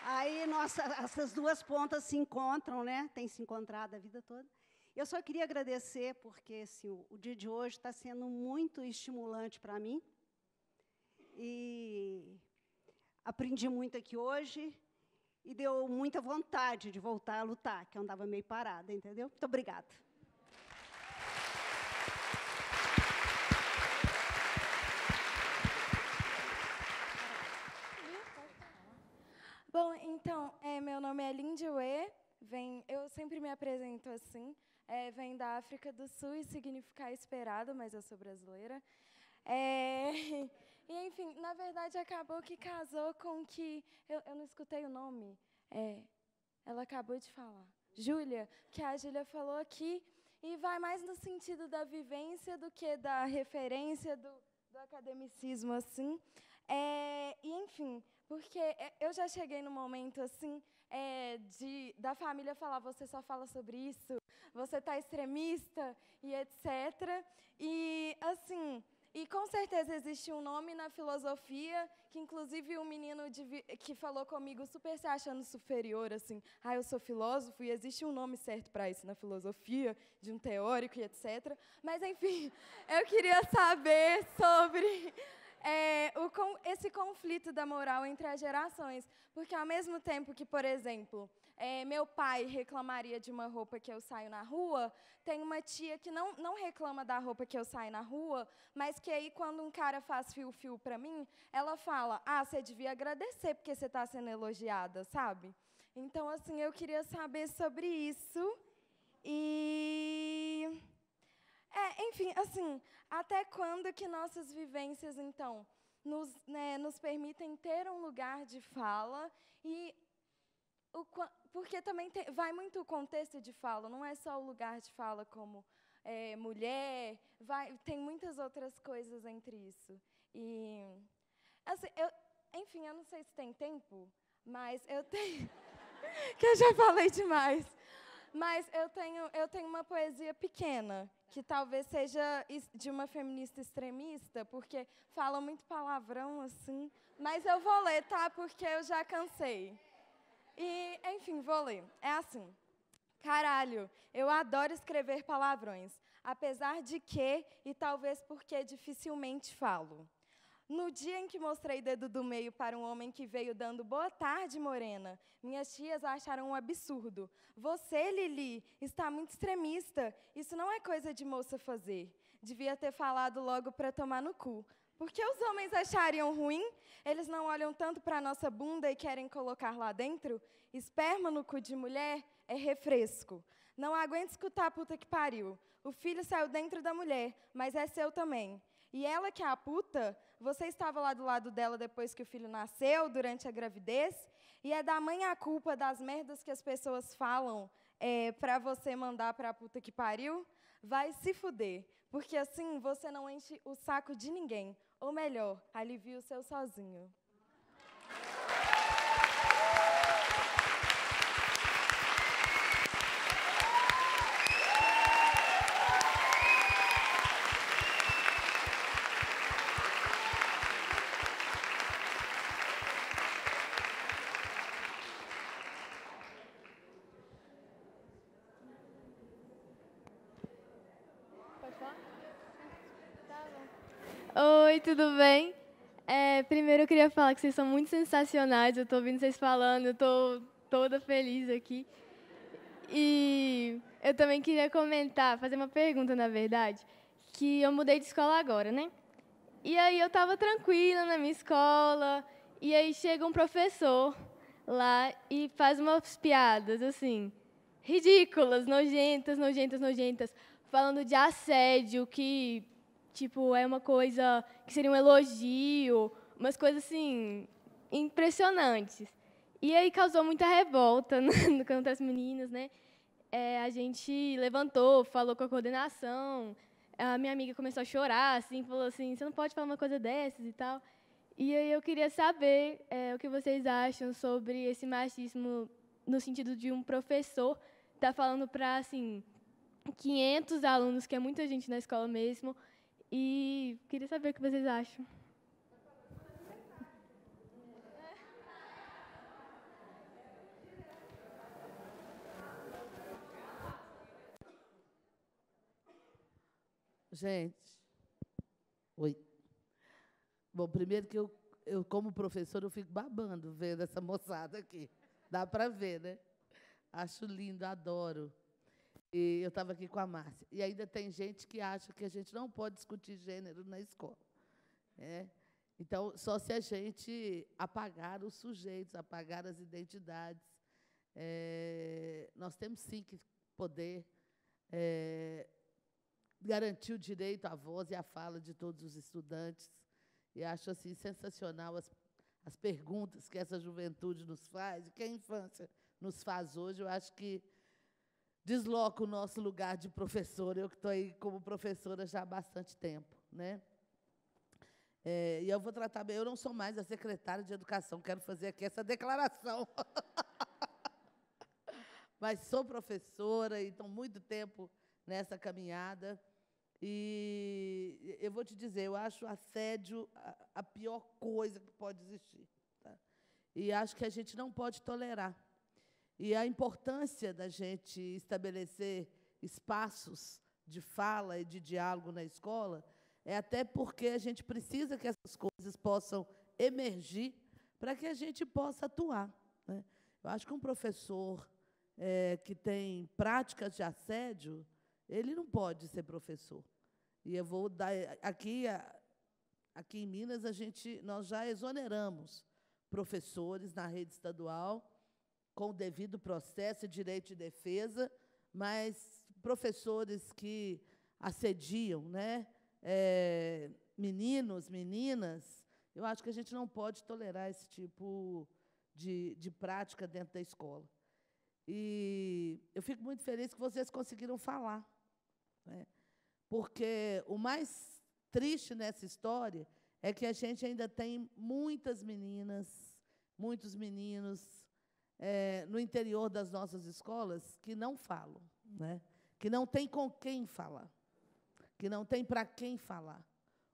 Aí nossa, essas duas pontas se encontram, né? Tem se encontrado a vida toda. Eu só queria agradecer, porque assim, o, o dia de hoje está sendo muito estimulante para mim. E Aprendi muito aqui hoje e deu muita vontade de voltar a lutar, que eu andava meio parada, entendeu? Muito obrigada. Bom, então, é, meu nome é Lindy Wee, vem, eu sempre me apresento assim, é, vem da África do Sul e significa esperado, mas eu sou brasileira. É, E, enfim, na verdade, acabou que casou com que. Eu, eu não escutei o nome. É, ela acabou de falar. Júlia, que a Júlia falou aqui. E vai mais no sentido da vivência do que da referência, do, do academicismo, assim. É, e, enfim, porque é, eu já cheguei no momento, assim, é, de, da família falar: você só fala sobre isso, você está extremista e etc. E, assim. E com certeza existe um nome na filosofia que, inclusive, um menino de, que falou comigo super se achando superior, assim, ah, eu sou filósofo e existe um nome certo para isso na filosofia, de um teórico e etc. Mas, enfim, eu queria saber sobre é, o, esse conflito da moral entre as gerações, porque ao mesmo tempo que, por exemplo, é, meu pai reclamaria de uma roupa que eu saio na rua, tem uma tia que não, não reclama da roupa que eu saio na rua, mas que aí, quando um cara faz fio-fio para mim, ela fala, ah, você devia agradecer porque você está sendo elogiada, sabe? Então, assim, eu queria saber sobre isso e... É, enfim, assim, até quando que nossas vivências, então, nos, né, nos permitem ter um lugar de fala e o, porque também tem, vai muito o contexto de fala, não é só o lugar de fala como é, mulher, vai, tem muitas outras coisas entre isso. E, assim, eu, enfim, eu não sei se tem tempo, mas eu tenho. que eu já falei demais. Mas eu tenho, eu tenho uma poesia pequena, que talvez seja de uma feminista extremista, porque fala muito palavrão assim. Mas eu vou ler, tá? Porque eu já cansei. E, enfim, vou ler. É assim. Caralho, eu adoro escrever palavrões, apesar de que e talvez porque dificilmente falo. No dia em que mostrei dedo do meio para um homem que veio dando boa tarde, Morena, minhas tias acharam um absurdo. Você, Lili, está muito extremista. Isso não é coisa de moça fazer. Devia ter falado logo para tomar no cu. Porque os homens achariam ruim? Eles não olham tanto para a nossa bunda e querem colocar lá dentro? Esperma no cu de mulher é refresco. Não aguento escutar a puta que pariu. O filho saiu dentro da mulher, mas é seu também. E ela que é a puta, você estava lá do lado dela depois que o filho nasceu, durante a gravidez, e é da mãe a culpa das merdas que as pessoas falam é, para você mandar para a puta que pariu? Vai se fuder, porque assim você não enche o saco de ninguém. Ou melhor, alivia o seu sozinho. tudo bem? É, primeiro eu queria falar que vocês são muito sensacionais. Eu estou ouvindo vocês falando, eu estou toda feliz aqui. E eu também queria comentar, fazer uma pergunta, na verdade, que eu mudei de escola agora, né? E aí eu estava tranquila na minha escola, e aí chega um professor lá e faz umas piadas, assim, ridículas, nojentas, nojentas, nojentas, falando de assédio, que Tipo, é uma coisa que seria um elogio, umas coisas assim impressionantes. E aí causou muita revolta no canto das meninas, né? É, a gente levantou, falou com a coordenação, a minha amiga começou a chorar, assim, falou assim, você não pode falar uma coisa dessas e tal. E aí eu queria saber é, o que vocês acham sobre esse machismo no sentido de um professor estar tá falando para, assim, 500 alunos, que é muita gente na escola mesmo, e queria saber o que vocês acham. Gente, oi. Bom, primeiro que eu, eu como professora, eu fico babando vendo essa moçada aqui. Dá para ver, né? Acho lindo, adoro. E eu estava aqui com a Márcia. E ainda tem gente que acha que a gente não pode discutir gênero na escola. Né? Então, só se a gente apagar os sujeitos, apagar as identidades. É, nós temos sim que poder é, garantir o direito à voz e à fala de todos os estudantes. E acho assim sensacional as, as perguntas que essa juventude nos faz, que a infância nos faz hoje. Eu acho que desloca o nosso lugar de professor. Eu que estou aí como professora já há bastante tempo, né? É, e eu vou tratar bem. Eu não sou mais a secretária de educação. Quero fazer aqui essa declaração. Mas sou professora e estou muito tempo nessa caminhada. E eu vou te dizer, eu acho assédio a, a pior coisa que pode existir. Tá? E acho que a gente não pode tolerar e a importância da gente estabelecer espaços de fala e de diálogo na escola é até porque a gente precisa que essas coisas possam emergir para que a gente possa atuar. Né? Eu acho que um professor é, que tem práticas de assédio, ele não pode ser professor. E eu vou dar aqui, aqui em Minas a gente nós já exoneramos professores na rede estadual com o devido processo e direito de defesa, mas professores que assediam né, é, meninos, meninas, eu acho que a gente não pode tolerar esse tipo de, de prática dentro da escola. E eu fico muito feliz que vocês conseguiram falar. Né? Porque o mais triste nessa história é que a gente ainda tem muitas meninas, muitos meninos é, no interior das nossas escolas que não falam, né? que não tem com quem falar, que não tem para quem falar.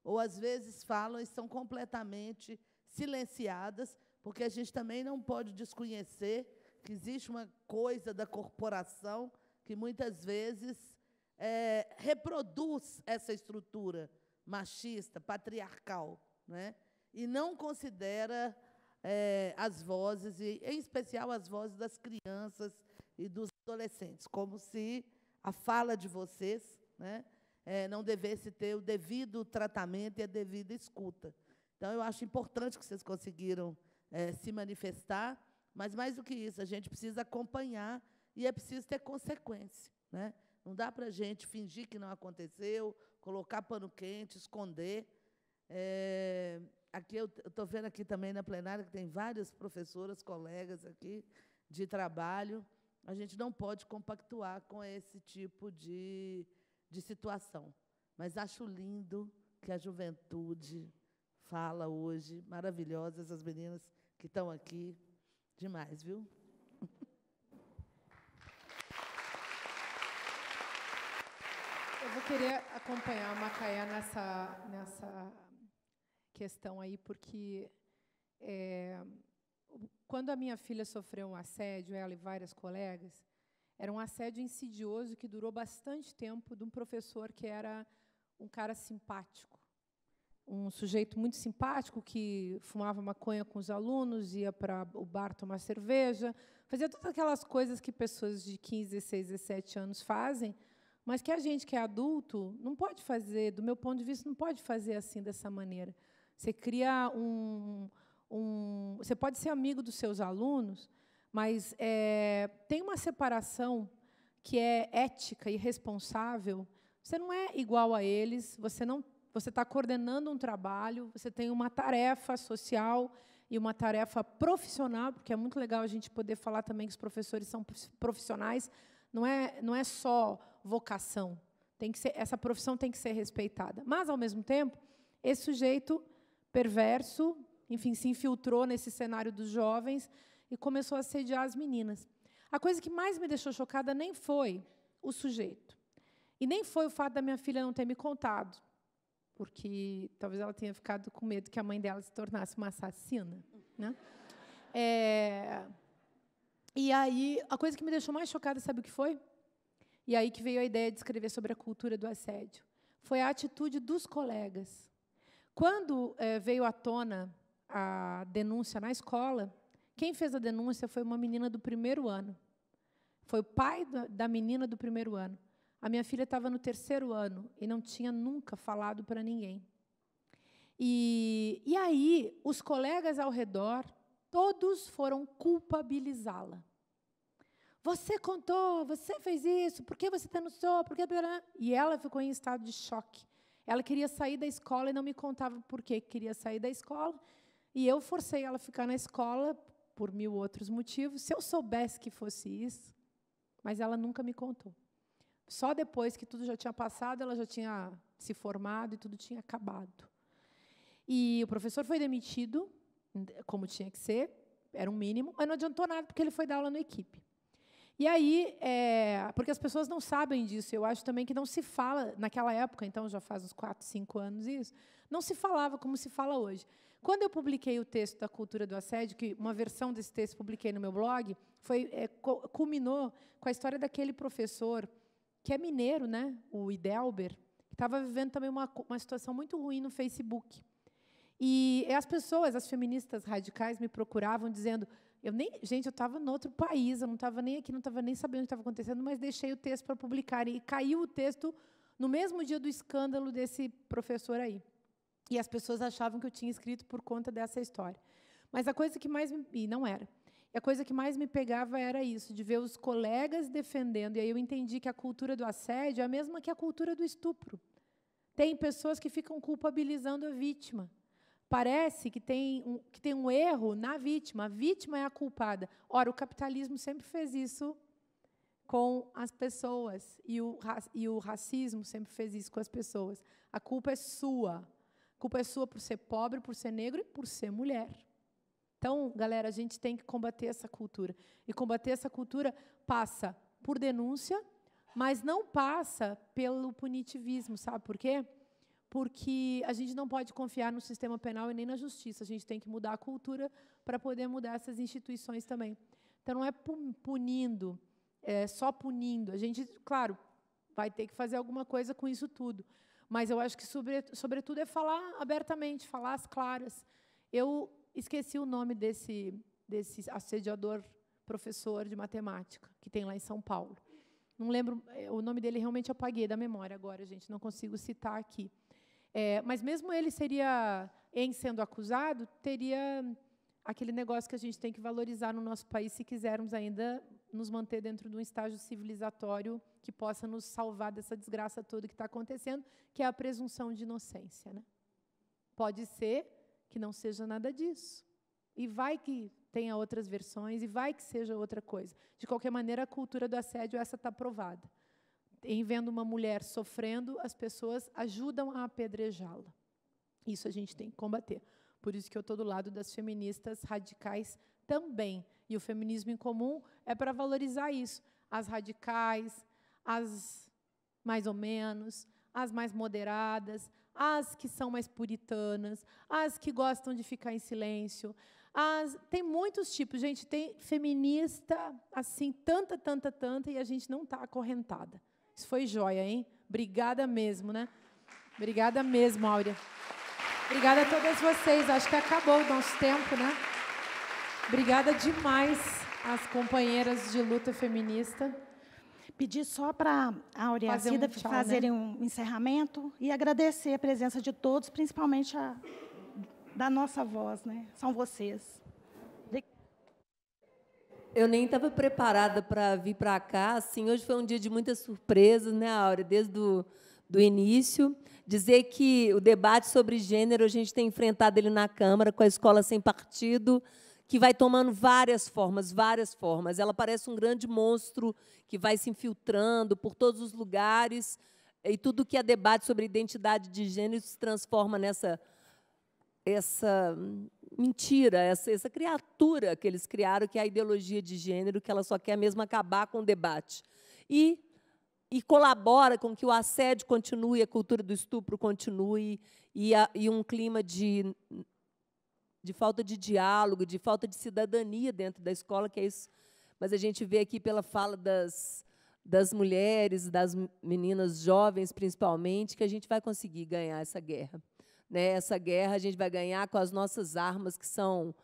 Ou às vezes falam e são completamente silenciadas, porque a gente também não pode desconhecer que existe uma coisa da corporação que muitas vezes é, reproduz essa estrutura machista, patriarcal, né? e não considera é, as vozes, e em especial as vozes das crianças e dos adolescentes, como se a fala de vocês né, é, não devesse ter o devido tratamento e a devida escuta. Então, eu acho importante que vocês conseguiram é, se manifestar, mas, mais do que isso, a gente precisa acompanhar e é preciso ter consequência. Né? Não dá para a gente fingir que não aconteceu, colocar pano quente, esconder. É, aqui eu estou vendo aqui também na plenária que tem várias professoras, colegas aqui de trabalho. A gente não pode compactuar com esse tipo de, de situação. Mas acho lindo que a juventude fala hoje, maravilhosas as meninas que estão aqui. Demais, viu? Eu vou querer acompanhar a Macaé nessa, nessa questão aí, porque é, quando a minha filha sofreu um assédio, ela e várias colegas, era um assédio insidioso que durou bastante tempo de um professor que era um cara simpático, um sujeito muito simpático que fumava maconha com os alunos, ia para o bar tomar cerveja, fazia todas aquelas coisas que pessoas de 15, 16, 17 anos fazem, mas que a gente que é adulto não pode fazer, do meu ponto de vista, não pode fazer assim dessa maneira. Você cria um, um você pode ser amigo dos seus alunos, mas é, tem uma separação que é ética e responsável. Você não é igual a eles. Você não, você está coordenando um trabalho. Você tem uma tarefa social e uma tarefa profissional, porque é muito legal a gente poder falar também que os professores são profissionais. Não é, não é só vocação. Tem que ser, essa profissão tem que ser respeitada. Mas ao mesmo tempo, esse sujeito perverso, enfim, se infiltrou nesse cenário dos jovens e começou a assediar as meninas. A coisa que mais me deixou chocada nem foi o sujeito. E nem foi o fato da minha filha não ter me contado, porque talvez ela tenha ficado com medo que a mãe dela se tornasse uma assassina. Né? É... E aí, a coisa que me deixou mais chocada, sabe o que foi? E aí que veio a ideia de escrever sobre a cultura do assédio. Foi a atitude dos colegas. Quando é, veio à tona a denúncia na escola, quem fez a denúncia foi uma menina do primeiro ano. Foi o pai da, menina do primeiro ano. A minha filha estava no terceiro ano e não tinha nunca falado para ninguém. E, e aí, os colegas ao redor, todos foram culpabilizá-la. Você contou, você fez isso, por que você denunciou? Tá por que... E ela ficou em estado de choque. Ela queria sair da escola e não me contava por que queria sair da escola. E eu forcei ela a ficar na escola por mil outros motivos. Se eu soubesse que fosse isso, mas ela nunca me contou. Só depois que tudo já tinha passado, ela já tinha se formado e tudo tinha acabado. E o professor foi demitido, como tinha que ser, era um mínimo, mas não adiantou nada porque ele foi dar aula na equipe. E aí, é, porque as pessoas não sabem disso, eu acho também que não se fala, naquela época, então já faz uns 4, 5 anos isso, não se falava como se fala hoje. Quando eu publiquei o texto da cultura do assédio, que uma versão desse texto publiquei no meu blog, foi é, culminou com a história daquele professor que é mineiro, né, o Idelber, que estava vivendo também uma, uma situação muito ruim no Facebook. E as pessoas, as feministas radicais, me procuravam dizendo: eu nem, gente, eu estava em outro país, eu não estava nem aqui, não estava nem sabendo o que estava acontecendo, mas deixei o texto para publicar e caiu o texto no mesmo dia do escândalo desse professor aí. E as pessoas achavam que eu tinha escrito por conta dessa história. Mas a coisa que mais me, e não era. E a coisa que mais me pegava era isso, de ver os colegas defendendo. E aí eu entendi que a cultura do assédio é a mesma que a cultura do estupro. Tem pessoas que ficam culpabilizando a vítima parece que tem, um, que tem um erro na vítima. A vítima é a culpada. Ora, o capitalismo sempre fez isso com as pessoas. E o, e o racismo sempre fez isso com as pessoas. A culpa é sua. A culpa é sua por ser pobre, por ser negro e por ser mulher. Então, galera, a gente tem que combater essa cultura. E combater essa cultura passa por denúncia, mas não passa pelo punitivismo, sabe por quê? porque a gente não pode confiar no sistema penal e nem na justiça. A gente tem que mudar a cultura para poder mudar essas instituições também. Então, não é punindo, é só punindo. A gente, claro, vai ter que fazer alguma coisa com isso tudo. Mas eu acho que, sobre, sobretudo, é falar abertamente, falar às claras. Eu esqueci o nome desse, desse assediador professor de matemática que tem lá em São Paulo. Não lembro, é, o nome dele realmente apaguei da memória agora, gente, não consigo citar aqui. É, mas mesmo ele seria, em sendo acusado, teria aquele negócio que a gente tem que valorizar no nosso país se quisermos ainda nos manter dentro de um estágio civilizatório que possa nos salvar dessa desgraça toda que está acontecendo, que é a presunção de inocência. Né? Pode ser que não seja nada disso. E vai que tenha outras versões, e vai que seja outra coisa. De qualquer maneira, a cultura do assédio, essa está provada em vendo uma mulher sofrendo, as pessoas ajudam a apedrejá-la. Isso a gente tem que combater. Por isso que eu estou do lado das feministas radicais também. E o feminismo em comum é para valorizar isso. As radicais, as mais ou menos, as mais moderadas, as que são mais puritanas, as que gostam de ficar em silêncio. As... Tem muitos tipos, gente. Tem feminista, assim, tanta, tanta, tanta, e a gente não está acorrentada. Isso foi joia, hein? Obrigada mesmo, né? Obrigada mesmo, Áurea. Obrigada a todas vocês. Acho que acabou o nosso tempo, né? Obrigada demais às companheiras de luta feminista. Pedir só para a Áurea Fazer Cida um tchau, né? fazerem né? um encerramento e agradecer a presença de todos, principalmente a da nossa voz, né? São vocês. Eu nem estava preparada para vir para cá. Assim, hoje foi um dia de muitas surpresas, né, Áurea? Desde o do início. Dizer que o debate sobre gênero, a gente tem enfrentado ele na Câmara, com a escola sem partido, que vai tomando várias formas, várias formas. Ela parece um grande monstro que vai se infiltrando por todos os lugares, e tudo que é debate sobre identidade de gênero se transforma nessa essa mentira, essa, essa criatura que eles criaram, que é a ideologia de gênero, que ela só quer mesmo acabar com o debate. E, e colabora com que o assédio continue, a cultura do estupro continue, e, a, e um clima de, de falta de diálogo, de falta de cidadania dentro da escola, que é isso. Mas a gente vê aqui pela fala das, das mulheres, das meninas jovens, principalmente, que a gente vai conseguir ganhar essa guerra. Né? Essa guerra a gente vai ganhar com as nossas armas, que são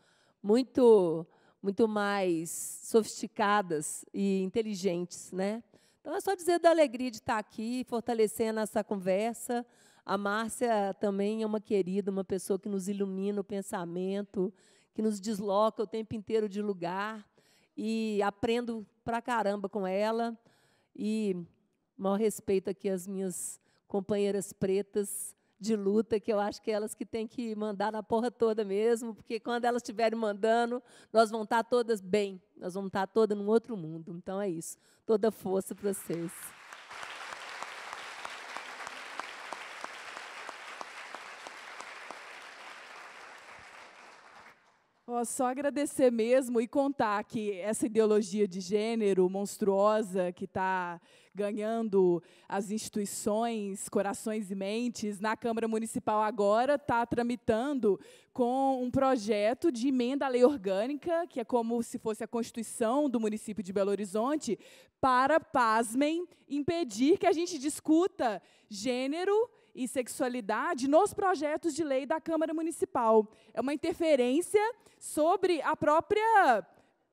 muito, muito mais sofisticadas e inteligentes. Né? Então, é só dizer da alegria de estar aqui, fortalecendo essa conversa. A Márcia também é uma querida, uma pessoa que nos ilumina o pensamento, que nos desloca o tempo inteiro de lugar. E aprendo pra caramba com ela. E maior respeito aqui às minhas companheiras pretas, de luta, que eu acho que elas que têm que mandar na porra toda mesmo, porque quando elas estiverem mandando, nós vamos estar tá todas bem, nós vamos estar tá todas num outro mundo. Então é isso. Toda força para vocês. só agradecer mesmo e contar que essa ideologia de gênero monstruosa que está ganhando as instituições, corações e mentes, na Câmara Municipal agora está tramitando com um projeto de emenda à lei orgânica, que é como se fosse a Constituição do município de Belo Horizonte, para, pasmem, impedir que a gente discuta gênero e sexualidade nos projetos de lei da Câmara Municipal. É uma interferência sobre a própria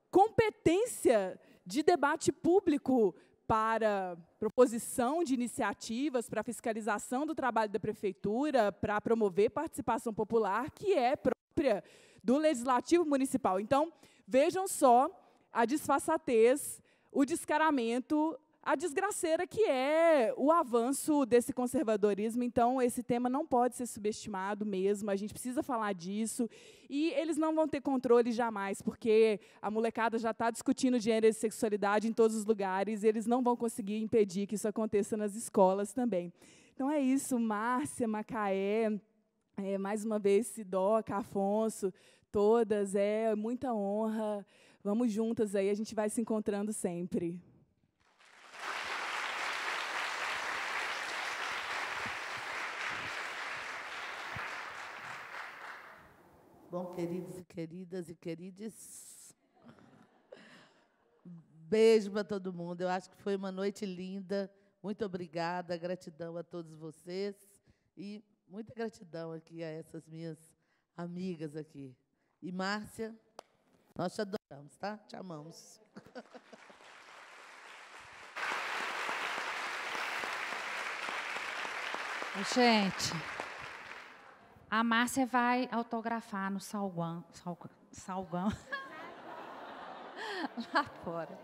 competência de debate público para proposição de iniciativas, para fiscalização do trabalho da prefeitura, para promover participação popular, que é própria do legislativo municipal. Então, vejam só a disfarçatez, o descaramento a desgraceira que é o avanço desse conservadorismo. Então, esse tema não pode ser subestimado mesmo, a gente precisa falar disso. E eles não vão ter controle jamais, porque a molecada já está discutindo gênero e sexualidade em todos os lugares, e eles não vão conseguir impedir que isso aconteça nas escolas também. Então, é isso, Márcia, Macaé. É, mais uma vez, Sidoca, Afonso, todas, é muita honra. Vamos juntas aí, a gente vai se encontrando sempre. bom, queridos e queridas e queridos? Beijo para todo mundo. Eu acho que foi uma noite linda. Muito obrigada, gratidão a todos vocês e muita gratidão aqui a essas minhas amigas aqui. E Márcia, nós te adoramos, tá? Te amamos. Gente. A Márcia vai autografar no Salguão. Salguão. Lá fora.